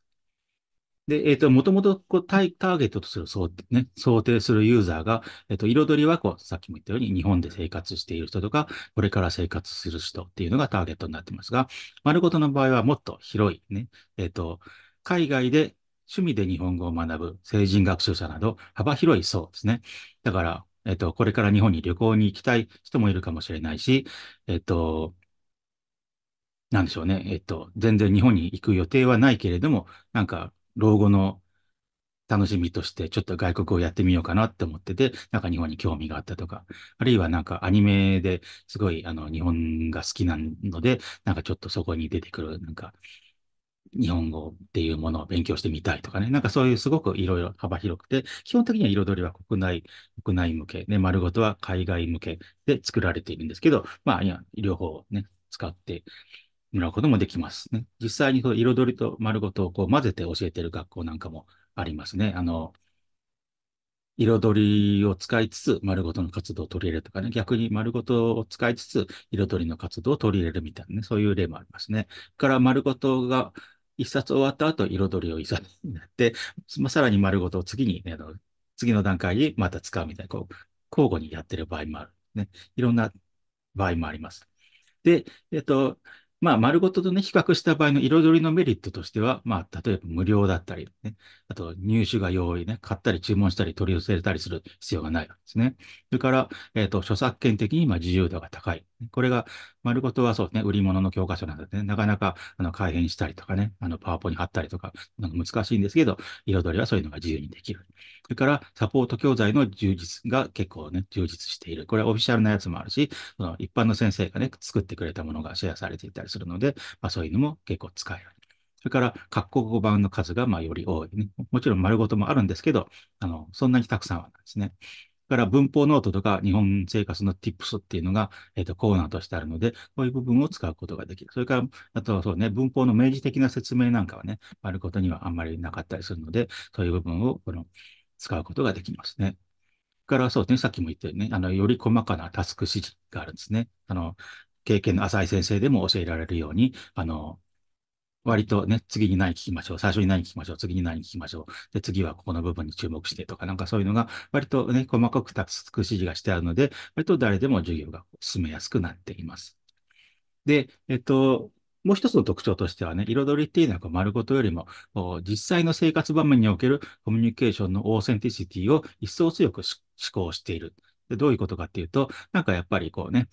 で、えっ、ー、と、もともと、こう、ターゲットとする想,、ね、想定するユーザーが、えっ、ー、と、彩りは、こう、さっきも言ったように、日本で生活している人とか、これから生活する人っていうのがターゲットになってますが、丸ごとの場合はもっと広いね、えっ、ー、と、海外で趣味で日本語を学ぶ成人学習者など幅広い層ですね。だから、えっと、これから日本に旅行に行きたい人もいるかもしれないし、えっと、なんでしょうね。えっと、全然日本に行く予定はないけれども、なんか、老後の楽しみとして、ちょっと外国をやってみようかなって思ってて、なんか日本に興味があったとか、あるいはなんかアニメですごい、あの、日本が好きなので、なんかちょっとそこに出てくる、なんか、日本語っていうものを勉強してみたいとかね、なんかそういうすごくいろいろ幅広くて、基本的には彩りは国内、国内向け、ね、丸ごとは海外向けで作られているんですけど、まあ、いや両方ね、使ってもらうこともできますね。実際にその彩りと丸ごとをこう混ぜて教えてる学校なんかもありますね。あの、彩りを使いつつ丸ごとの活動を取り入れるとかね、逆に丸ごとを使いつつ彩りの活動を取り入れるみたいなね、そういう例もありますね。から丸ごとが一冊終わった後、彩りを一冊になって、まあ、さらに丸ごと次に、ね、次の段階にまた使うみたいな、こう、交互にやってる場合もある。ね。いろんな場合もあります。で、えっと、まあ、丸ごととね、比較した場合の彩りのメリットとしては、まあ、例えば無料だったり、ね、あと入手が容易ね、買ったり注文したり取り寄せたりする必要がないわけですね。それから、えっ、ー、と、著作権的にま自由度が高い。これが丸ごとはそうですね、売り物の教科書なのでね。なかなか、あの、改変したりとかね、あの、パワポに貼ったりとか、なんか難しいんですけど、彩りはそういうのが自由にできる。それから、サポート教材の充実が結構ね、充実している。これはオフィシャルなやつもあるし、その一般の先生がね、作ってくれたものがシェアされていたりするので、まあそういうのも結構使える。それから、各国語版の数が、まあ、より多い、ね。もちろん丸ごともあるんですけど、あの、そんなにたくさんはないですね。から文法ノートとか日本生活の tips っていうのが、えっ、ー、と、コーナーとしてあるので、こういう部分を使うことができる。それから、あとはそうね、文法の明示的な説明なんかはね、あることにはあんまりなかったりするので、そういう部分をこの使うことができますね。からそうですね、さっきも言ったようにね、あの、より細かなタスク指示があるんですね。あの、経験の浅い先生でも教えられるように、あの、割とね、次に何聞きましょう、最初に何聞きましょう、次に何聞きましょう、で、次はここの部分に注目してとか、なんかそういうのが、割とね、細かくたつく指示がしてあるので、割と誰でも授業が進めやすくなっています。で、えっと、もう一つの特徴としてはね、彩りっていうのは丸ごとよりも、実際の生活場面におけるコミュニケーションのオーセンティシティを一層強く思考している。でどういうことかっていうと、なんかやっぱりこうね、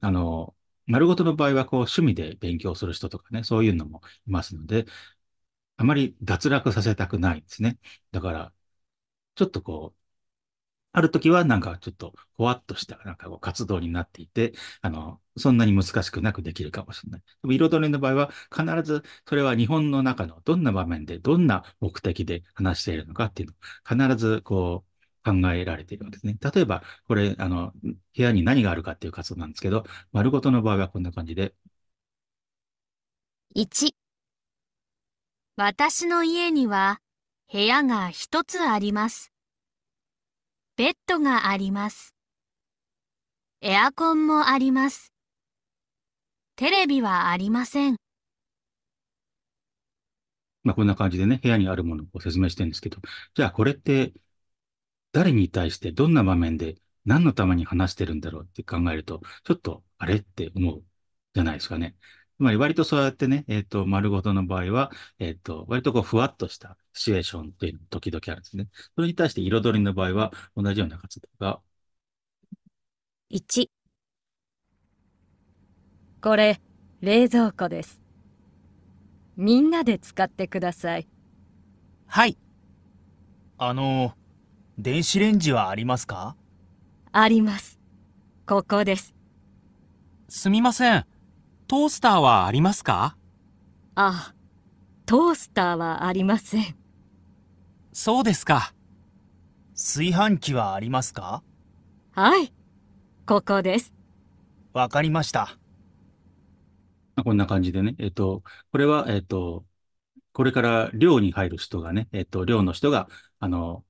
あの、丸ごとの場合はこう趣味で勉強する人とかね、そういうのもいますので、あまり脱落させたくないんですね。だから、ちょっとこう、ある時はなんかちょっとほわっとしたなんかこう活動になっていて、あの、そんなに難しくなくできるかもしれない。でも彩りの場合は必ずそれは日本の中のどんな場面でどんな目的で話しているのかっていうのを必ずこう考えられているわけですね。例えば、これ、あの、部屋に何があるかっていう活動なんですけど、丸ごとの場合はこんな感じで。
1、私の家には部屋が一つあります。ベッドがあります。エアコンもあります。テレビはありません。
まあ、こんな感じでね、部屋にあるものを説明してるんですけど、じゃあこれって誰に対してどんな場面で何のために話してるんだろうって考えると、ちょっとあれって思うじゃないですかね。つまり割とそうやってね、えっ、ー、と、丸ごとの場合は、えっ、ー、と、割とこう、ふわっとしたシチュエーションっていうのが時々あるんですね。それに対して彩りの場合は同じような活動が。
1。これ、冷蔵庫です。みんなで使ってください。
はい。あのー電子レンジはありますか
あります。ここです。
すみません。トースターはありますか
ああ、トースターはありません。
そうですか。炊飯器はありますかはい、ここです。わかりました。
こんな感じでね、えっと、これは、えっと、これから寮に入る人がね、えっと、寮の人が、あの、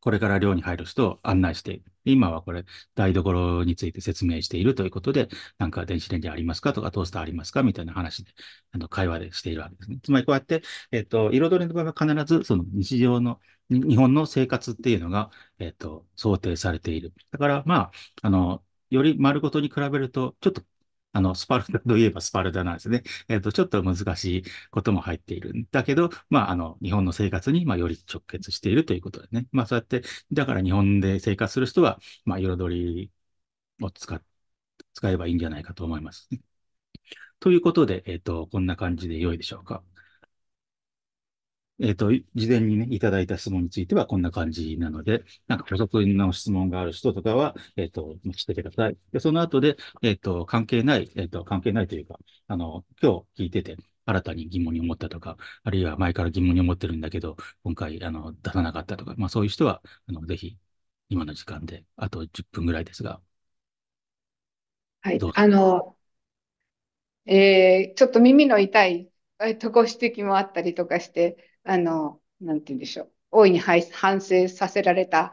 これから寮に入る人を案内している。今はこれ、台所について説明しているということで、なんか電子レンジありますかとか、トースターありますかみたいな話で、あの会話でしているわけですね。つまりこうやって、えっ、ー、と、彩りの場合は必ず、その日常の、日本の生活っていうのが、えっ、ー、と、想定されている。だから、まあ、あの、より丸ごとに比べると、ちょっとあの、スパルタ といえばスパルタなんですね。えっ、ー、と、ちょっと難しいことも入っているんだけど、まあ、あの、日本の生活に、まあ、より直結しているということでね。まあ、そうやって、だから日本で生活する人は、まあ、彩りを使、使えばいいんじゃないかと思います、ね。ということで、えっ、ー、と、こんな感じで良いでしょうか。えっ、ー、と、事前にね、いただいた質問についてはこんな感じなので、なんか補足の質問がある人とかは、えっ、ー、と、してください。で、その後で、えっ、ー、と、関係ない、えっ、と、関係ないというか、あの、今日聞いてて、新たに疑問に思ったとか、あるいは前から疑問に思ってるんだけど、今回、あの、出さなかったとか、まあそういう人は、あの、ぜひ、今の時間で、あと10分ぐらいですが。はい、ど
あの、えー、ちょっと耳の痛い、えっと、ご指摘もあったりとかして、あの、なんて言うんでしょう。大いに反省させられた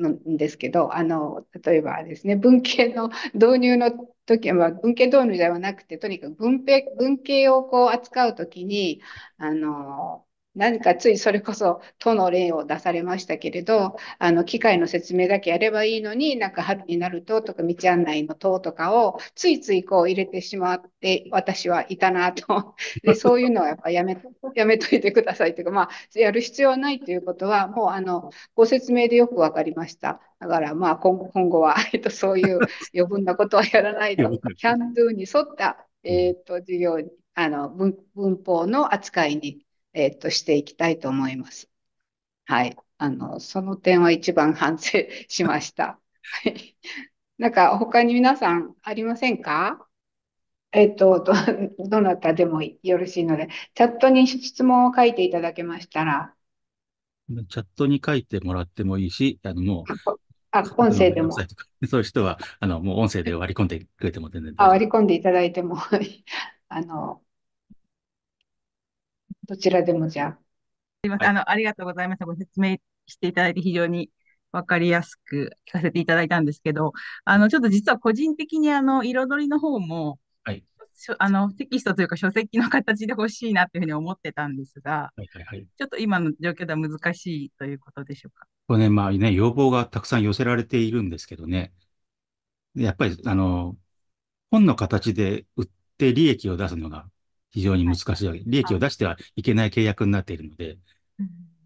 んですけど、あの、例えばですね、文系の導入の時は、文系導入ではなくて、とにかく文系文系をこう扱う時に、あの、何かついそれこそ都の例を出されましたけれど、あの、機械の説明だけやればいいのに、なんか春になるととか道案内の塔とかをついついこう入れてしまって、私はいたなと。で、そういうのはやっぱやめ、やめといてくださいというか、まあ、やる必要はないということは、もうあの、ご説明でよくわかりました。だからまあ今後、今後は、えっと、そういう余分なことはやらないと、キャンドゥに沿った、えっと、授業に、あの文、文法の扱いにえっと、していきたいと思います。はい。あの、その点は一番反省しました。はい。なんか、他に皆さんありませんかえっと、ど、どなたでもよろしいので、チャットに質問を書いていただけましたら。
チャットに書いてもらってもいいし、あの、もう、
あ、音声でも。
そういう人は、あの、もう音声で割り込んでくれても全然
あ、割り込んでいただいてもあの、どちらでもじゃあ。す
みません。あの、ありがとうございました。ご説明していただいて非常に
わかりやすく聞かせていただいたんですけど、あの、ちょっと実は個人的にあの、彩りの方も、はい、あのテキストというか書籍の形で欲しいなというふうに思ってた
んですが、はいはいはい、ちょっと今の状況では難しいということでしょうか。これね、まあね、要望がたくさん寄せられているんですけどね、やっぱり、あの、本の形で売って利益を出すのが非常に難しいわけ。利益を出してはいけない契約になっているので、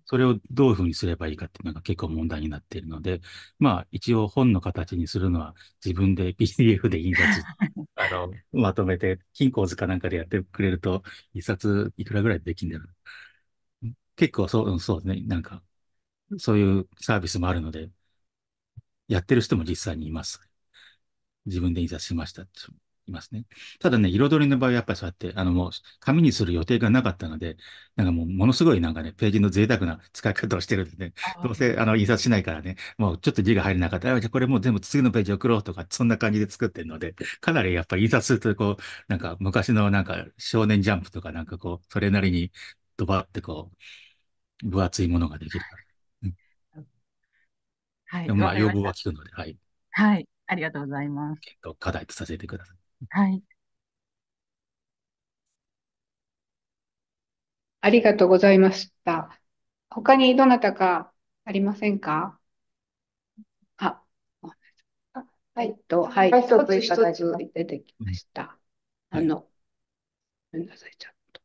それをどういうふうにすればいいかっていうのが結構問題になっているので、まあ一応本の形にするのは自分で PDF で印刷、あの、まとめて、金庫図かなんかでやってくれると、一冊いくらぐらいできんだろう。結構そう、そうですね。なんか、そういうサービスもあるので、やってる人も実際にいます。自分で印刷しましたいますね。ただね、彩りの場合はやっぱりそうやって、あのもう紙にする予定がなかったので、なんかもうものすごいなんかね、ページの贅沢な使い方をしてるんでね、どうせあの印刷しないからね、もうちょっと字が入らなかったら、じゃこれもう全部次のページ送ろうとか、そんな感じで作ってるので、かなりやっぱ印刷するとこう、なんか昔のなんか少年ジャンプとかなんかこう、それなりにドバってこう、分厚いものができる。はい。まあ、要望は聞くので、はい。はい。ありがとうございます。課題とさせてください。
はい。
ありがとうございました。他にどなたかありませんかあ、はいと、はい、一つ一つ出てきました。あの、ごめんなさい、ちょっと。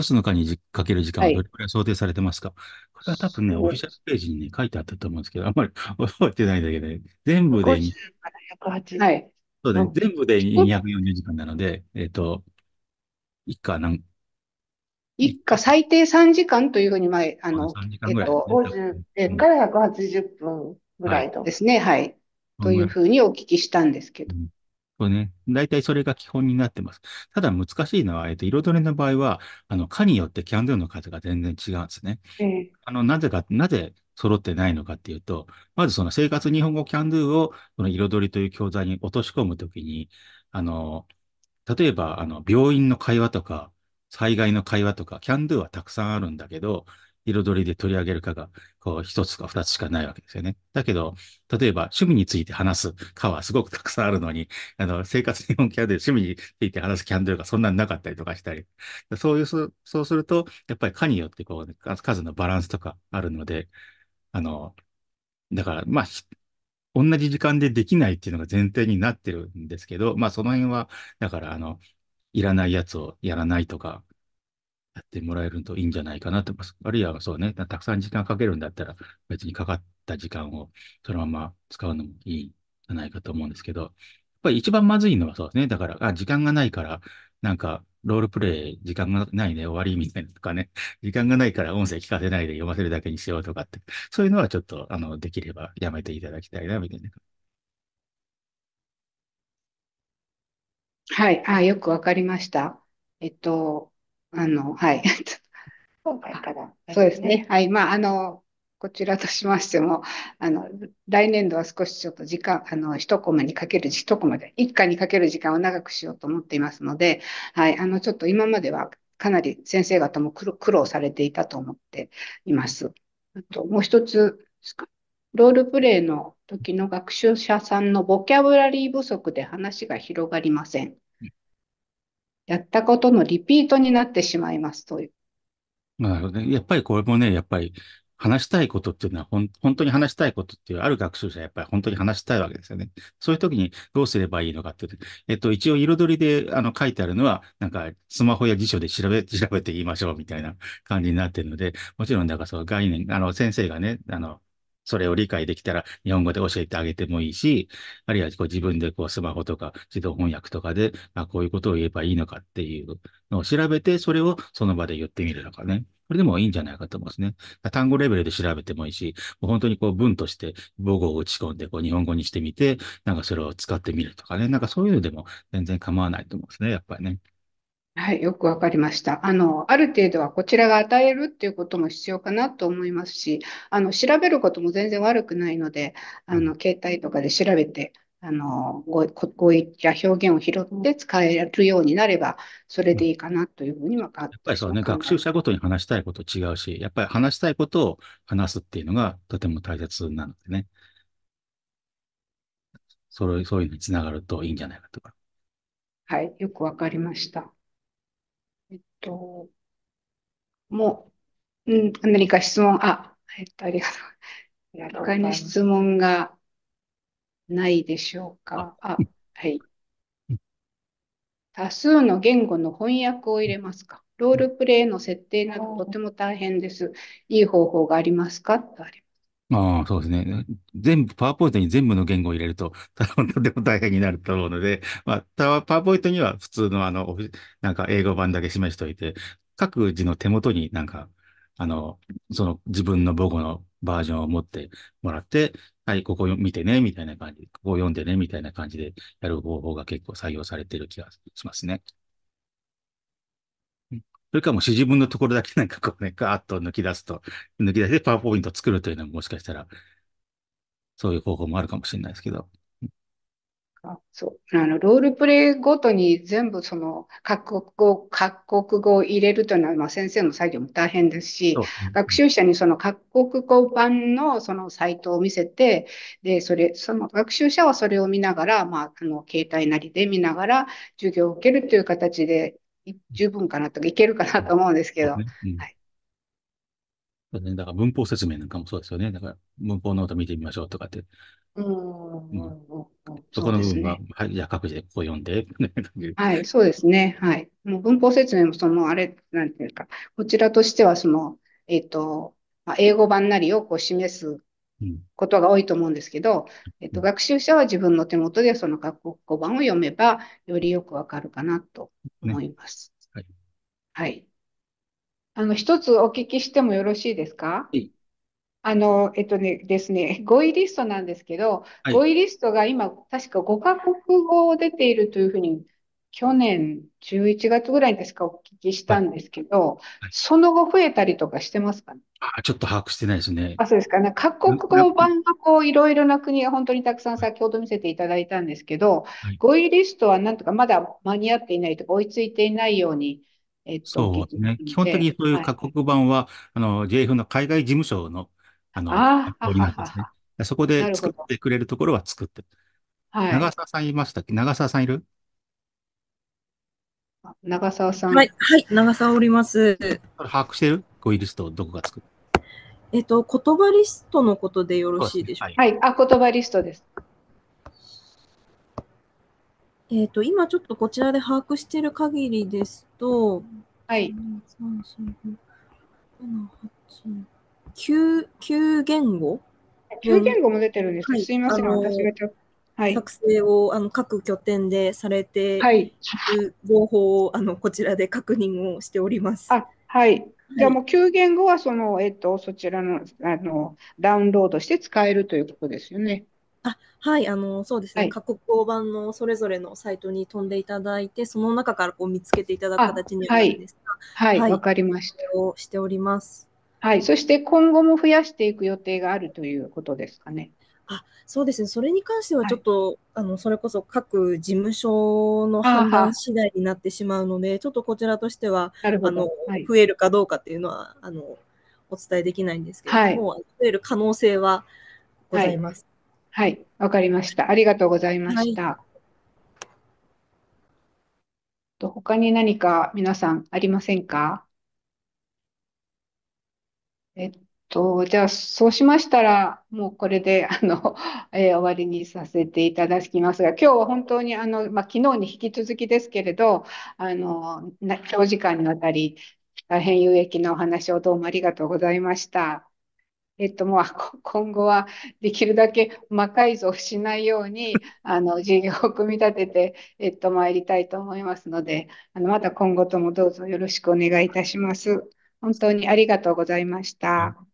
一つの課にじかける時間はどれくらい想定されてますか、はい、これは多分ね、オフィシャルページに、ね、書いてあったと思うんですけど、あんまり覚えてないだけで、全部で、はい、
そうで、ね、全部で240時間なので、
えっ、ー、と、一家何、
一課最低3時間というふうに前、あの、時間えっ、ー、と、50から180分ぐらいとですね、はい、はい、というふうにお聞きしたんで
すけど。うんそうね。大体それが基本になってます。ただ難しいのは、えっと、彩りの場合は、あの、科によってキャンドルの数が全然違うんですね。ええあの、なぜか、なぜ揃ってないのかっていうと、まずその生活日本語キャンドゥを、その彩りという教材に落とし込むときに、あの、例えば、あの、病院の会話とか、災害の会話とか、キャンドゥはたくさんあるんだけど、彩りで取り上げるかが、こう、一つか二つしかないわけですよね。だけど、例えば趣味について話すかはすごくたくさんあるのに、あの、生活日本キャンドル、趣味について話すキャンドルがそんなになかったりとかしたり。そういう、そうすると、やっぱり課によってこう、数のバランスとかあるので、あの、だから、まあ、同じ時間でできないっていうのが前提になってるんですけど、まあその辺は、だからあの、いらないやつをやらないとか、やってもらえるといいんじゃないかなと思います。あるいはそうね、たくさん時間かけるんだったら、別にかかった時間をそのまま使うのもいいんじゃないかと思うんですけど、やっぱり一番まずいのはそうですね。だから、あ、時間がないから、なんか、ロールプレイ、時間がないね、終わりみたいなとかね、時間がないから音声聞かせないで読ませるだけにしようとかって、そういうのはちょっと、あの、できればやめていただきたいな、みたいな。
はい、あ、よくわかりました。えっと、あの、はい。今回から、そうですね。はい。まあ、あの、こちらとしましても、あの、来年度は少しちょっと時間、あの、一コマにかける、一コマで、一家にかける時間を長くしようと思っていますので、はい。あの、ちょっと今まではかなり先生方も苦労されていたと思っています。あと、もう一つですか。ロールプレイの時の学習者さんのボキャブラリー不足で話が広がりません。やったことのリピートになってしまいますという。
なるほどね。やっぱりこれもね、やっぱり話したいことっていうのは本当に話したいことっていう、ある学習者はやっぱり本当に話したいわけですよね。そういう時にどうすればいいのかっていう。えっと、一応彩りであの書いてあるのは、なんかスマホや辞書で調べ、調べてみましょうみたいな感じになってるので、もちろん、だかその概念、あの先生がね、あの、それを理解できたら日本語で教えてあげてもいいし、あるいはこう自分でこうスマホとか自動翻訳とかで、まあ、こういうことを言えばいいのかっていうのを調べて、それをその場で言ってみるとかね。これでもいいんじゃないかと思うんですね。単語レベルで調べてもいいし、もう本当にこう文として母語を打ち込んでこう日本語にしてみて、なんかそれを使ってみるとかね。なんかそういうのでも全然構わないと思うんですね、やっぱりね。
はい、よくわかりました。あの、ある程度はこちらが与えるっていうことも必要かなと思いますし、あの、調べることも全然悪くないので、あの、携帯とかで調べて、あの、ご、ご、うい表現を拾って使えるようになれば、それでいいかなというふうに分かっや
っぱりそうね、学習者ごとに話したいこと違うし、やっぱり話したいことを話すっていうのがとても大切なのでね。それ、そういうのにつながるといいんじゃないかとか。
はい、よくわかりました。と、もう、うん、何か質問、あ、えっと、ありがとう。他に質問がないでしょうか。あ、はい。多数の言語の翻訳を入れますかロールプレイの設定などとても大変です。いい方法がありますかとあります。
ああ、そうですね。全部、パワーポイントに全部の言語を入れると、とても大変になると思うので、まあ、パワーポイントには普通のあの、なんか英語版だけ示しておいて、各自の手元になんか、あの、その自分の母語のバージョンを持ってもらって、はい、ここ見てね、みたいな感じ、ここ読んでね、みたいな感じでやる方法が結構採用されている気がしますね。それかもし自分のところだけなんかこうね、ガーッと抜き出すと、抜き出してパワーポイント作るというのももしかしたら、そういう方法もあるかもしれないですけど。
あそう。あの、ロールプレイごとに全部その各国語、各国語を入れるというのは、まあ、先生の作業も大変ですし、学習者にその各国語版のそのサイトを見せて、で、それ、その学習者はそれを見ながら、まあ、あの、携帯なりで見ながら授業を受けるという形で十分かなとか、いけるかなと思うんですけど。
だから文法説明なんかもそうですよね。だから文法の音見てみましょうとかって。そこの部分は、ね、はい、じゃあ各自でこう読んで。
はい、そうですね。はい。もう文法説明もその、あれ、なんていうか、こちらとしてはその、えっ、ー、と、まあ、英語版なりをこう示すことが多いと思うんですけど、えっと、学習者は自分の手元でその各国語版を読めば、よりよくわかるかなと思います。ね、はい、はい。あの、一つお聞きしてもよろしいですか、はいあの、えっとね、ですね、語彙リストなんですけど、はい、語彙リストが今、確か5カ国語を出ているというふうに去年11月ぐらいにすかお聞きしたんですけど、はい、その後増えたりとかしてますかね
あちょっと把握してないですね。あそうですかね。各国語
版がこういろいろな国が本当にたくさん先ほど見せていただいたんですけど、はい、語彙リストはなんとかまだ間に合っていないとか追いついていないように、えっと、そうです
ね。基本的にそういう各国版は、はい、JF の海外事務所のあの、あなんですね。そこで作ってくれるところは作ってる。はい、長澤さんいましたっけ長澤さんいる
長澤さん。はい、はい、長澤おります。
把握してる語彙リスト、どこがつく
えっと、言葉リストのことでよろしいでしょうか。ね、はい、あ、言葉リストです。
えっと、今ちょっとこちらで把握している限りですと、はい。9, 9
言語 ?9 言語も出てるんです、はい、すいません、私がちょっと。はい、作成をあの各拠点でされている情報を、あのこちらで確認をしております。あはいじゃあもう9言語はその、えっと、そちらのあのダウンロードして使えるということですよね。
あはい、あのそうですね、はい、各交番版のそれぞれのサイトに飛んでいただいて、その中からこう見つけていただく形になるんですが、
はい、わ、はい、はい、かりました。をしております。はい、そして今後も増やしていく予定があるということですかね。あそうですね、それに関してはちょっと、はい、あのそれこそ各事務所の判断次第になってしまうので、ちょっとこちらとしてはあの、はい、増えるかどうかっていうのはあのお伝えできないんですけれども、はい、増える可能性はございます。はい、わ、かりました。ありがとうございました。と他に何か皆さんありませんかえっと、じゃあ、そうしましたら、もうこれで、あの、えー、終わりにさせていただきますが、今日は本当に、あの、まあ、昨日に引き続きですけれど、あの、長時間にわたり、大変有益なお話をどうもありがとうございました。えっと、もう今後はできるだけ魔改造しないように、あの、事業を組み立てて、えっと、参りたいと思いますので、あの、また今後ともどうぞよろしくお願いいたします。本当にありがとうございました。